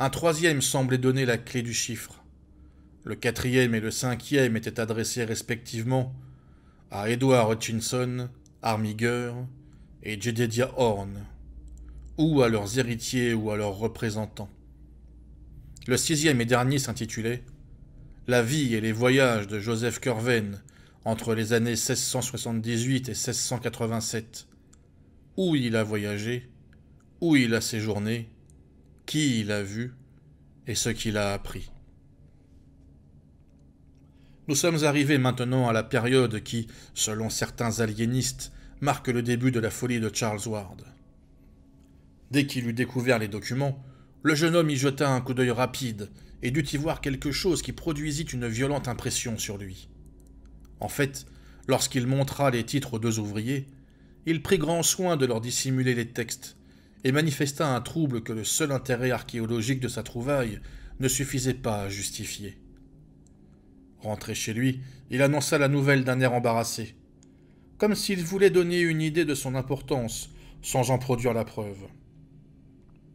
un troisième semblait donner la clé du chiffre. Le quatrième et le cinquième étaient adressés respectivement à Edward Hutchinson, Armiger et Jedediah Horn, ou à leurs héritiers ou à leurs représentants. Le sixième et dernier s'intitulait La vie et les voyages de Joseph Curven, entre les années 1678 et 1687. Où il a voyagé, où il a séjourné, qui il a vu et ce qu'il a appris. Nous sommes arrivés maintenant à la période qui, selon certains aliénistes, marque le début de la folie de Charles Ward. Dès qu'il eut découvert les documents, le jeune homme y jeta un coup d'œil rapide et dut y voir quelque chose qui produisit une violente impression sur lui. En fait, lorsqu'il montra les titres aux deux ouvriers, il prit grand soin de leur dissimuler les textes, et manifesta un trouble que le seul intérêt archéologique de sa trouvaille ne suffisait pas à justifier. Rentré chez lui, il annonça la nouvelle d'un air embarrassé, comme s'il voulait donner une idée de son importance, sans en produire la preuve.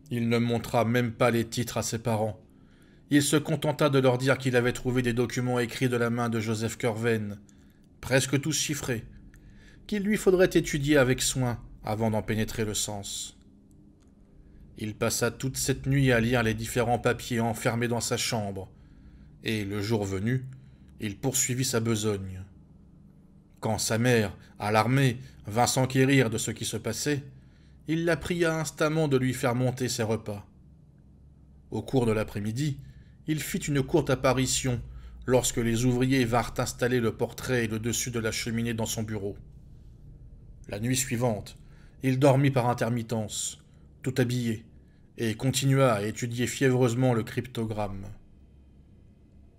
Il ne montra même pas les titres à ses parents. Il se contenta de leur dire qu'il avait trouvé des documents écrits de la main de Joseph Curven, presque tous chiffrés, qu'il lui faudrait étudier avec soin avant d'en pénétrer le sens. Il passa toute cette nuit à lire les différents papiers enfermés dans sa chambre, et le jour venu, il poursuivit sa besogne. Quand sa mère, alarmée, vint s'enquérir de ce qui se passait, il la pria instamment de lui faire monter ses repas. Au cours de l'après-midi, il fit une courte apparition lorsque les ouvriers vinrent installer le portrait et le dessus de la cheminée dans son bureau. La nuit suivante, il dormit par intermittence, tout habillé, et continua à étudier fiévreusement le cryptogramme.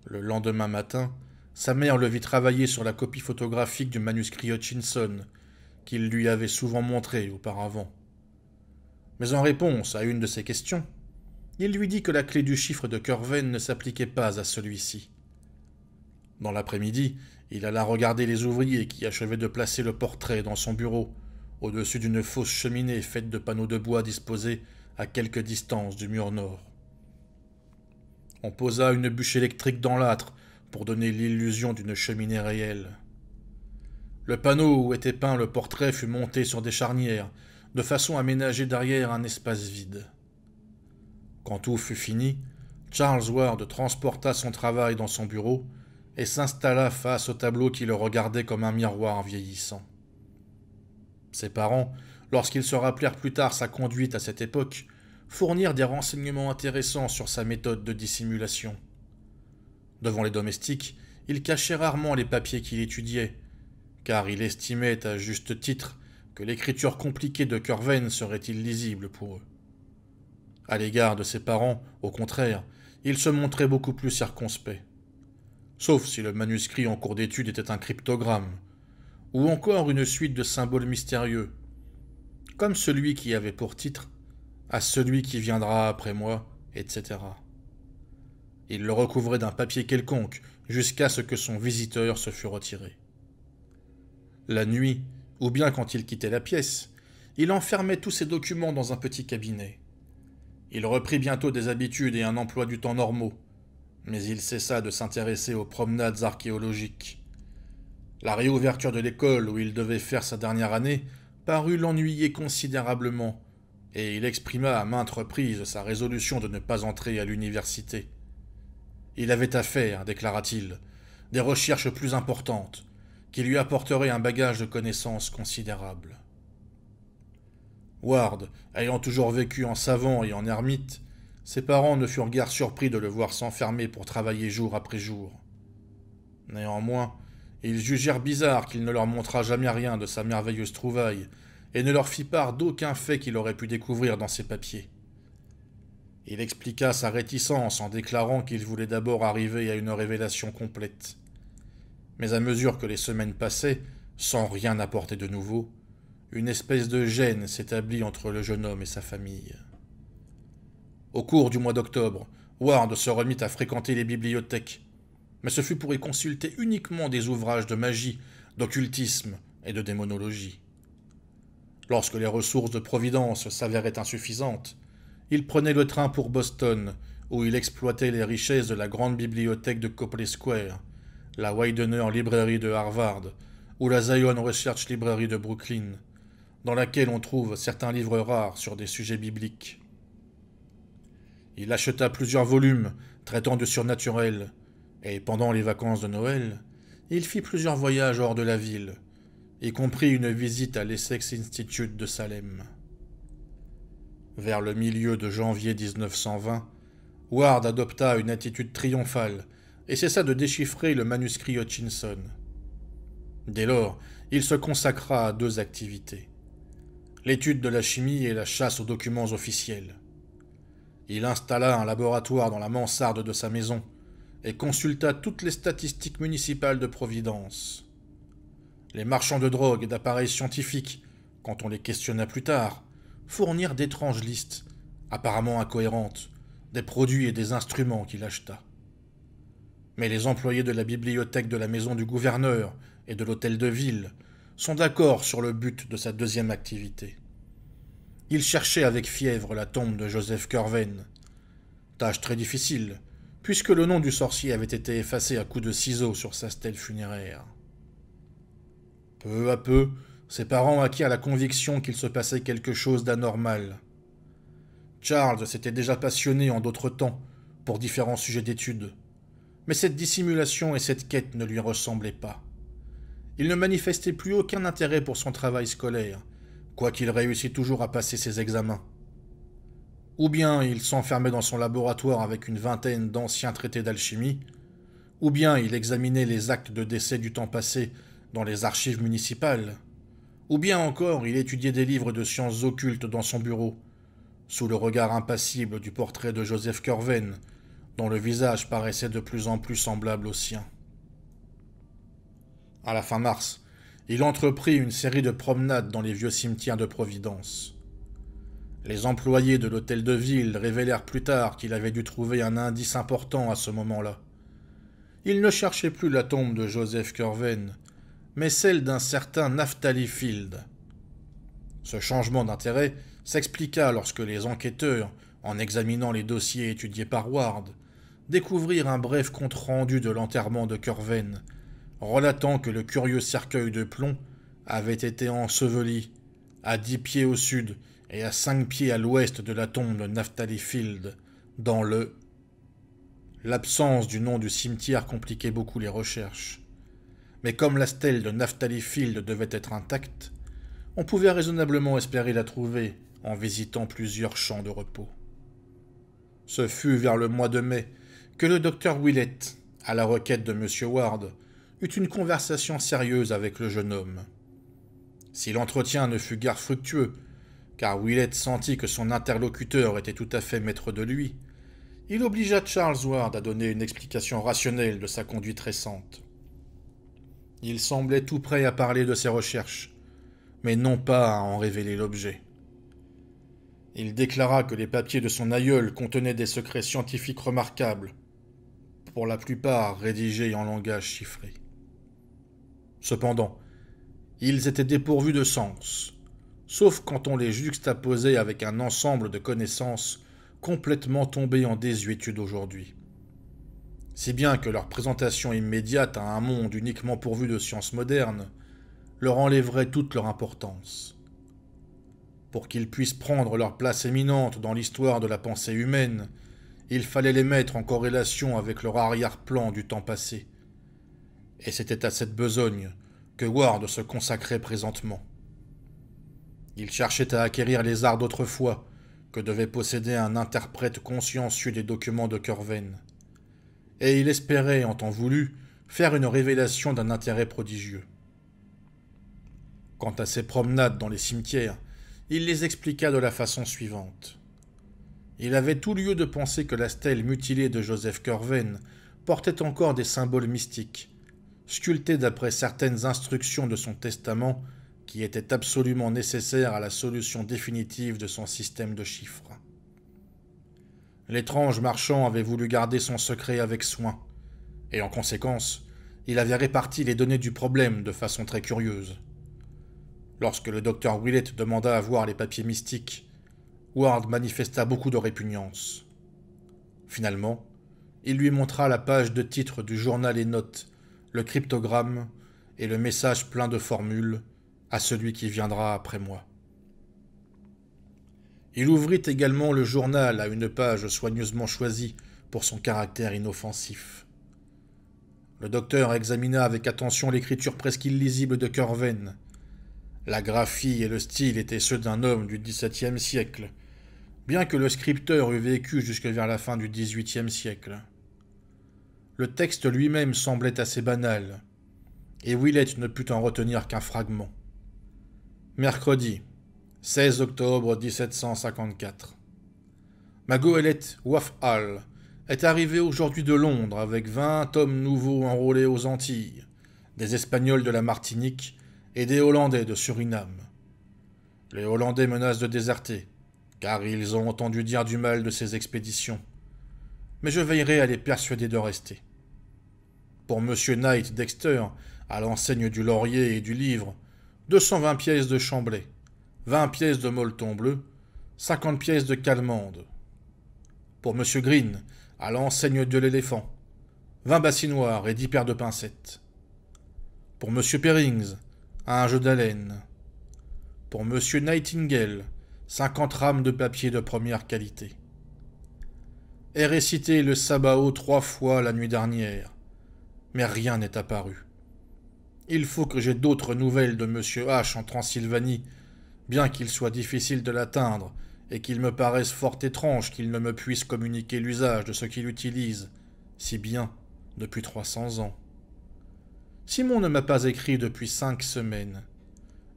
Le lendemain matin, sa mère le vit travailler sur la copie photographique du manuscrit Hutchinson, qu'il lui avait souvent montré auparavant. Mais en réponse à une de ses questions, il lui dit que la clé du chiffre de Kerven ne s'appliquait pas à celui-ci. Dans l'après-midi, il alla regarder les ouvriers qui achevaient de placer le portrait dans son bureau, au-dessus d'une fausse cheminée faite de panneaux de bois disposés à quelque distance du mur nord. On posa une bûche électrique dans l'âtre pour donner l'illusion d'une cheminée réelle. Le panneau où était peint le portrait fut monté sur des charnières, de façon à ménager derrière un espace vide. Quand tout fut fini, Charles Ward transporta son travail dans son bureau et s'installa face au tableau qui le regardait comme un miroir vieillissant. Ses parents, lorsqu'ils se rappelèrent plus tard sa conduite à cette époque, fournirent des renseignements intéressants sur sa méthode de dissimulation. Devant les domestiques, il cachait rarement les papiers qu'il étudiait, car il estimait à juste titre que l'écriture compliquée de Curven serait illisible pour eux. À l'égard de ses parents, au contraire, il se montrait beaucoup plus circonspect sauf si le manuscrit en cours d'étude était un cryptogramme, ou encore une suite de symboles mystérieux, comme celui qui avait pour titre à celui qui viendra après moi, etc. Il le recouvrait d'un papier quelconque jusqu'à ce que son visiteur se fût retiré. La nuit, ou bien quand il quittait la pièce, il enfermait tous ses documents dans un petit cabinet. Il reprit bientôt des habitudes et un emploi du temps normaux, mais il cessa de s'intéresser aux promenades archéologiques. La réouverture de l'école où il devait faire sa dernière année parut l'ennuyer considérablement, et il exprima à maintes reprises sa résolution de ne pas entrer à l'université. Il avait à faire, déclara-t-il, des recherches plus importantes, qui lui apporteraient un bagage de connaissances considérable. Ward, ayant toujours vécu en savant et en ermite, ses parents ne furent guère surpris de le voir s'enfermer pour travailler jour après jour. Néanmoins, ils jugèrent bizarre qu'il ne leur montrât jamais rien de sa merveilleuse trouvaille, et ne leur fit part d'aucun fait qu'il aurait pu découvrir dans ses papiers. Il expliqua sa réticence en déclarant qu'il voulait d'abord arriver à une révélation complète. Mais à mesure que les semaines passaient, sans rien apporter de nouveau, une espèce de gêne s'établit entre le jeune homme et sa famille. Au cours du mois d'octobre, Ward se remit à fréquenter les bibliothèques, mais ce fut pour y consulter uniquement des ouvrages de magie, d'occultisme et de démonologie. Lorsque les ressources de Providence s'avéraient insuffisantes, il prenait le train pour Boston, où il exploitait les richesses de la grande bibliothèque de Copley Square, la Widener Librairie de Harvard, ou la Zion Research Library de Brooklyn, dans laquelle on trouve certains livres rares sur des sujets bibliques. Il acheta plusieurs volumes traitant de surnaturel, et pendant les vacances de Noël, il fit plusieurs voyages hors de la ville, y compris une visite à l'Essex Institute de Salem. Vers le milieu de janvier 1920, Ward adopta une attitude triomphale et cessa de déchiffrer le manuscrit Hutchinson. Dès lors, il se consacra à deux activités l'étude de la chimie et la chasse aux documents officiels. Il installa un laboratoire dans la mansarde de sa maison et consulta toutes les statistiques municipales de Providence. Les marchands de drogue et d'appareils scientifiques, quand on les questionna plus tard, fournirent d'étranges listes, apparemment incohérentes, des produits et des instruments qu'il acheta. Mais les employés de la bibliothèque de la maison du gouverneur et de l'hôtel de ville sont d'accord sur le but de sa deuxième activité. Il cherchait avec fièvre la tombe de Joseph Curven. Tâche très difficile, puisque le nom du sorcier avait été effacé à coups de ciseaux sur sa stèle funéraire. Peu à peu, ses parents acquirent la conviction qu'il se passait quelque chose d'anormal. Charles s'était déjà passionné en d'autres temps pour différents sujets d'études, mais cette dissimulation et cette quête ne lui ressemblaient pas. Il ne manifestait plus aucun intérêt pour son travail scolaire, qu'il réussit toujours à passer ses examens. Ou bien il s'enfermait dans son laboratoire avec une vingtaine d'anciens traités d'alchimie, ou bien il examinait les actes de décès du temps passé dans les archives municipales, ou bien encore il étudiait des livres de sciences occultes dans son bureau, sous le regard impassible du portrait de Joseph Corven, dont le visage paraissait de plus en plus semblable au sien. À la fin mars, il entreprit une série de promenades dans les vieux cimetières de Providence. Les employés de l'hôtel de ville révélèrent plus tard qu'il avait dû trouver un indice important à ce moment-là. Il ne cherchait plus la tombe de Joseph Curven, mais celle d'un certain Naphtali Field. Ce changement d'intérêt s'expliqua lorsque les enquêteurs, en examinant les dossiers étudiés par Ward, découvrirent un bref compte-rendu de l'enterrement de Curven, relatant que le curieux cercueil de plomb avait été enseveli à dix pieds au sud et à cinq pieds à l'ouest de la tombe de Naphtali Field, dans le... L'absence du nom du cimetière compliquait beaucoup les recherches. Mais comme la stèle de Naftali Field devait être intacte, on pouvait raisonnablement espérer la trouver en visitant plusieurs champs de repos. Ce fut vers le mois de mai que le docteur Willett, à la requête de M. Ward, eut une conversation sérieuse avec le jeune homme. Si l'entretien ne fut guère fructueux, car Willett sentit que son interlocuteur était tout à fait maître de lui, il obligea Charles Ward à donner une explication rationnelle de sa conduite récente. Il semblait tout prêt à parler de ses recherches, mais non pas à en révéler l'objet. Il déclara que les papiers de son aïeul contenaient des secrets scientifiques remarquables, pour la plupart rédigés en langage chiffré. Cependant, ils étaient dépourvus de sens, sauf quand on les juxtaposait avec un ensemble de connaissances complètement tombées en désuétude aujourd'hui. Si bien que leur présentation immédiate à un monde uniquement pourvu de sciences modernes leur enlèverait toute leur importance. Pour qu'ils puissent prendre leur place éminente dans l'histoire de la pensée humaine, il fallait les mettre en corrélation avec leur arrière-plan du temps passé et c'était à cette besogne que Ward se consacrait présentement. Il cherchait à acquérir les arts d'autrefois que devait posséder un interprète consciencieux des documents de Corven, et il espérait, en temps voulu, faire une révélation d'un intérêt prodigieux. Quant à ses promenades dans les cimetières, il les expliqua de la façon suivante. Il avait tout lieu de penser que la stèle mutilée de Joseph Corven portait encore des symboles mystiques, sculpté d'après certaines instructions de son testament qui étaient absolument nécessaires à la solution définitive de son système de chiffres. L'étrange marchand avait voulu garder son secret avec soin, et en conséquence, il avait réparti les données du problème de façon très curieuse. Lorsque le docteur Willett demanda à voir les papiers mystiques, Ward manifesta beaucoup de répugnance. Finalement, il lui montra la page de titre du journal et notes le cryptogramme et le message plein de formules à celui qui viendra après moi. Il ouvrit également le journal à une page soigneusement choisie pour son caractère inoffensif. Le docteur examina avec attention l'écriture presque illisible de Corven. La graphie et le style étaient ceux d'un homme du XVIIe siècle, bien que le scripteur eût vécu jusque vers la fin du XVIIIe siècle. Le texte lui-même semblait assez banal, et Willett ne put en retenir qu'un fragment. Mercredi, 16 octobre 1754. Ma goélette Waf'al est arrivée aujourd'hui de Londres avec vingt hommes nouveaux enrôlés aux Antilles, des Espagnols de la Martinique et des Hollandais de Suriname. Les Hollandais menacent de déserter, car ils ont entendu dire du mal de ces expéditions. Mais je veillerai à les persuader de rester pour Monsieur Knight Dexter, à l'enseigne du laurier et du livre, 220 pièces de Chamblay, 20 pièces de molleton bleu, 50 pièces de calmande. Pour Monsieur Green, à l'enseigne de l'éléphant, 20 bassinoirs et 10 paires de pincettes. Pour Monsieur Perrings, un jeu d'haleine. Pour Monsieur Nightingale, 50 rames de papier de première qualité. Et récité le sabbat trois fois la nuit dernière, mais rien n'est apparu. Il faut que j'aie d'autres nouvelles de M. H en Transylvanie, bien qu'il soit difficile de l'atteindre, et qu'il me paraisse fort étrange qu'il ne me puisse communiquer l'usage de ce qu'il utilise, si bien depuis trois cents ans. Simon ne m'a pas écrit depuis cinq semaines,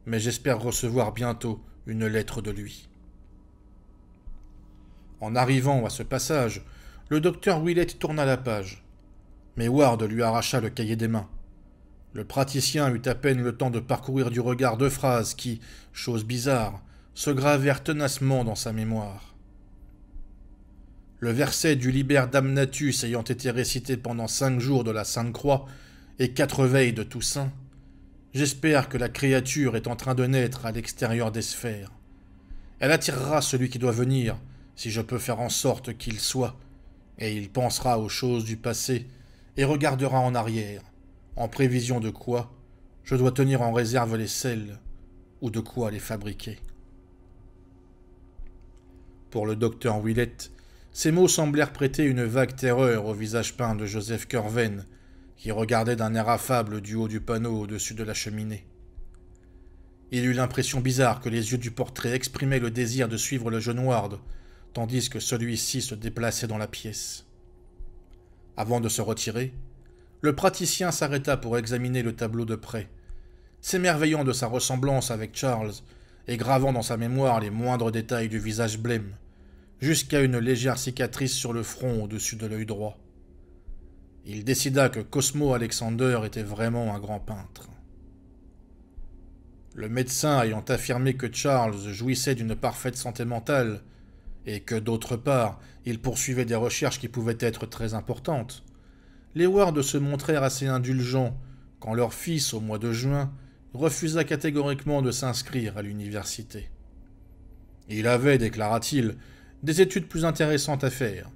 mais j'espère recevoir bientôt une lettre de lui. En arrivant à ce passage, le docteur Willet tourna la page mais Ward lui arracha le cahier des mains. Le praticien eut à peine le temps de parcourir du regard deux phrases qui, chose bizarre, se gravèrent tenacement dans sa mémoire. Le verset du Liber Damnatus ayant été récité pendant cinq jours de la Sainte Croix et quatre veilles de Toussaint, j'espère que la créature est en train de naître à l'extérieur des sphères. Elle attirera celui qui doit venir, si je peux faire en sorte qu'il soit, et il pensera aux choses du passé et regardera en arrière, en prévision de quoi je dois tenir en réserve les selles ou de quoi les fabriquer. Pour le docteur Willet, ces mots semblèrent prêter une vague terreur au visage peint de Joseph Curven, qui regardait d'un air affable du haut du panneau au-dessus de la cheminée. Il eut l'impression bizarre que les yeux du portrait exprimaient le désir de suivre le jeune Ward, tandis que celui-ci se déplaçait dans la pièce. Avant de se retirer, le praticien s'arrêta pour examiner le tableau de près, s'émerveillant de sa ressemblance avec Charles et gravant dans sa mémoire les moindres détails du visage blême, jusqu'à une légère cicatrice sur le front au-dessus de l'œil droit. Il décida que Cosmo Alexander était vraiment un grand peintre. Le médecin ayant affirmé que Charles jouissait d'une parfaite santé mentale et que d'autre part, il poursuivait des recherches qui pouvaient être très importantes, les Ward se montrèrent assez indulgents quand leur fils, au mois de juin, refusa catégoriquement de s'inscrire à l'université. Il avait, déclara-t-il, des études plus intéressantes à faire,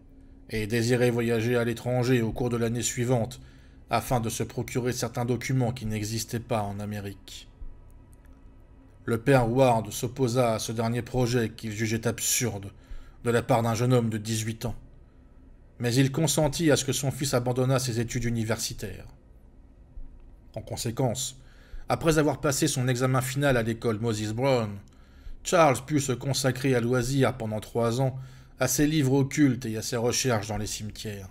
et désirait voyager à l'étranger au cours de l'année suivante, afin de se procurer certains documents qui n'existaient pas en Amérique. Le père Ward s'opposa à ce dernier projet qu'il jugeait absurde, de la part d'un jeune homme de 18 ans. Mais il consentit à ce que son fils abandonnât ses études universitaires. En conséquence, après avoir passé son examen final à l'école Moses Brown, Charles put se consacrer à loisir pendant trois ans à ses livres occultes et à ses recherches dans les cimetières.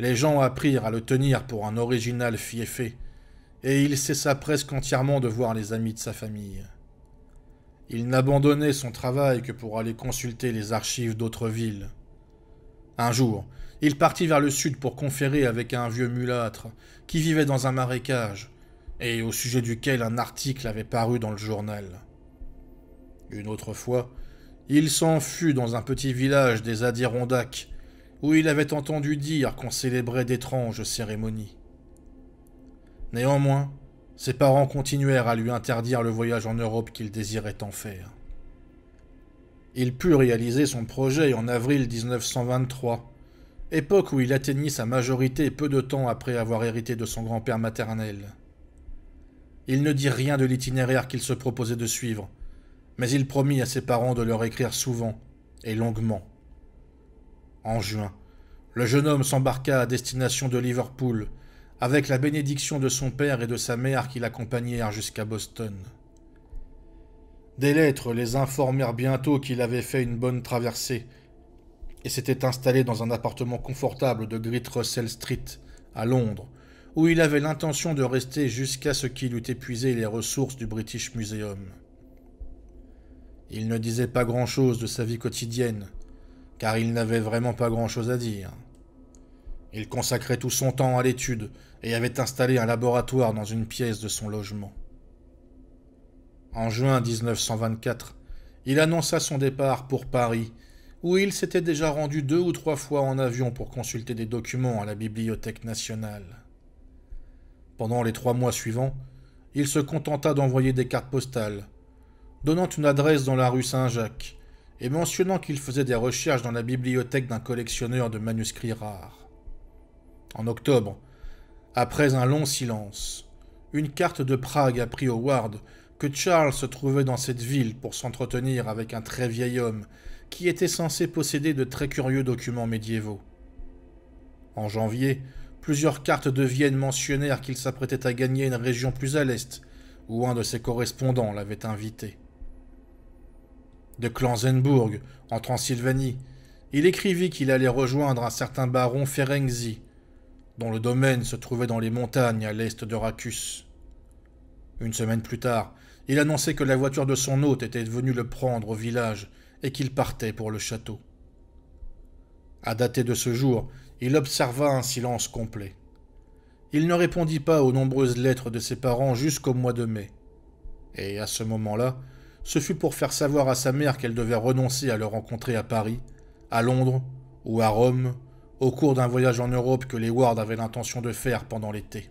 Les gens apprirent à le tenir pour un original fieffé, et il cessa presque entièrement de voir les amis de sa famille. Il n'abandonnait son travail que pour aller consulter les archives d'autres villes. Un jour, il partit vers le sud pour conférer avec un vieux mulâtre qui vivait dans un marécage et au sujet duquel un article avait paru dans le journal. Une autre fois, il s'en fut dans un petit village des Adirondacks où il avait entendu dire qu'on célébrait d'étranges cérémonies. Néanmoins, ses parents continuèrent à lui interdire le voyage en Europe qu'il désirait en faire. Il put réaliser son projet en avril 1923, époque où il atteignit sa majorité peu de temps après avoir hérité de son grand-père maternel. Il ne dit rien de l'itinéraire qu'il se proposait de suivre, mais il promit à ses parents de leur écrire souvent et longuement. En juin, le jeune homme s'embarqua à destination de Liverpool, avec la bénédiction de son père et de sa mère qui l'accompagnèrent jusqu'à Boston. Des lettres les informèrent bientôt qu'il avait fait une bonne traversée et s'était installé dans un appartement confortable de Great Russell Street, à Londres, où il avait l'intention de rester jusqu'à ce qu'il eût épuisé les ressources du British Museum. Il ne disait pas grand-chose de sa vie quotidienne, car il n'avait vraiment pas grand-chose à dire. Il consacrait tout son temps à l'étude et avait installé un laboratoire dans une pièce de son logement. En juin 1924, il annonça son départ pour Paris, où il s'était déjà rendu deux ou trois fois en avion pour consulter des documents à la Bibliothèque nationale. Pendant les trois mois suivants, il se contenta d'envoyer des cartes postales, donnant une adresse dans la rue Saint-Jacques et mentionnant qu'il faisait des recherches dans la bibliothèque d'un collectionneur de manuscrits rares. En octobre, après un long silence, une carte de Prague apprit Ward que Charles se trouvait dans cette ville pour s'entretenir avec un très vieil homme qui était censé posséder de très curieux documents médiévaux. En janvier, plusieurs cartes de Vienne mentionnèrent qu'il s'apprêtait à gagner une région plus à l'est, où un de ses correspondants l'avait invité. De Clansenburg, en Transylvanie, il écrivit qu'il allait rejoindre un certain baron Ferenczi, dont le domaine se trouvait dans les montagnes à l'est de Racus. Une semaine plus tard, il annonçait que la voiture de son hôte était venue le prendre au village et qu'il partait pour le château. À dater de ce jour, il observa un silence complet. Il ne répondit pas aux nombreuses lettres de ses parents jusqu'au mois de mai. Et à ce moment-là, ce fut pour faire savoir à sa mère qu'elle devait renoncer à le rencontrer à Paris, à Londres ou à Rome au cours d'un voyage en Europe que les Ward avaient l'intention de faire pendant l'été.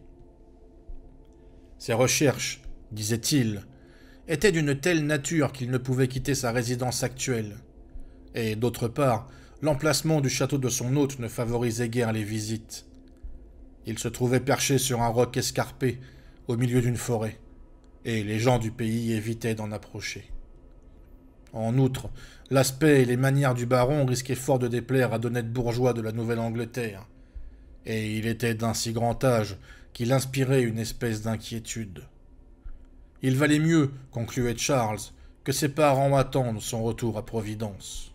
Ses recherches, disait-il, étaient d'une telle nature qu'il ne pouvait quitter sa résidence actuelle. Et d'autre part, l'emplacement du château de son hôte ne favorisait guère les visites. Il se trouvait perché sur un roc escarpé, au milieu d'une forêt, et les gens du pays évitaient d'en approcher. En outre, L'aspect et les manières du baron risquaient fort de déplaire à d'honnêtes bourgeois de la Nouvelle-Angleterre. Et il était d'un si grand âge qu'il inspirait une espèce d'inquiétude. Il valait mieux, concluait Charles, que ses parents attendent son retour à Providence.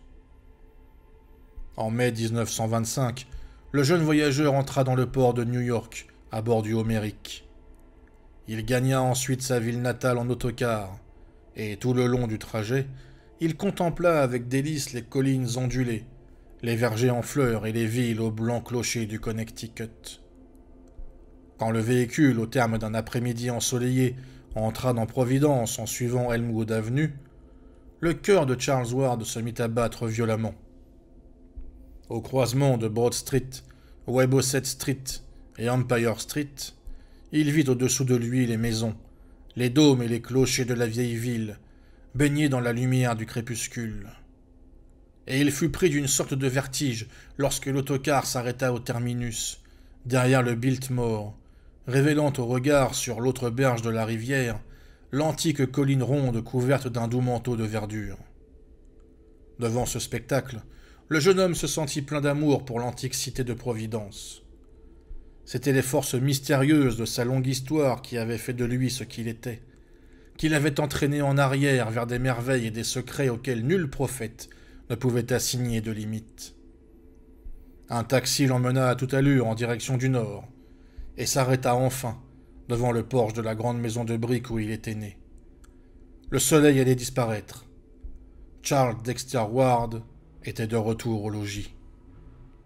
En mai 1925, le jeune voyageur entra dans le port de New York à bord du Homeric. Il gagna ensuite sa ville natale en autocar, et tout le long du trajet, il contempla avec délice les collines ondulées, les vergers en fleurs et les villes au blanc clocher du Connecticut. Quand le véhicule, au terme d'un après-midi ensoleillé, entra dans Providence en suivant Elmwood Avenue, le cœur de Charles Ward se mit à battre violemment. Au croisement de Broad Street, Webosset Street et Empire Street, il vit au-dessous de lui les maisons, les dômes et les clochers de la vieille ville, baigné dans la lumière du crépuscule. Et il fut pris d'une sorte de vertige lorsque l'autocar s'arrêta au terminus, derrière le Biltmore, révélant au regard sur l'autre berge de la rivière l'antique colline ronde couverte d'un doux manteau de verdure. Devant ce spectacle, le jeune homme se sentit plein d'amour pour l'antique cité de Providence. C'étaient les forces mystérieuses de sa longue histoire qui avaient fait de lui ce qu'il était, qui l'avait entraîné en arrière vers des merveilles et des secrets auxquels nul prophète ne pouvait assigner de limite. Un taxi l'emmena à toute allure en direction du nord, et s'arrêta enfin devant le porche de la grande maison de briques où il était né. Le soleil allait disparaître. Charles Dexter Ward était de retour au logis.